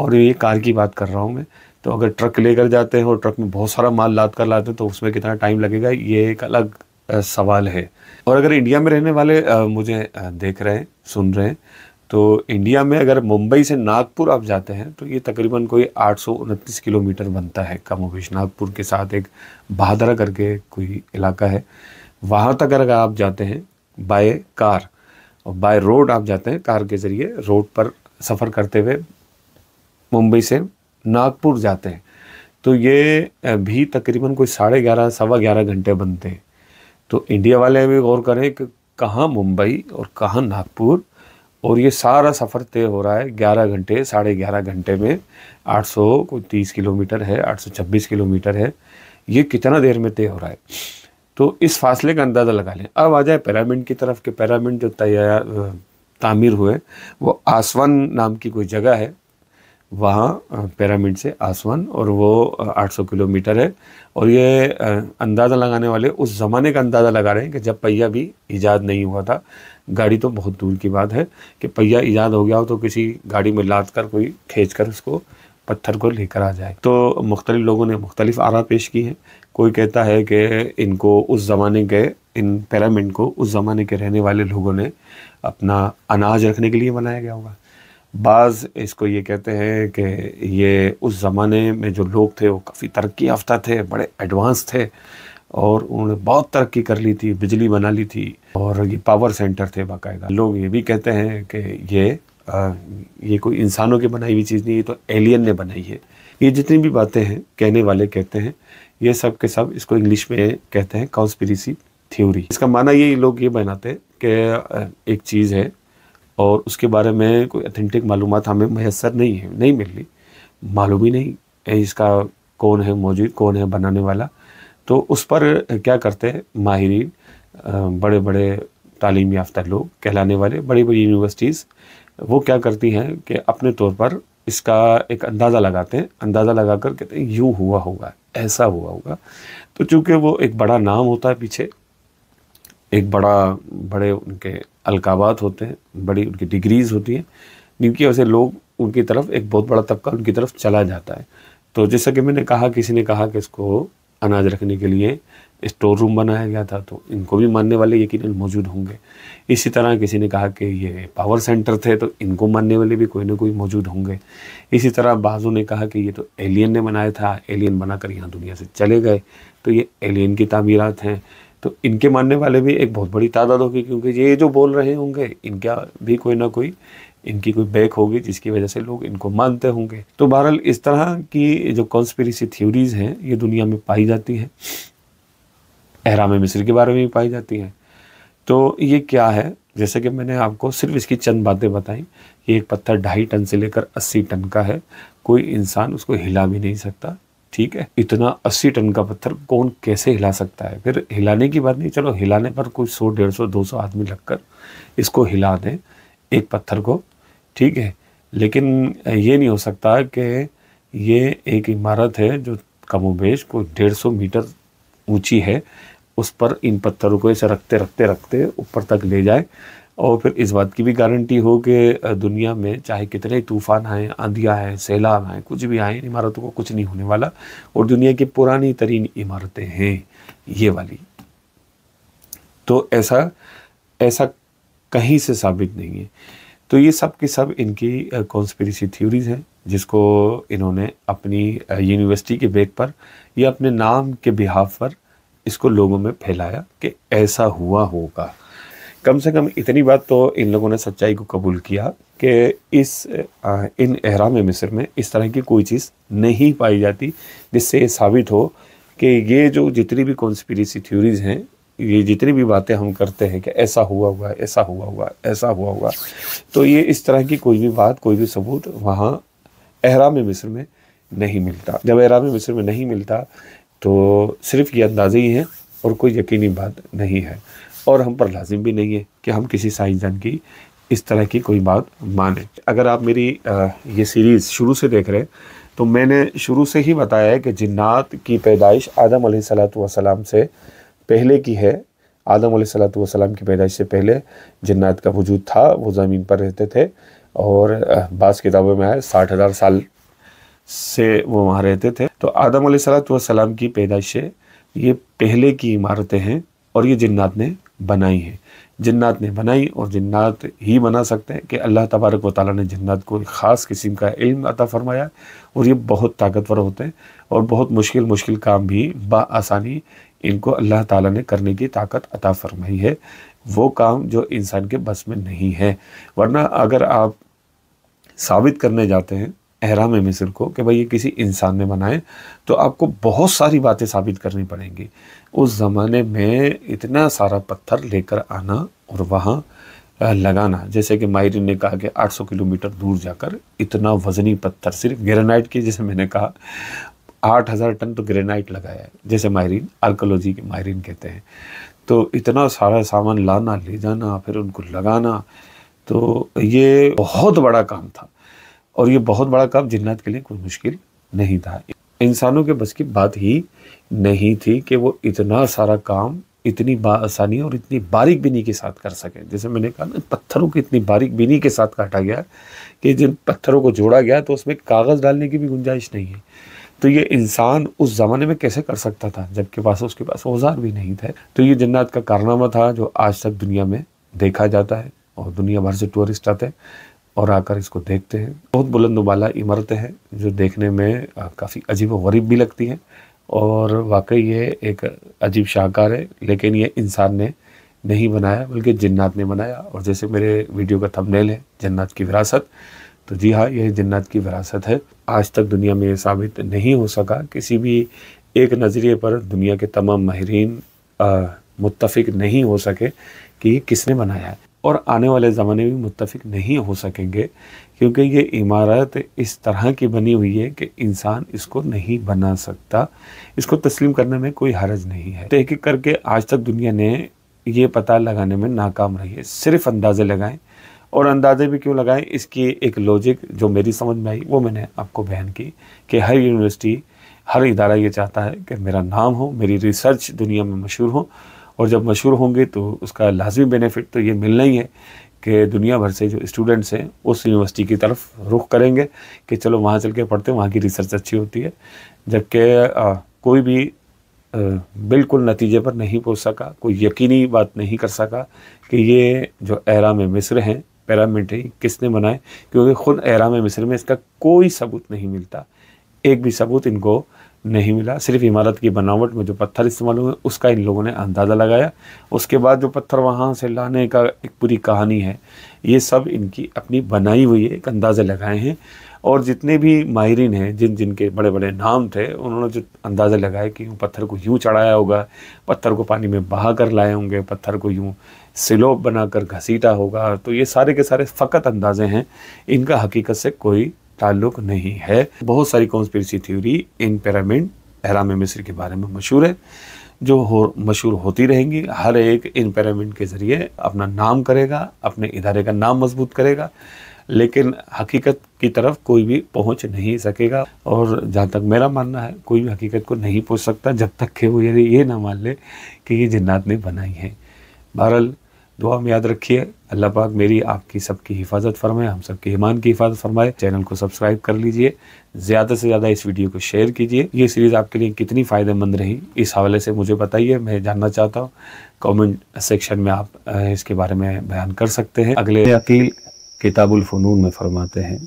Speaker 1: और ये कार की बात कर रहा हूँ मैं तो अगर ट्रक लेकर जाते हैं और ट्रक में बहुत सारा माल लाद कर लाते हैं तो उसमें कितना टाइम लगेगा ये एक अलग सवाल है और अगर इंडिया में रहने वाले मुझे देख रहे हैं सुन रहे हैं तो इंडिया में अगर मुंबई से नागपुर आप जाते हैं तो ये तकरीबन कोई आठ किलोमीटर बनता है कम नागपुर के साथ एक बहादरा करके कोई इलाका है वहाँ तक अगर आप जाते हैं बाय कार और बाय रोड आप जाते हैं कार के ज़रिए रोड पर सफ़र करते हुए मुंबई से नागपुर जाते हैं तो ये भी तकरीबन कोई साढ़े ग्यारह सवा ग्यारह घंटे बनते हैं तो इंडिया वाले भी गौर करें कि कहाँ मुंबई और कहाँ नागपुर और ये सारा सफ़र तय हो रहा है ग्यारह घंटे साढ़े ग्यारह घंटे में आठ सौ कोई तीस किलोमीटर है आठ सौ छब्बीस किलोमीटर है ये कितना देर में तय हो रहा है तो इस फासले का अंदाज़ा लगा लें अब आ जाए पैरामिड की तरफ के पैरामिड जो तैयार तामीर हुए वो आसवन नाम की कोई जगह है वहाँ पैरामिड से आसमान और वो 800 किलोमीटर है और ये अंदाज़ा लगाने वाले उस ज़माने का अंदाज़ा लगा रहे हैं कि जब पहिया भी ईजाद नहीं हुआ था गाड़ी तो बहुत दूर की बात है कि पहिया ईजाद हो गया हो तो किसी गाड़ी में लाद कर कोई खींच कर उसको पत्थर को लेकर आ जाए तो मुख्तलिफ़ लोगों ने मुख्तलिफ़ आरा पेश की हैं कोई कहता है कि इनको उस ज़माने के इन पैरामिड को उस ज़माने के रहने वाले लोगों ने अपना अनाज रखने के लिए बनाया गया होगा बाज़ इसको ये कहते हैं कि ये उस ज़माने में जो लोग थे वो काफ़ी तरक्की याफ्ता थे बड़े एडवांस थे और उन्होंने बहुत तरक्की कर ली थी बिजली बना ली थी और ये पावर सेंटर थे बाकायदा लोग ये भी कहते हैं कि ये आ, ये कोई इंसानों की बनाई हुई चीज़ नहीं ये तो एलियन ने बनाई है ये जितनी भी बातें हैं कहने वाले कहते हैं ये सब के सब इसको इंग्लिश में कहते हैं कॉन्स्पिरसी थ्योरी इसका माना ये लोग ये बनाते हैं कि एक चीज़ है और उसके बारे में कोई अथेंटिक मालूम हमें मैसर नहीं है नहीं मिल रही मालूम ही नहीं इसका कौन है मौजूद कौन है बनाने वाला तो उस पर क्या करते हैं माहरीन बड़े बड़े तालीम याफ़्तर लोग कहलाने वाले बड़ी बड़ी यूनिवर्सिटीज़ वो क्या करती हैं कि अपने तौर पर इसका एक अंदाज़ा लगाते हैं अंदाज़ा लगा कर कहते हैं यूँ हुआ होगा ऐसा हुआ होगा तो चूँकि वो एक बड़ा नाम होता है पीछे एक बड़ा बड़े उनके अलकाबात होते हैं बड़ी उनकी डिग्रीज़ होती हैं जिनकी वजह से लोग उनकी तरफ एक बहुत बड़ा तबका उनकी तरफ चला जाता है तो जैसा कि मैंने कहा किसी ने कहा कि इसको अनाज रखने के लिए स्टोर रूम बनाया गया था तो इनको भी मानने वाले यकीन मौजूद होंगे इसी तरह किसी ने कहा कि ये पावर सेंटर थे तो इनको मानने वाले भी कोई ना कोई मौजूद होंगे इसी तरह बाजू ने कहा कि ये तो एलियन ने बनाया था एलियन बनाकर यहाँ दुनिया से चले गए तो ये एलियन की तामीरत हैं तो इनके मानने वाले भी एक बहुत बड़ी तादाद होगी क्योंकि ये जो बोल रहे होंगे इनका भी कोई ना कोई इनकी कोई बैक होगी जिसकी वजह से लोग इनको मानते होंगे तो बहरहाल इस तरह की जो कॉन्स्पिरसी थ्योरीज हैं ये दुनिया में पाई जाती हैं एहराम मिस्र के बारे में भी पाई जाती हैं तो ये क्या है जैसे कि मैंने आपको सिर्फ इसकी चंद बातें बताई ये एक पत्थर ढाई टन से लेकर अस्सी टन का है कोई इंसान उसको हिला भी नहीं सकता ठीक है इतना अस्सी टन का पत्थर कौन कैसे हिला सकता है फिर हिलाने की बात नहीं चलो हिलाने पर कुछ सौ डेढ़ सौ दो सौ आदमी लगकर इसको हिला दें एक पत्थर को ठीक है लेकिन ये नहीं हो सकता कि ये एक इमारत है जो कमोबेश कोई डेढ़ सौ मीटर ऊंची है उस पर इन पत्थरों को ऐसे रखते रखते रखते ऊपर तक ले जाए और फिर इस बात की भी गारंटी हो कि दुनिया में चाहे कितने तूफान आए आंधियाँ आए सैलाब आए कुछ भी आए इमारतों को कुछ नहीं होने वाला और दुनिया की पुरानी तरीन इमारतें हैं ये वाली तो ऐसा ऐसा कहीं से साबित नहीं है तो ये सब के सब इनकी कॉन्स्परेसी थ्योरीज हैं जिसको इन्होंने अपनी यूनिवर्सिटी के बैग पर या अपने नाम के बिहाफ पर इसको लोगों में फैलाया कि ऐसा हुआ होगा कम से कम इतनी बात तो इन लोगों ने सच्चाई को कबूल किया कि इस इन एहराम मिस्र में इस तरह की कोई चीज़ नहीं पाई जाती जिससे ये साबित हो कि ये जो जितनी भी कॉन्स्पिरसी थ्योरीज़ हैं ये जितनी भी बातें हम करते हैं कि ऐसा हुआ हुआ ऐसा हुआ हुआ ऐसा हुआ हुआ तो ये इस तरह की कोई भी बात कोई भी सबूत वहाँ अहराम मिस्र में नहीं मिलता जब एहराम मिस्र में नहीं मिलता तो सिर्फ ये अंदाजे ही हैं और कोई यकीनी बात नहीं है और हम पर लाजिम भी नहीं है कि हम किसी साइंसदान की इस तरह की कोई बात माने अगर आप मेरी ये सीरीज़ शुरू से देख रहे हैं तो मैंने शुरू से ही बताया है कि जिन्नात की पैदाइश आदम सलाम से पहले की है आदम सलाम की पैदाइश से पहले जिन्नात का वजूद था वो ज़मीन पर रहते थे और बास किताबों में आए साठ हज़ार साल से वो वहाँ रहते थे तो आदम सलाम की पैदाइश से ये पहले की इमारतें हैं और ये जिन्नात ने बनाई हैं जन्नात ने बनाई और जन्नात ही बना सकते हैं कि अल्लाह तबारक व ताली ने जन्नात को एक ख़ास किस्म का इल्म अता फरमाया और ये बहुत ताकतवर होते हैं और बहुत मुश्किल मुश्किल काम भी बसानी इनको अल्लाह ताला ने करने की ताकत अता फरमाई है वो काम जो इंसान के बस में नहीं है वरना अगर आप साबित करने जाते हैं अहराम मिसर को कि भाई ये किसी इंसान ने बनाए तो आपको बहुत सारी बातें साबित करनी पड़ेंगी उस ज़माने में इतना सारा पत्थर लेकर आना और वहाँ लगाना जैसे कि मायरीन ने कहा कि 800 किलोमीटर दूर जाकर इतना वज़नी पत्थर सिर्फ ग्रेनाइट के जैसे मैंने कहा 8000 टन तो ग्रेनाइट लगाया है जैसे मायरीन आर्कोलॉजी के मायरीन कहते हैं तो इतना सारा सामान लाना ले जाना फिर उनको लगाना तो ये बहुत बड़ा काम था और ये बहुत बड़ा काम जिन्नात के लिए कोई मुश्किल नहीं था इंसानों के बस की बात ही नहीं थी कि वो इतना सारा काम इतनी आसानी और इतनी बारीक बीनी के साथ कर सकें जैसे मैंने कहा ना पत्थरों की इतनी बारीक बीनी के साथ काटा गया कि जिन पत्थरों को जोड़ा गया तो उसमें कागज़ डालने की भी गुंजाइश नहीं है तो ये इंसान उस ज़माने में कैसे कर सकता था जबकि पास उसके पास औजार भी नहीं थे तो ये जन्नत का कारनामा था जो आज तक दुनिया में देखा जाता है और दुनिया भर से टूरिस्ट आते हैं और आकर इसको देखते हैं बहुत बुलंद वाला हैं जो देखने में काफ़ी अजीब व गरीब भी लगती हैं और वाकई ये एक अजीब शाहकार है लेकिन ये इंसान ने नहीं बनाया बल्कि जन्नात ने बनाया और जैसे मेरे वीडियो का थंबनेल है जन्नत की विरासत तो जी हाँ यह जन्नत की विरासत है आज तक दुनिया में ये साबित नहीं हो सका किसी भी एक नज़रिए पर दुनिया के तमाम माहरीन मुतफिक नहीं हो सके कि किसने बनाया है और आने वाले ज़माने में मुतफिक नहीं हो सकेंगे क्योंकि ये इमारत इस तरह की बनी हुई है कि इंसान इसको नहीं बना सकता इसको तस्लीम करने में कोई हरज नहीं है तहकीक करके आज तक दुनिया ने ये पता लगाने में नाकाम रही है सिर्फ अंदाजे लगाएं और अंदाजे भी क्यों लगाएं इसकी एक लॉजिक जो मेरी समझ में आई वो मैंने आपको बयान की कि हर यूनिवर्सिटी हर इदारा ये चाहता है कि मेरा नाम हो मेरी रिसर्च दुनिया में मशहूर हो और जब मशहूर होंगे तो उसका लाजमी बेनिफिट तो ये मिलना ही है कि दुनिया भर से जो स्टूडेंट्स हैं उस यूनिवर्सिटी की तरफ रुख करेंगे कि चलो वहाँ चल के पढ़ते हैं वहाँ की रिसर्च अच्छी होती है जबकि कोई भी आ, बिल्कुल नतीजे पर नहीं पहुँच सका कोई यकीनी बात नहीं कर सका कि ये जो एहराम में मिस्र हैं पैरामिड हैं किसने बनाए क्योंकि ख़ुद एरा में मिस्र में इसका कोई सबूत नहीं मिलता एक भी सबूत इनको नहीं मिला सिर्फ इमारत की बनावट में जो पत्थर इस्तेमाल हुए उसका इन लोगों ने अंदाज़ा लगाया उसके बाद जो पत्थर वहाँ से लाने का एक पूरी कहानी है ये सब इनकी अपनी बनाई हुई एक अंदाज़े लगाए हैं और जितने भी माहरीन हैं जिन जिनके बड़े बड़े नाम थे उन्होंने जो अंदाज़े लगाए कि पत्थर को यूँ चढ़ाया होगा पत्थर को पानी में बहा कर लाए होंगे पत्थर को यूँ स्लोप बनाकर घसीटा होगा तो ये सारे के सारे फ़कत अंदाज़े हैं इनका हकीकत से कोई ताल्लुक नहीं है बहुत सारी कॉन्स्पिरसी थ्योरी इन पिरामिड अहराम मिस्र के बारे में मशहूर है जो हो मशहूर होती रहेंगी हर एक इन पैरामिड के ज़रिए अपना नाम करेगा अपने इदारे का नाम मजबूत करेगा लेकिन हकीकत की तरफ कोई भी पहुंच नहीं सकेगा और जहाँ तक मेरा मानना है कोई भी हकीकत को नहीं पहुंच सकता जब तक कि वो ये ये ना मान ले कि ये जन्नात ने बनाई है बहरहाल दुआ में याद रखिए अल्लाह पाक मेरी आपकी सबकी हिफाजत फरमाए हम सबके ईमान की हिफाजत फरमाए चैनल को सब्सक्राइब कर लीजिए ज़्यादा से ज़्यादा इस वीडियो को शेयर कीजिए ये सीरीज़ आपके लिए कितनी फ़ायदेमंद रही इस हवाले से मुझे बताइए मैं जानना चाहता हूँ कमेंट सेक्शन में आप इसके बारे में बयान कर सकते हैं अगले अकील किताबुल फ़नून में फरमाते हैं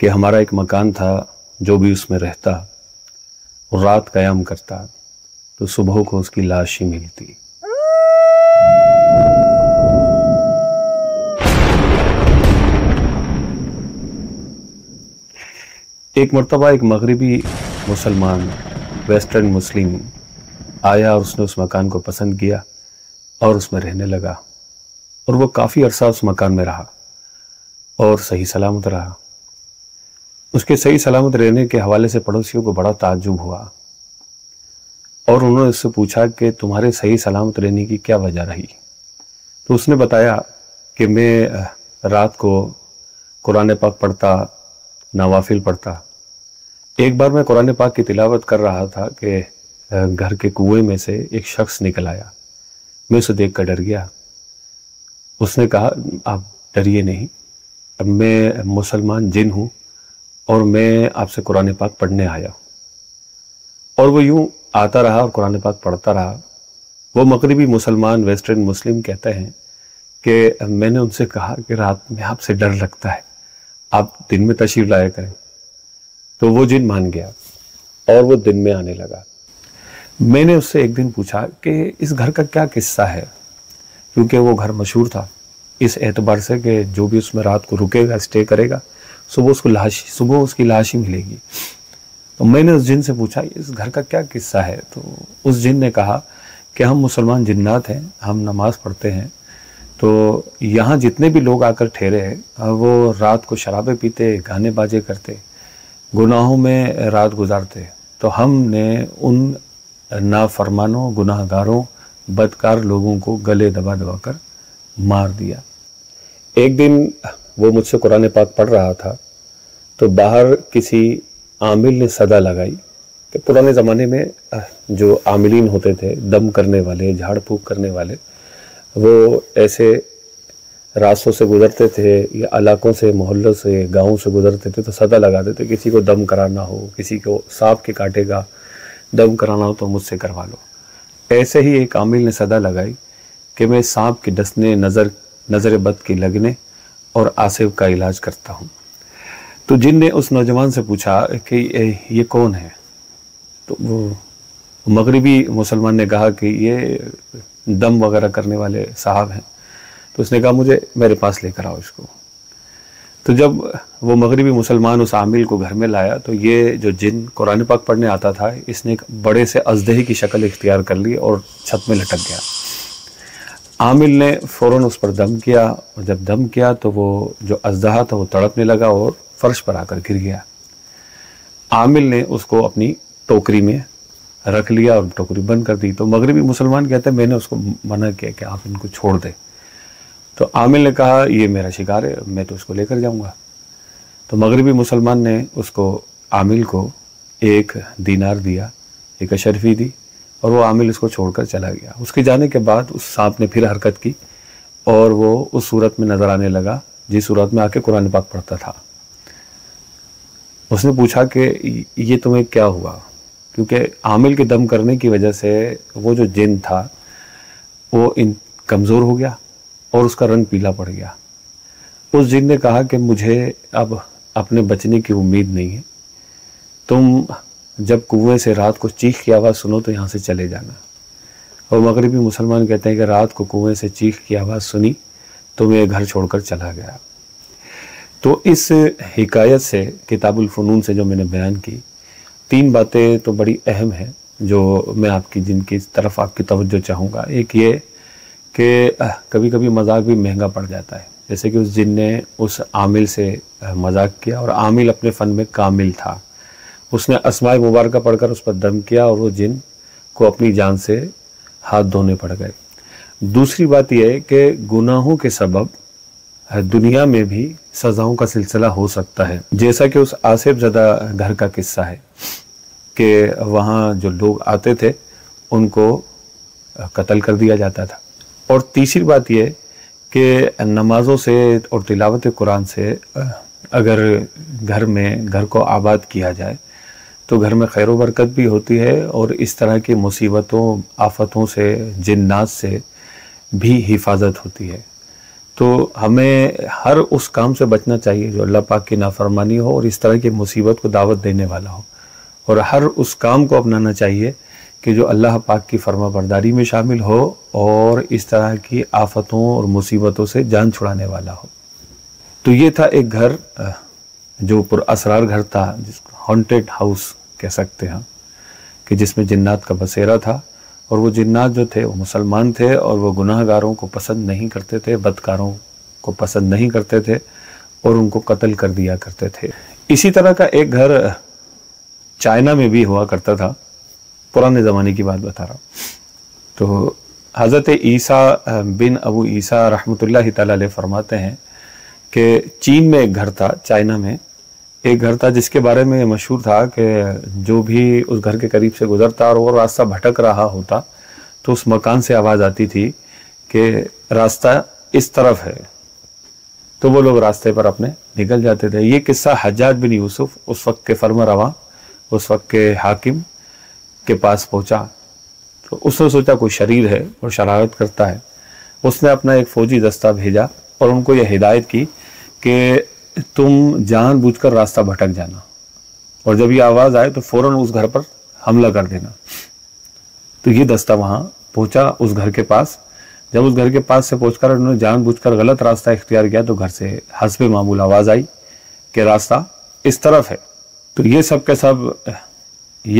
Speaker 1: कि हमारा एक मकान था जो भी उसमें रहता रात कयाम करता तो सुबह को उसकी लाश ही मिलती एक मरतबा एक मगरबी मुसलमान वेस्टर्न मुस्लिम आया और उसने उस मकान को पसंद किया और उसमें रहने लगा और वो काफ़ी अरसा उस मकान में रहा और सही सलामत रहा उसके सही सलामत रहने के हवाले से पड़ोसियों को बड़ा ताजुब हुआ और उन्होंने उससे पूछा कि तुम्हारे सही सलामत रहने की क्या वजह रही तो उसने बताया कि मैं रात को कुरान पाक पढ़ता नवाफिल पढ़ता एक बार मैं कुरान पाक की तिलावत कर रहा था कि घर के कुएं में से एक शख्स निकल आया मैं उसे देख कर डर गया उसने कहा आप डरिए नहीं अब मैं मुसलमान जिन हूँ और मैं आपसे कुरान पाक पढ़ने आया और वो यूं आता रहा और कुरान पाक पढ़ता रहा वो मगरबी मुसलमान वेस्टर्न मुस्लिम कहते हैं कि मैंने उनसे कहा कि रात में आपसे डर लगता है आप दिन में तशीर लाया करें तो वो जिन मान गया और वो दिन में आने लगा मैंने उससे एक दिन पूछा कि इस घर का क्या किस्सा है क्योंकि वो घर मशहूर था इस एतबार से कि जो भी उसमें रात को रुकेगा स्टे करेगा सुबह उसको लाश सुबह उसकी लाश ही मिलेगी तो मैंने उस जिन से पूछा इस घर का क्या किस्सा है तो उस जिन ने कहा कि हम मुसलमान जिन्नात हैं हम नमाज़ पढ़ते हैं तो यहाँ जितने भी लोग आकर ठहरे हैं वो रात को शराबे पीते गाने बाजे करते गुनाहों में रात गुजारते तो हमने उन नाफरमानों गुनाहगारों बदकार लोगों को गले दबा दबा कर मार दिया एक दिन वो मुझसे कुरान पाक पढ़ रहा था तो बाहर किसी आमिल ने सदा लगाई कि पुराने ज़माने में जो आमिलीन होते थे दम करने वाले झाड़ फूक करने वाले वो ऐसे रास्तों से गुजरते थे या इलाकों से मोहल्लों से गाँव से गुजरते थे तो सदा लगाते थे किसी को दम कराना हो किसी को सांप के काटे का दम कराना हो तो मुझसे करवा लो ऐसे ही एक आमिल ने सदा लगाई कि मैं सांप के डसने नज़र नज़र बद के लगने और आसिफ का इलाज करता हूँ तो जिन ने उस नौजवान से पूछा कि ये कौन है तो वो मगरबी मुसलमान ने कहा कि ये दम वगैरह करने वाले साहब हैं तो उसने कहा मुझे मेरे पास लेकर आओ इसको तो जब वो मगरबी मुसलमान उस आमिल को घर में लाया तो ये जो जिन कुरान पाक पढ़ने आता था इसने एक बड़े से अजदही की शक्ल इख्तियार कर ली और छत में लटक गया आमिल ने फ़ौर उस पर दम किया और जब दम किया तो वो जो अजदहा था वो तड़पने लगा और फ़र्श पर आकर गिर गया आमिल ने उसको अपनी टोकरी में रख लिया और टोकरी बंद कर दी तो मगरबी मुसलमान कहते हैं मैंने उसको मना किया कि आप इनको छोड़ दें तो आमिल ने कहा ये मेरा शिकार है मैं तो उसको लेकर जाऊँगा तो मगरबी मुसलमान ने उसको आमिल को एक दीनार दिया एक अशरफी दी और वो आमिल उसको छोड़कर चला गया उसके जाने के बाद उस सांप ने फिर हरकत की और वो उस सूरत में नज़र आने लगा जिस सूरत में आके कुरान पाक पढ़ता था उसने पूछा कि ये तुम्हें क्या हुआ क्योंकि आमिल के दम करने की वजह से वो जो जिन था वो इन कमज़ोर हो गया और उसका रंग पीला पड़ गया उस जिन ने कहा कि मुझे अब अपने बचने की उम्मीद नहीं है तुम जब कुएं से रात को चीख की आवाज़ सुनो तो यहाँ से चले जाना और मगरबी मुसलमान कहते हैं कि रात को कुएं से चीख की आवाज़ सुनी तो मैं घर छोड़कर चला गया तो इस हिकायत से किताबुल फ़नून से जो मैंने बयान की तीन बातें तो बड़ी अहम हैं जो मैं आपकी जिनकी तरफ आपकी तवज्जो चाहूँगा एक ये कि कभी कभी मजाक भी महंगा पड़ जाता है जैसे कि उस जिन ने उस आमिल से मजाक किया और आमिल अपने फ़न में कामिल था उसने असमाय मुबारक पढ़कर उस पर दम किया और वो जिन को अपनी जान से हाथ धोने पड़ गए दूसरी बात यह है कि गुनाहों के सबब दुनिया में भी सजाओं का सिलसिला हो सकता है जैसा कि उस आसिफ ज़दा घर का किस्सा है कि वहाँ जो लोग आते थे उनको कत्ल कर दिया जाता था और तीसरी बात यह कि नमाज़ों से और तिलावत कुरान से अगर घर में घर को आबाद किया जाए तो घर में खैर बरकत भी होती है और इस तरह की मुसीबतों आफतों से जिन्नात से भी हिफाजत होती है तो हमें हर उस काम से बचना चाहिए जो अल्लाह पाक की नाफरमानी हो और इस तरह की मुसीबत को दावत देने वाला हो और हर उस काम को अपनाना चाहिए कि जो अल्लाह पाक की फर्मा बरदारी में शामिल हो और इस तरह की आफतों और मुसीबतों से जान छुड़ाने वाला हो तो ये था एक घर जो पुरअसरार घर था जिसको हॉन्टेड हाउस कह सकते हैं कि जिसमें जन्नात का बसेरा था और वो जन्नात जो थे वो मुसलमान थे और वो गुनाहगारों को पसंद नहीं करते थे बदकारों को पसंद नहीं करते थे और उनको कत्ल कर दिया करते थे इसी तरह का एक घर चाइना में भी हुआ करता था पुराने ज़माने की बात बता रहा हूँ तो हज़रत ईसा बिन अबू ईसा रहमत फरमाते हैं कि चीन में एक घर था चाइना में एक घर था जिसके बारे में मशहूर था कि जो भी उस घर के करीब से गुजरता और वो रास्ता भटक रहा होता तो उस मकान से आवाज़ आती थी कि रास्ता इस तरफ है तो वो लोग रास्ते पर अपने निकल जाते थे ये किस्सा हजाज बिन यूसुफ उस वक्त के फर्मा रवा उस वक्त के हाकिम के पास पहुंचा तो उसने सोचा कोई शरीर है और शरारत करता है उसने अपना एक फौजी दस्ता भेजा और उनको यह हिदायत की कि तुम जानबूझकर रास्ता भटक जाना और जब यह आवाज़ आए तो फ़ौरन उस घर पर हमला कर देना तो ये दस्ता वहाँ पहुँचा उस घर के पास जब उस घर के पास से पहुंचकर उन्होंने जानबूझकर गलत रास्ता इख्तियार किया तो घर से हंसब मामूल आवाज़ आई कि रास्ता इस तरफ है तो ये सब के सब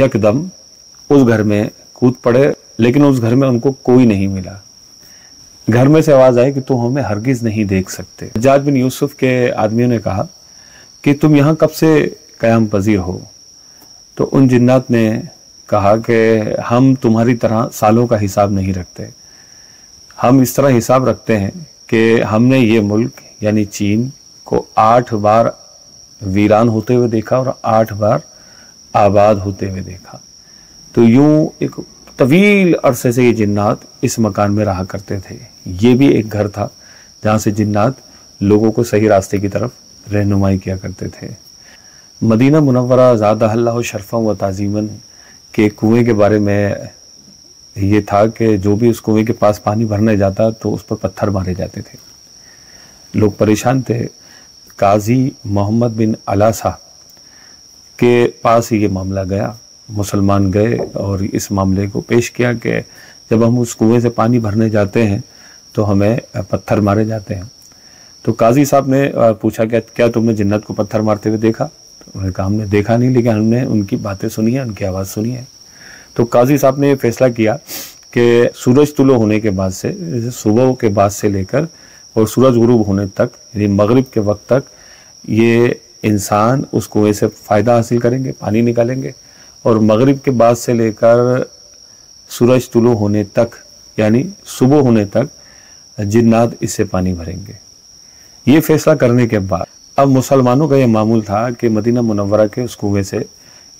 Speaker 1: यकदम उस घर में कूद पड़े लेकिन उस घर में उनको कोई नहीं मिला घर में से आवाज़ आई कि तुम हमें हरगिज़ नहीं देख सकते जाज बिन यूसुफ के आदमियों ने कहा कि तुम यहां कब से कयाम पजीर हो तो उन जिन्नात ने कहा कि हम तुम्हारी तरह सालों का हिसाब नहीं रखते हम इस तरह हिसाब रखते हैं कि हमने ये मुल्क यानी चीन को आठ बार वीरान होते हुए देखा और आठ बार आबाद होते हुए देखा तो यूं एक तवील अरसे से ये जिन्नात इस मकान में रहा करते थे ये भी एक घर था जहाँ से जिन्नात लोगों को सही रास्ते की तरफ रहनुमाई किया करते थे मदीना मुनवरा ज़्यादा शरफ़ा व तज़ीमन के कुएं के बारे में ये था कि जो भी उस कुएं के पास पानी भरने जाता तो उस पर पत्थर मारे जाते थे लोग परेशान थे काजी मोहम्मद बिन अलासा के पास ही ये मामला गया मुसलमान गए और इस मामले को पेश किया कि जब हम उस कुएं से पानी भरने जाते हैं तो हमें पत्थर मारे जाते हैं तो काजी साहब ने पूछा कि क्या तुमने जन्नत को पत्थर मारते हुए देखा तो उन्होंने कहा हमने देखा नहीं लेकिन हमने उनकी बातें सुनी है उनकी आवाज़ सुनी है तो काजी साहब ने फैसला किया कि सूरज तुलो होने के बाद से सुबह के बाद से लेकर और सूरज गुरूब होने तक यानी मगरिब के वक्त तक ये इंसान उस कुएँ से फ़ायदा हासिल करेंगे पानी निकालेंगे और मगरिब के बाद से लेकर सूरज तुलू होने तक यानी सुबह होने तक जिन्नात इससे पानी भरेंगे ये फैसला करने के बाद अब मुसलमानों का यह मामूल था कि मदीना मुनवरा के उस कुएं से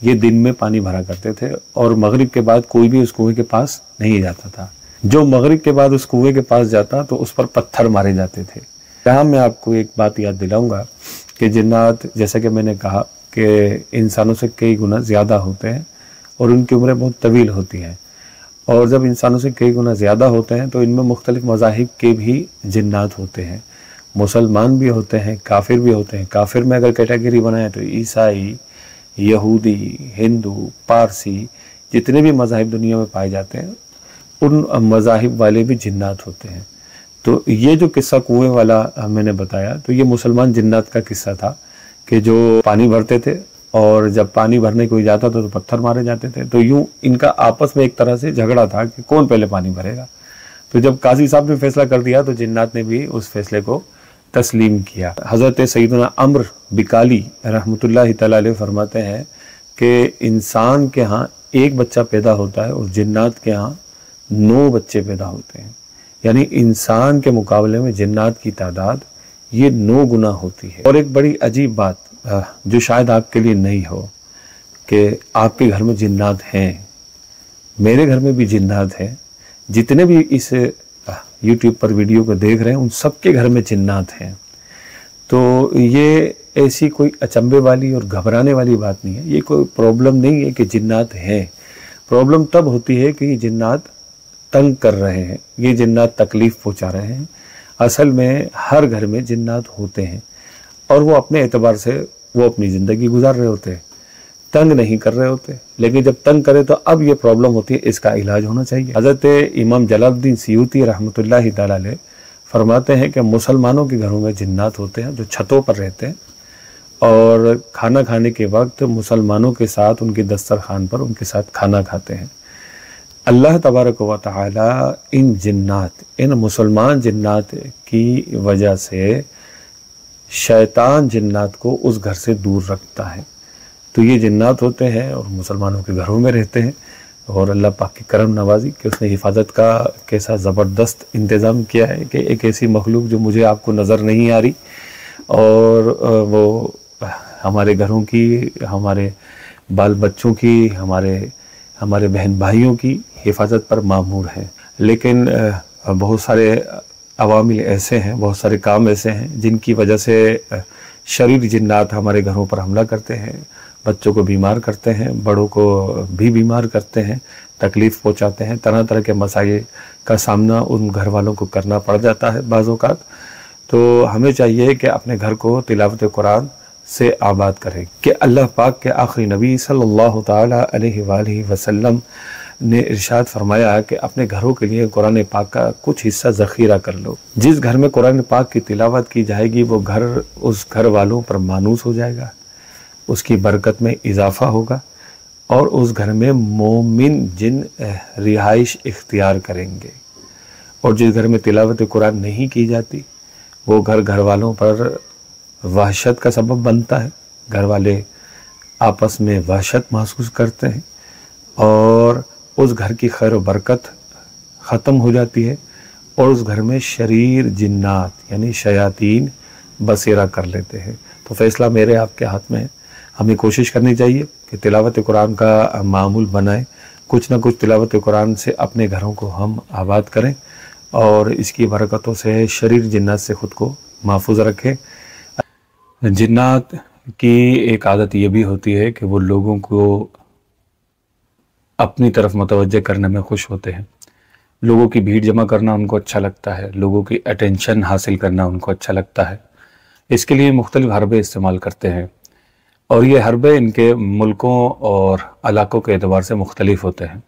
Speaker 1: ये दिन में पानी भरा करते थे और मगरिब के बाद कोई भी उस कुएं के पास नहीं जाता था जो मगरिब के बाद उस कुएं के पास जाता तो उस पर पत्थर मारे जाते थे यहाँ मैं आपको एक बात याद दिलाऊंगा कि जिन्नात जैसा कि मैंने कहा के इंसानों से कई गुना ज़्यादा होते हैं और उनकी उम्रें बहुत तवील होती हैं और जब इंसानों से कई गुना ज़्यादा होते हैं तो इनमें मुख्तलिफ़ मजाहब के भी जन्नात होते हैं मुसलमान भी होते हैं काफिर भी होते हैं काफिर में अगर कैटेगरी बनाए तो ईसाई यहूदी हिंदू पारसी जितने भी मजाहब दुनिया में पाए जाते हैं उन मजाहब वाले भी जन्नात होते हैं तो ये जो किस्सा कुएँ वाला मैंने बताया तो ये मुसलमान जन्नात का किस्सा था कि जो पानी भरते थे और जब पानी भरने कोई जाता था तो पत्थर मारे जाते थे तो यूं इनका आपस में एक तरह से झगड़ा था कि कौन पहले पानी भरेगा तो जब काजी साहब ने फैसला कर दिया तो जिन्नात ने भी उस फैसले को तस्लीम किया हज़रत सईदना अम्र बिकाली रहमत ला फरमाते हैं कि इंसान के यहाँ एक बच्चा पैदा होता है और जिन्नात के यहाँ नौ बच्चे पैदा होते हैं यानी इंसान के मुकाबले में जिन्नात की तादाद ये नौ गुना होती है और एक बड़ी अजीब बात जो शायद आपके लिए नहीं हो कि आपके घर में जिन्नात हैं मेरे घर में भी जिन्नात हैं जितने भी इस यूट्यूब पर वीडियो को देख रहे हैं उन सबके घर में जिन्नात हैं तो ये ऐसी कोई अचंभे वाली और घबराने वाली बात नहीं है ये कोई प्रॉब्लम नहीं है कि जिन्नात हैं प्रॉब्लम तब होती है कि ये जिन्नात तंग कर रहे हैं ये जिन्नात तकलीफ़ पहुंचा रहे हैं असल में हर घर में जिन्नात होते हैं और वो अपने एतबार से वो अपनी ज़िंदगी गुजार रहे होते हैं तंग नहीं कर रहे होते लेकिन जब तंग करे तो अब ये प्रॉब्लम होती है इसका इलाज होना चाहिए हज़रत इमाम जलाउद्दीन सीयूती रहमत ताल फरमाते हैं कि मुसलमानों के घरों में जिन्नात होते हैं जो छतों पर रहते हैं और खाना खाने के वक्त मुसलमानों के साथ उनके दस्तरखान पर उनके साथ खाना खाते हैं अल्लाह तबारक व इन जिन्नात इन मुसलमान जिन्नात की वजह से शैतान जिन्नात को उस घर से दूर रखता है तो ये जिन्नात होते हैं और मुसलमानों के घरों में रहते हैं और अल्लाह पाक की करम नवाजी कि उसने हिफाजत का कैसा ज़बरदस्त इंतज़ाम किया है कि एक ऐसी मखलूक जो मुझे आपको नज़र नहीं आ रही और वो हमारे घरों की हमारे बाल बच्चों की हमारे हमारे बहन भाइयों की हिफाजत पर मामूर है लेकिन बहुत सारे अवामिल ऐसे हैं बहुत सारे काम ऐसे हैं जिनकी वजह से शरीर जिन्नात हमारे घरों पर हमला करते हैं बच्चों को बीमार करते हैं बड़ों को भी बीमार करते हैं तकलीफ़ पहुंचाते हैं तरह तरह के मसाइल का सामना उन घर वालों को करना पड़ जाता है बाज़ात तो हमें चाहिए कि अपने घर को तिलावत कुरान से आबाद करें कि अल्लाह पाक के आखिरी नबी सल्लल्लाहु अलैहि वसल्लम ने इरशाद फरमाया कि अपने घरों के लिए कुरान पाक का कुछ हिस्सा ज़ख़ीरा कर लो जिस घर में कुरान पाक की तिलावत की जाएगी वो घर उस घर वालों पर मानूस हो जाएगा उसकी बरकत में इजाफा होगा और उस घर में मोमिन जिन रिहाइश इख्तियार करेंगे और जिस घर में तिलावत कुरान नहीं की जाती वो घर घर वालों पर वहशत का सबब बनता है घर वाले आपस में वहशत महसूस करते हैं और उस घर की खैर बरकत ख़त्म हो जाती है और उस घर में शरीर जिन्नात यानी शयातीन बसेरा कर लेते हैं तो फैसला मेरे आपके हाथ में है हमें कोशिश करनी चाहिए कि तिलावत कुरान का मामूल बनाएं कुछ ना कुछ तिलावत कुरान से अपने घरों को हम आबाद करें और इसकी बरकतों से शरीर जन्नत से ख़ुद को महफूज रखें जन्नात की एक आदत ये भी होती है कि वो लोगों को अपनी तरफ मतवजह करने में खुश होते हैं लोगों की भीड़ जमा करना उनको अच्छा लगता है लोगों की अटेंशन हासिल करना उनको अच्छा लगता है इसके लिए मुख्तलिफ हरबे इस्तेमाल करते हैं और ये हरबे इनके मुल्कों और इलाकों के अतबार से मुख्तलिफ होते हैं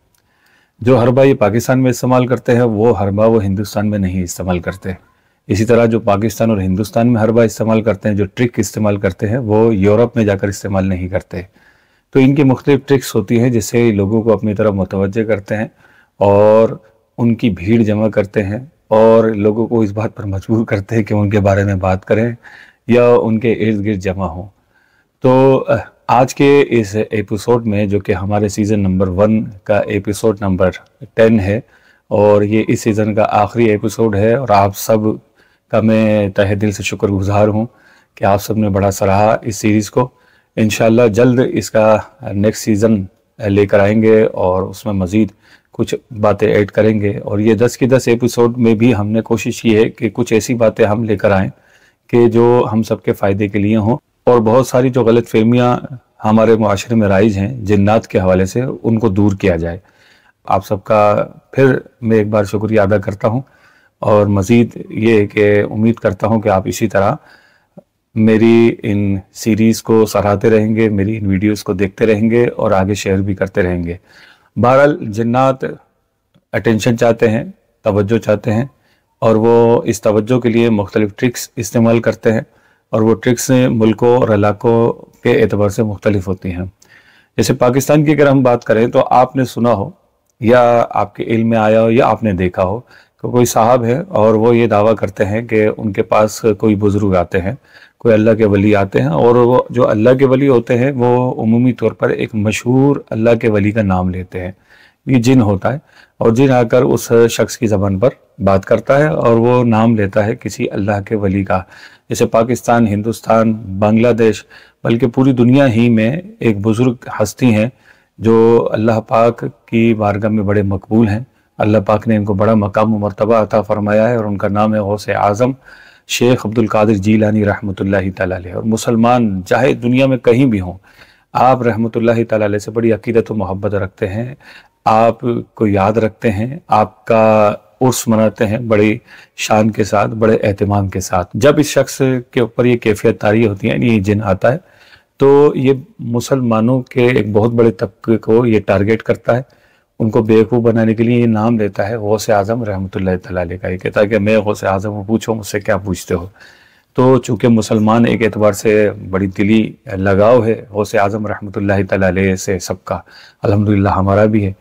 Speaker 1: जो हरबा ये पाकिस्तान में इस्तेमाल करते हैं वो हरबा वो हिंदुस्तान में नहीं इस्तेमाल करते इसी तरह जो पाकिस्तान और हिंदुस्तान में हरबा इस्तेमाल करते हैं जो ट्रिक इस्तेमाल करते हैं वो यूरोप में जाकर इस्तेमाल नहीं करते तो इनकी मुख्तलिफ ट्रिक्स होती हैं जिससे लोगों को अपनी तरफ मुतवजह करते हैं और उनकी भीड़ जमा करते हैं और लोगों को इस बात पर मजबूर करते हैं कि उनके बारे में बात करें या उनके इर्द गिर्द जमा हों तो आज के इस एपिसोड में जो कि हमारे सीज़न नंबर वन का एपिसोड नंबर टेन है और ये इस सीज़न का आखिरी एपिसोड है और आप सब का मैं तहे दिल से शुक्रगुजार हूँ कि आप सब ने बड़ा सराहा इस सीरीज़ को इन जल्द इसका नेक्स्ट सीज़न लेकर आएंगे और उसमें मज़ीद कुछ बातें ऐड करेंगे और ये दस की दस एपिसोड में भी हमने कोशिश की है कि कुछ ऐसी बातें हम लेकर आएँ कि जो हम सबके फ़ायदे के लिए हों और बहुत सारी जो गलत फहमियाँ हमारे माशरे में राइज हैं जन्नात के हवाले से उनको दूर किया जाए आप सबका फिर मैं एक बार शुक्रिया अदा करता हूँ और मज़ीद ये कि उम्मीद करता हूँ कि आप इसी तरह मेरी इन सीरीज़ को सराहते रहेंगे मेरी इन वीडियोस को देखते रहेंगे और आगे शेयर भी करते रहेंगे बहरहाल जिन्नात अटेंशन चाहते हैं तवज्जो चाहते हैं और वो इस तवज्जो के लिए मुख्तलिफ़ ट्रिक्स इस्तेमाल करते हैं और वो ट्रिक्स मुल्कों और इलाकों के एतबार से मुख्तलिफ होती हैं जैसे पाकिस्तान की अगर हम बात करें तो आपने सुना हो या आपके इल्म में आया हो या आपने देखा हो कि कोई साहब है और वो ये दावा करते हैं कि उनके पास कोई बुज़ुर्ग आते हैं कोई अल्लाह के वली आते हैं और वो जो अल्लाह के वली होते हैं वो अमूमी तौर पर एक मशहूर अल्लाह के वली का नाम लेते हैं ये जिन होता है और जिन आकर उस शख्स की ज़बान पर बात करता है और वो नाम लेता है किसी अल्लाह के वली का जैसे पाकिस्तान हिंदुस्तान बांग्लादेश बल्कि पूरी दुनिया ही में एक बुज़ुर्ग हस्ती हैं जो अल्लाह पाक की बारगाह में बड़े मकबूल हैं अल्लाह पाक ने इनको बड़ा मकाम मरतबा अता फ़रमाया है और उनका नाम है गौस आज़म शेख अब्दुल कादिर जीलानी रहमत ताली और मुसलमान चाहे दुनिया में कहीं भी हों आप रहमत ताली से बड़ी अकीदत व मोहब्बत रखते हैं आप को याद रखते हैं आपका उर्स मनाते हैं बड़े शान के साथ बड़े अहतमाम के साथ जब इस शख्स के ऊपर ये कैफियत तारी होती है ये जिन आता है तो ये मुसलमानों के एक बहुत बड़े तबके को ये टारगेट करता है उनको बेवकूफ़ बनाने के लिए ये नाम लेता है गौस आज़म रहमत लाई का ये कहता है कि मैं गौस आज़म पूछूँ पूछो मुझसे क्या पूछते हो तो चूँकि मुसलमान एक एतबार से बड़ी दिली लगाव है गौस आज़म रहमत लाई से सबका अलहमदिल्ला हमारा भी है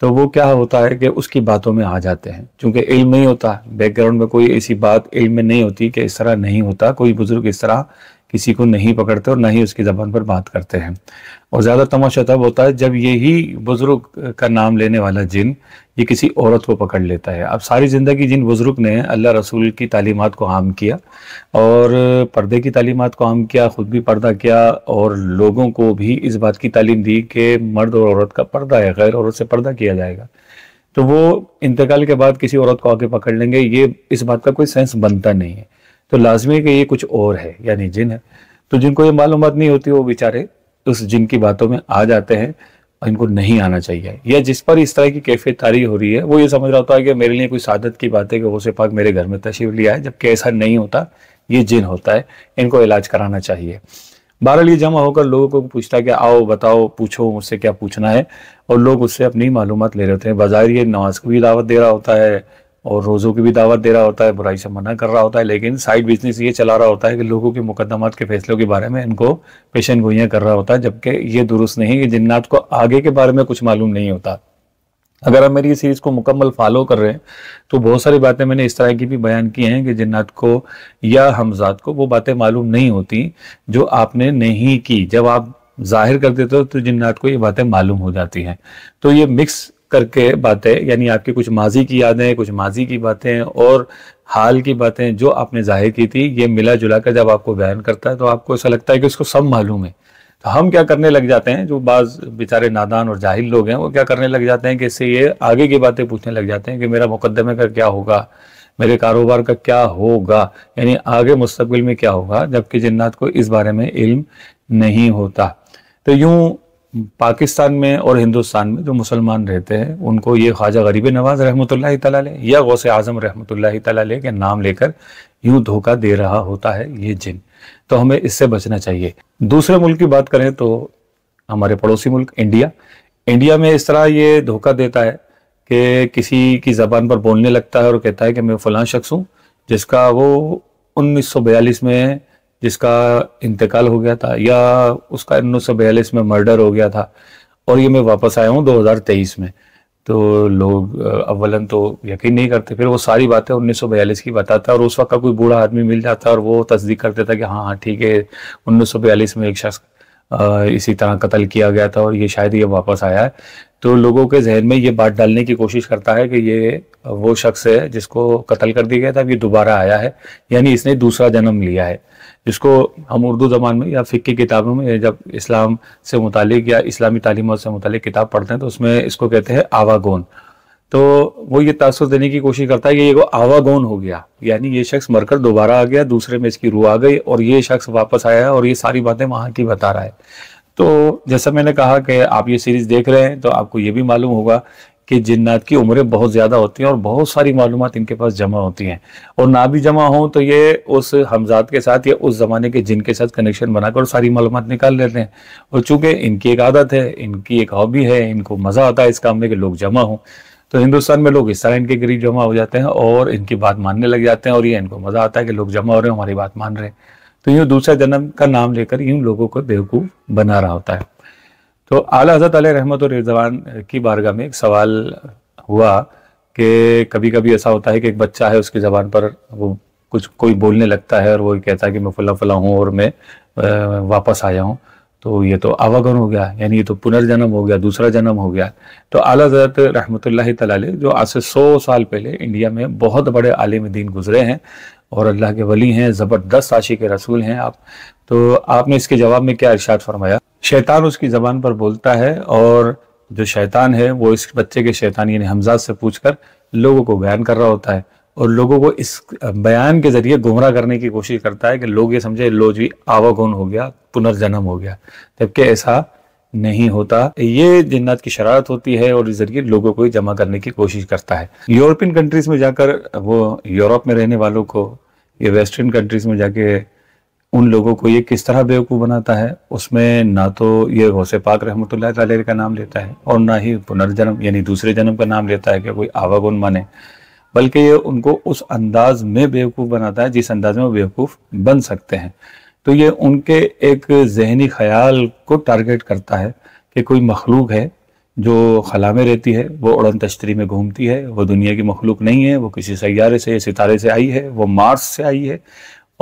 Speaker 1: तो वो क्या होता है कि उसकी बातों में आ जाते हैं चूंकि इल्म नहीं होता बैकग्राउंड में कोई ऐसी बात इल्म में नहीं होती कि इस तरह नहीं होता कोई बुज़ुर्ग इस तरह किसी को नहीं पकड़ते और ना ही उसकी ज़बान पर बात करते हैं और ज़्यादा तमाशा तब होता है जब यही बुज़ुर्ग का नाम लेने वाला जिन ये किसी औरत को पकड़ लेता है अब सारी ज़िंदगी जिन बुज़ुर्ग ने अल्लाह रसूल की तालीमत को आम किया और पर्दे की तालीमत को आम किया ख़ुद भी पर्दा किया और लोगों को भी इस बात की तालीम दी कि मर्द और औरत का पर्दा है गैर औरत से पर्दा किया जाएगा तो वो इंतकाल के बाद किसी औरत को आके पकड़ लेंगे ये इस बात का कोई सेंस बनता नहीं है तो लाजमी है कि ये कुछ और है यानी जिन है तो जिनको ये मालूम नहीं होती वो बेचारे उस जिन की बातों में आ जाते हैं और इनको नहीं आना चाहिए या जिस पर इस तरह की कैफियत तारी हो रही है वो ये समझ रहा होता है कि मेरे लिए कोई सादत की बात है कि गौसे पाक मेरे घर में तशीर लिया है जबकि ऐसा नहीं होता ये जिन होता है इनको इलाज कराना चाहिए बहरहाल ये जमा होकर लोगों को पूछता है कि आओ बताओ पूछो मुझसे क्या पूछना है और लोग उससे अपनी मालूम ले रहे होते हैं बाज़ार ये नमाज को भी दावत दे रहा होता है और रोज़ों की भी दावत दे रहा होता है बुराई से मना कर रहा होता है लेकिन साइड बिजनेस ये चला रहा होता है कि लोगों के मुकदमात के फैसलों के बारे में इनको पेशन गोइयाँ कर रहा होता है जबकि ये दुरुस्त नहीं कि जिन्नात को आगे के बारे में कुछ मालूम नहीं होता अगर आप मेरी सीरीज़ को मुकम्मल फॉलो कर रहे हैं तो बहुत सारी बातें मैंने इस तरह की भी बयान की हैं कि जिन्नात को या हमजात को वो बातें मालूम नहीं होती जो आपने नहीं की जब आप जाहिर कर देते हो तो जिन्नात को ये बातें मालूम हो जाती हैं तो ये मिक्स करके बातें यानी आपकी कुछ माजी की यादें कुछ माजी की बातें और हाल की बातें जो आपने जाहिर की थी ये मिला जुला कर जब आपको बयान करता है तो आपको ऐसा लगता है कि उसको सब मालूम है तो हम क्या करने लग जाते हैं जो बाज़ बेचारे नादान और जाहिल लोग हैं वो क्या करने लग जाते हैं कि इससे ये आगे की बातें पूछने लग जाते हैं कि मेरा मुकदमे का क्या होगा मेरे कारोबार का क्या होगा यानी आगे मुस्तबिल में क्या होगा जबकि जिन्नात को इस बारे में इल्म नहीं होता तो यूं पाकिस्तान में और हिंदुस्तान में जो मुसलमान रहते हैं उनको ये ख्वाजा गरीब नवाज रहमत ला या गौसे आजम रहमत ला के नाम लेकर यूं धोखा दे रहा होता है ये जिन तो हमें इससे बचना चाहिए दूसरे मुल्क की बात करें तो हमारे पड़ोसी मुल्क इंडिया इंडिया में इस तरह ये धोखा देता है कि किसी की ज़बान पर बोलने लगता है और कहता है कि मैं फलां शख्स हूँ जिसका वो उन्नीस में जिसका इंतकाल हो गया था या उसका उन्नीस में मर्डर हो गया था और ये मैं वापस आया हूँ 2023 में तो लोग अव्वलन तो यकीन नहीं करते फिर वो सारी बातें बयालीस की बताता और उस वक्त का कोई बूढ़ा आदमी मिल जाता और वो तस्दीक कर देता कि हाँ हाँ ठीक है बयालीस में एक शख्स इसी तरह कत्ल किया गया था और ये शायद ये वापस आया है तो लोगों के जहन में ये बात डालने की कोशिश करता है कि ये वो शख्स है जिसको कत्ल कर दिया गया था अब ये दोबारा आया है यानी इसने दूसरा जन्म लिया है जिसको हम उर्दू ज़बान में या फ़िक्की किताबों में जब इस्लाम से मुतलिक या इस्लामी तालीमत से मुतलिक किताब पढ़ते हैं तो उसमें इसको कहते हैं आवागोन तो वो ये तासर देने की कोशिश करता है कि ये आवागोन हो गया यानी ये शख्स मरकर दोबारा आ गया दूसरे में इसकी रूह आ गई और ये शख्स वापस आया और ये सारी बातें वहाँ की बता रहा है तो जैसा मैंने कहा कि आप ये सीरीज़ देख रहे हैं तो आपको ये भी मालूम होगा कि जिन्नात की उम्रें बहुत ज़्यादा होती हैं और बहुत सारी मालूम इनके पास जमा होती हैं और ना भी जमा हों तो ये उस हमजात के साथ या उस ज़माने के जिन के साथ कनेक्शन बनाकर सारी मालूम निकाल लेते हैं और चूँकि इनकी एक आदत है इनकी एक हॉबी है इनको मज़ा आता है इस काम में कि लोग जमा हों तो हिंदुस्तान में लोग इस तरह इनके करीब जमा हो जाते हैं और इनकी बात मानने लग जाते हैं और ये इनको मज़ा आता है कि लोग जमा हो रहे हैं हमारी बात मान रहे हैं तो यूँ दूसरा जन्म का नाम लेकर इन लोगों को बेवकूफ़ बना रहा होता है तो आला हजरत अल रहमत रिजवान की बारगाह में एक सवाल हुआ कि कभी कभी ऐसा होता है कि एक बच्चा है उसकी ज़बान पर वो कुछ कोई बोलने लगता है और वो कहता है कि मैं फुला फुला हूँ और मैं वापस आया हूँ तो ये तो आवागमन हो गया यानी ये तो पुनर्जन्म हो गया दूसरा जन्म हो गया तो आला हजरत रहमत तलाल जो आज से सौ साल पहले इंडिया में बहुत बड़े आलिम दीन गुजरे हैं और अल्लाह के वली हैं ज़बरदस्त आशी के रसूल हैं आप तो आपने इसके जवाब में क्या इर्शाद फरमाया शैतान उसकी ज़बान पर बोलता है और जो शैतान है वो इस बच्चे के शैतान यानी हमजाद से पूछकर लोगों को बयान कर रहा होता है और लोगों को इस बयान के जरिए गुमराह करने की कोशिश करता है कि लोग ये समझे लो जी आवागौन हो गया पुनर्जन्म हो गया जबकि ऐसा नहीं होता ये जिन्नात की शरारत होती है और इस जरिए लोगों को जमा करने की कोशिश करता है यूरोपियन कंट्रीज में जाकर वो यूरोप में रहने वालों को ये वेस्टर्न कंट्रीज में जाके उन लोगों को ये किस तरह बेवकूफ़ बनाता है उसमें ना तो ये गौसे पाक रहमत का नाम लेता है और ना ही पुनर्जन्म यानी दूसरे जन्म का नाम लेता है कि कोई आवागुन माने बल्कि ये उनको उस अंदाज में बेवकूफ़ बनाता है जिस अंदाज में वो बेवकूफ़ बन सकते हैं तो ये उनके एक जहनी ख्याल को टारगेट करता है कि कोई मखलूक है जो खला में रहती है वो उड़न तश्तरी में घूमती है वो दुनिया की मखलूक नहीं है वो किसी सैारे से सितारे से आई है वो मार्स से आई है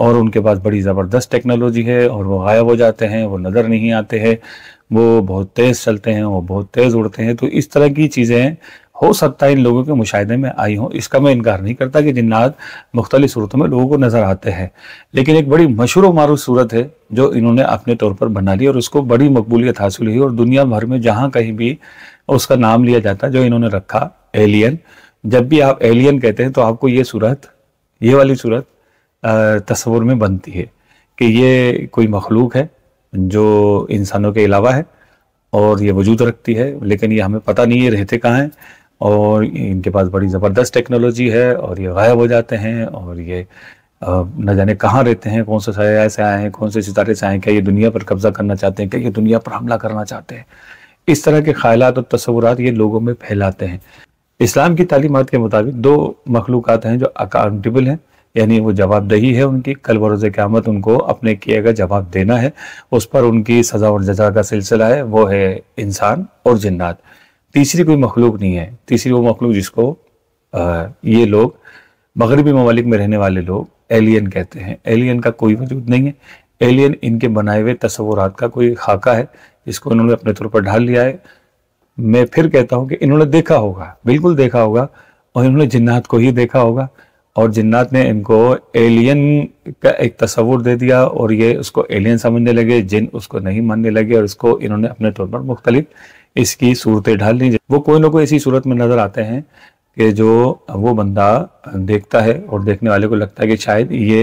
Speaker 1: और उनके पास बड़ी ज़बरदस्त टेक्नोलॉजी है और वो गायब हो जाते हैं वो नज़र नहीं आते हैं वो बहुत तेज़ चलते हैं वो बहुत तेज़ उड़ते हैं तो इस तरह की चीज़ें हो सकता है इन लोगों के मुशाहे में आई हों इसका मैं इनकार नहीं करता कि जिन्नात मुख्तलि सूरतों में लोगों को नज़र आते हैं लेकिन एक बड़ी मशहूर मारूफ सूरत है जो इन्होंने अपने तौर पर बना ली और उसको बड़ी मकबूलियत हासिल हुई और दुनिया भर में जहाँ कहीं भी उसका नाम लिया जाता जो इन्होंने रखा एलियन जब भी आप एलियन कहते हैं तो आपको ये सूरत ये वाली सूरत तस्वुर में बनती है कि ये कोई मखलूक है जो इंसानों के अलावा है और ये वजूद रखती है लेकिन ये हमें पता नहीं है रहते कहाँ हैं और इनके पास बड़ी ज़बरदस्त टेक्नोलॉजी है और ये गायब हो जाते हैं और ये न जाने कहाँ रहते हैं कौन से सया से आए हैं कौन से सितारे से आए हैं क्या ये दुनिया पर कब्ज़ा करना चाहते हैं क्या ये दुनिया पर हमला करना चाहते हैं इस तरह के ख्याल और तस्वूर ये लोगों में फैलाते हैं इस्लाम की तालीमत के मुताबिक दो मखलूक हैं जो अकाउंटेबल हैं यानी वो जवाबदेही है उनकी कल बरोज़ क़्यामत उनको अपने किए गए जवाब देना है उस पर उनकी सज़ा और जजा का सिलसिला है वो है इंसान और जिन्नात तीसरी कोई मखलूक नहीं है तीसरी वो मखलूक जिसको आ, ये लोग मगरबी ममालिक में रहने वाले लोग एलियन कहते हैं एलियन का कोई वजूद नहीं है एलियन इनके बनाए हुए तस्वुरात का कोई खाका है जिसको इन्होंने अपने तौर पर ढाल लिया है मैं फिर कहता हूँ कि इन्होंने देखा होगा बिल्कुल देखा होगा और इन्होंने जिन्नात को ही देखा होगा और जिन्नात ने इनको एलियन का एक तस्वुर दे दिया और ये उसको एलियन समझने लगे जिन उसको नहीं मानने लगे और इसको इन्होंने अपने तौर पर मुख्तलिफ इसकी सूरतें ढाल ली वो कोई ना कोई ऐसी सूरत में नज़र आते हैं कि जो वो बंदा देखता है और देखने वाले को लगता है कि शायद ये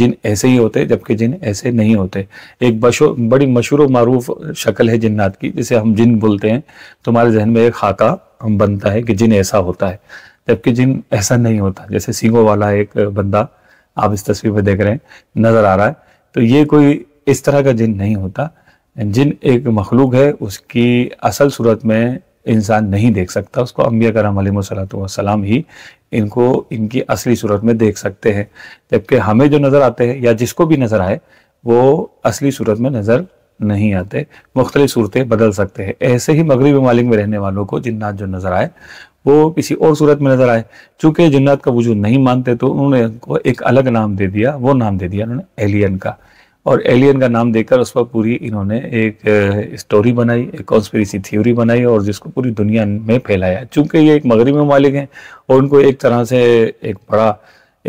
Speaker 1: जिन ऐसे ही होते जबकि जिन ऐसे नहीं होते एक बशो बड़ी मशहूर मरूफ शक्ल है जिन्नात की जिसे हम जिन बोलते हैं तुम्हारे जहन में एक खाका बनता है कि जिन ऐसा होता है जबकि जिम ऐसा नहीं होता जैसे सिंगो वाला एक बंदा आप इस तस्वीर में देख रहे हैं नजर आ रहा है तो ये कोई इस तरह का जिन नहीं होता जिन एक मखलूक है उसकी असल सूरत में इंसान नहीं देख सकता उसको अम्बिया करम सलाम ही इनको इनकी असली सूरत में देख सकते हैं जबकि हमें जो नज़र आते हैं या जिसको भी नज़र आए वो असली सूरत में नज़र नहीं आते मुख्तलि सूरतें बदल सकते हैं ऐसे ही मगरबी ममालिक में रहने वालों को जिन्नात जो नज़र आए वो किसी और सूरत में नजर आए चूंकि जन्नत का वजूद नहीं मानते तो उन्होंने उनको एक अलग नाम दे दिया वो नाम दे दिया उन्होंने एलियन का और एलियन का नाम देकर उस पर पूरी इन्होंने एक स्टोरी बनाई एक कॉन्स्परेसी थ्योरी बनाई और जिसको पूरी दुनिया में फैलाया चूंकि ये एक मगरबी ममालिक हैं और उनको एक तरह से एक बड़ा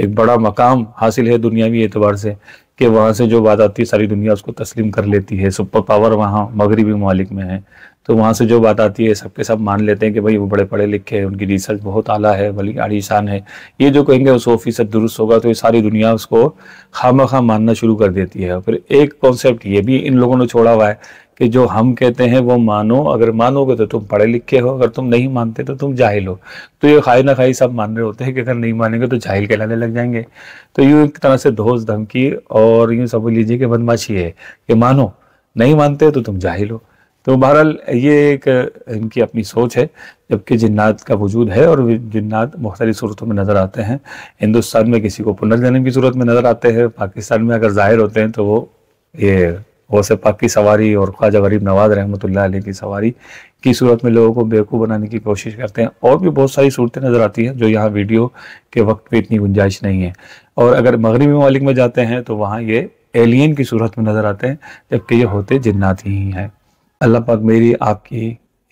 Speaker 1: एक बड़ा मकाम हासिल है दुनियावी एतबार से कि वहाँ से जो बात आती है सारी दुनिया उसको तस्लीम कर लेती है सुपर पावर वहाँ मगरबी ममालिक में है तो वहाँ से जो बात आती है सबके सब मान लेते हैं कि भाई वो बड़े पढ़े लिखे हैं उनकी रिसर्च बहुत आला है भली आलिशान है ये जो कहेंगे सौ फीसद दुरुस्त होगा तो ये सारी दुनिया उसको खाम खा मानना शुरू कर देती है फिर एक कॉन्सेप्ट ये भी इन लोगों ने छोड़ा हुआ है कि जो हम कहते हैं वो मानो अगर मानोगे तो तुम पढ़े लिखे हो अगर तुम नहीं मानते तो तुम जाहिल हो तो ये खाई ना खाई सब मान रहे होते हैं कि अगर नहीं मानेंगे तो जाहिल कहलाने लग जाएंगे तो यूँ एक तरह से धोस धमकी और यूँ समझ लीजिए कि बदमाशी है कि मानो नहीं मानते तो तुम जाहिल हो तो बहरहाल ये एक इनकी अपनी सोच है जबकि जिन्नात का वजूद है और जिन्नात मुख्तलिफ सूरतों में नज़र आते हैं हिंदुस्तान में किसी को पुनर्जन्म की सूरत में नज़र आते हैं पाकिस्तान में अगर ज़ाहिर होते हैं तो वो ये गौसे पाक की सवारी और ख्वाजा गरीब नवाज रहमत की सवारी की सूरत में लोगों को बेवकूफ़ बनाने की कोशिश करते हैं और भी बहुत सारी सूरतें नज़र आती हैं जो यहाँ वीडियो के वक्त पर इतनी गुंजाइश नहीं है और अगर मगरबी ममालिक में जाते हैं तो वहाँ ये एलियन की सूरत में नज़र आते हैं जबकि ये होते जन्नात ही हैं अल्लाह पाक मेरी आपकी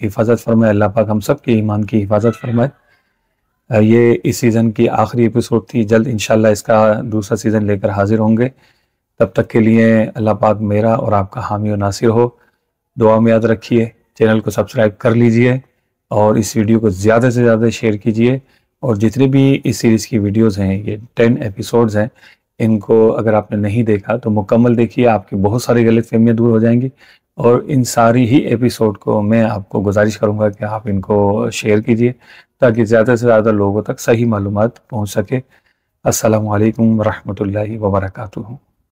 Speaker 1: हिफाजत फरमाए अल्लाह पाक हम सब के ईमान की हिफाजत फरमाए ये इस सीज़न की आखिरी एपिसोड थी जल्द इन इसका दूसरा सीज़न लेकर हाजिर होंगे तब तक के लिए अल्लाह पाक मेरा और आपका हामी और नासिर हो दुआ में याद रखिए चैनल को सब्सक्राइब कर लीजिए और इस वीडियो को ज़्यादा से ज़्यादा शेयर कीजिए और जितने भी इस सीरीज़ की वीडियोज़ हैं ये टेन एपिसोड्स हैं इनको अगर आपने नहीं देखा तो मुकम्मल देखिए आपकी बहुत सारी गलत फहमियाँ दूर हो जाएंगी और इन सारी ही एपिसोड को मैं आपको गुजारिश करूँगा कि आप इनको शेयर कीजिए ताकि ज़्यादा से ज़्यादा लोगों तक सही मालूम पहुँच सके असलकम वरहमल वबरकू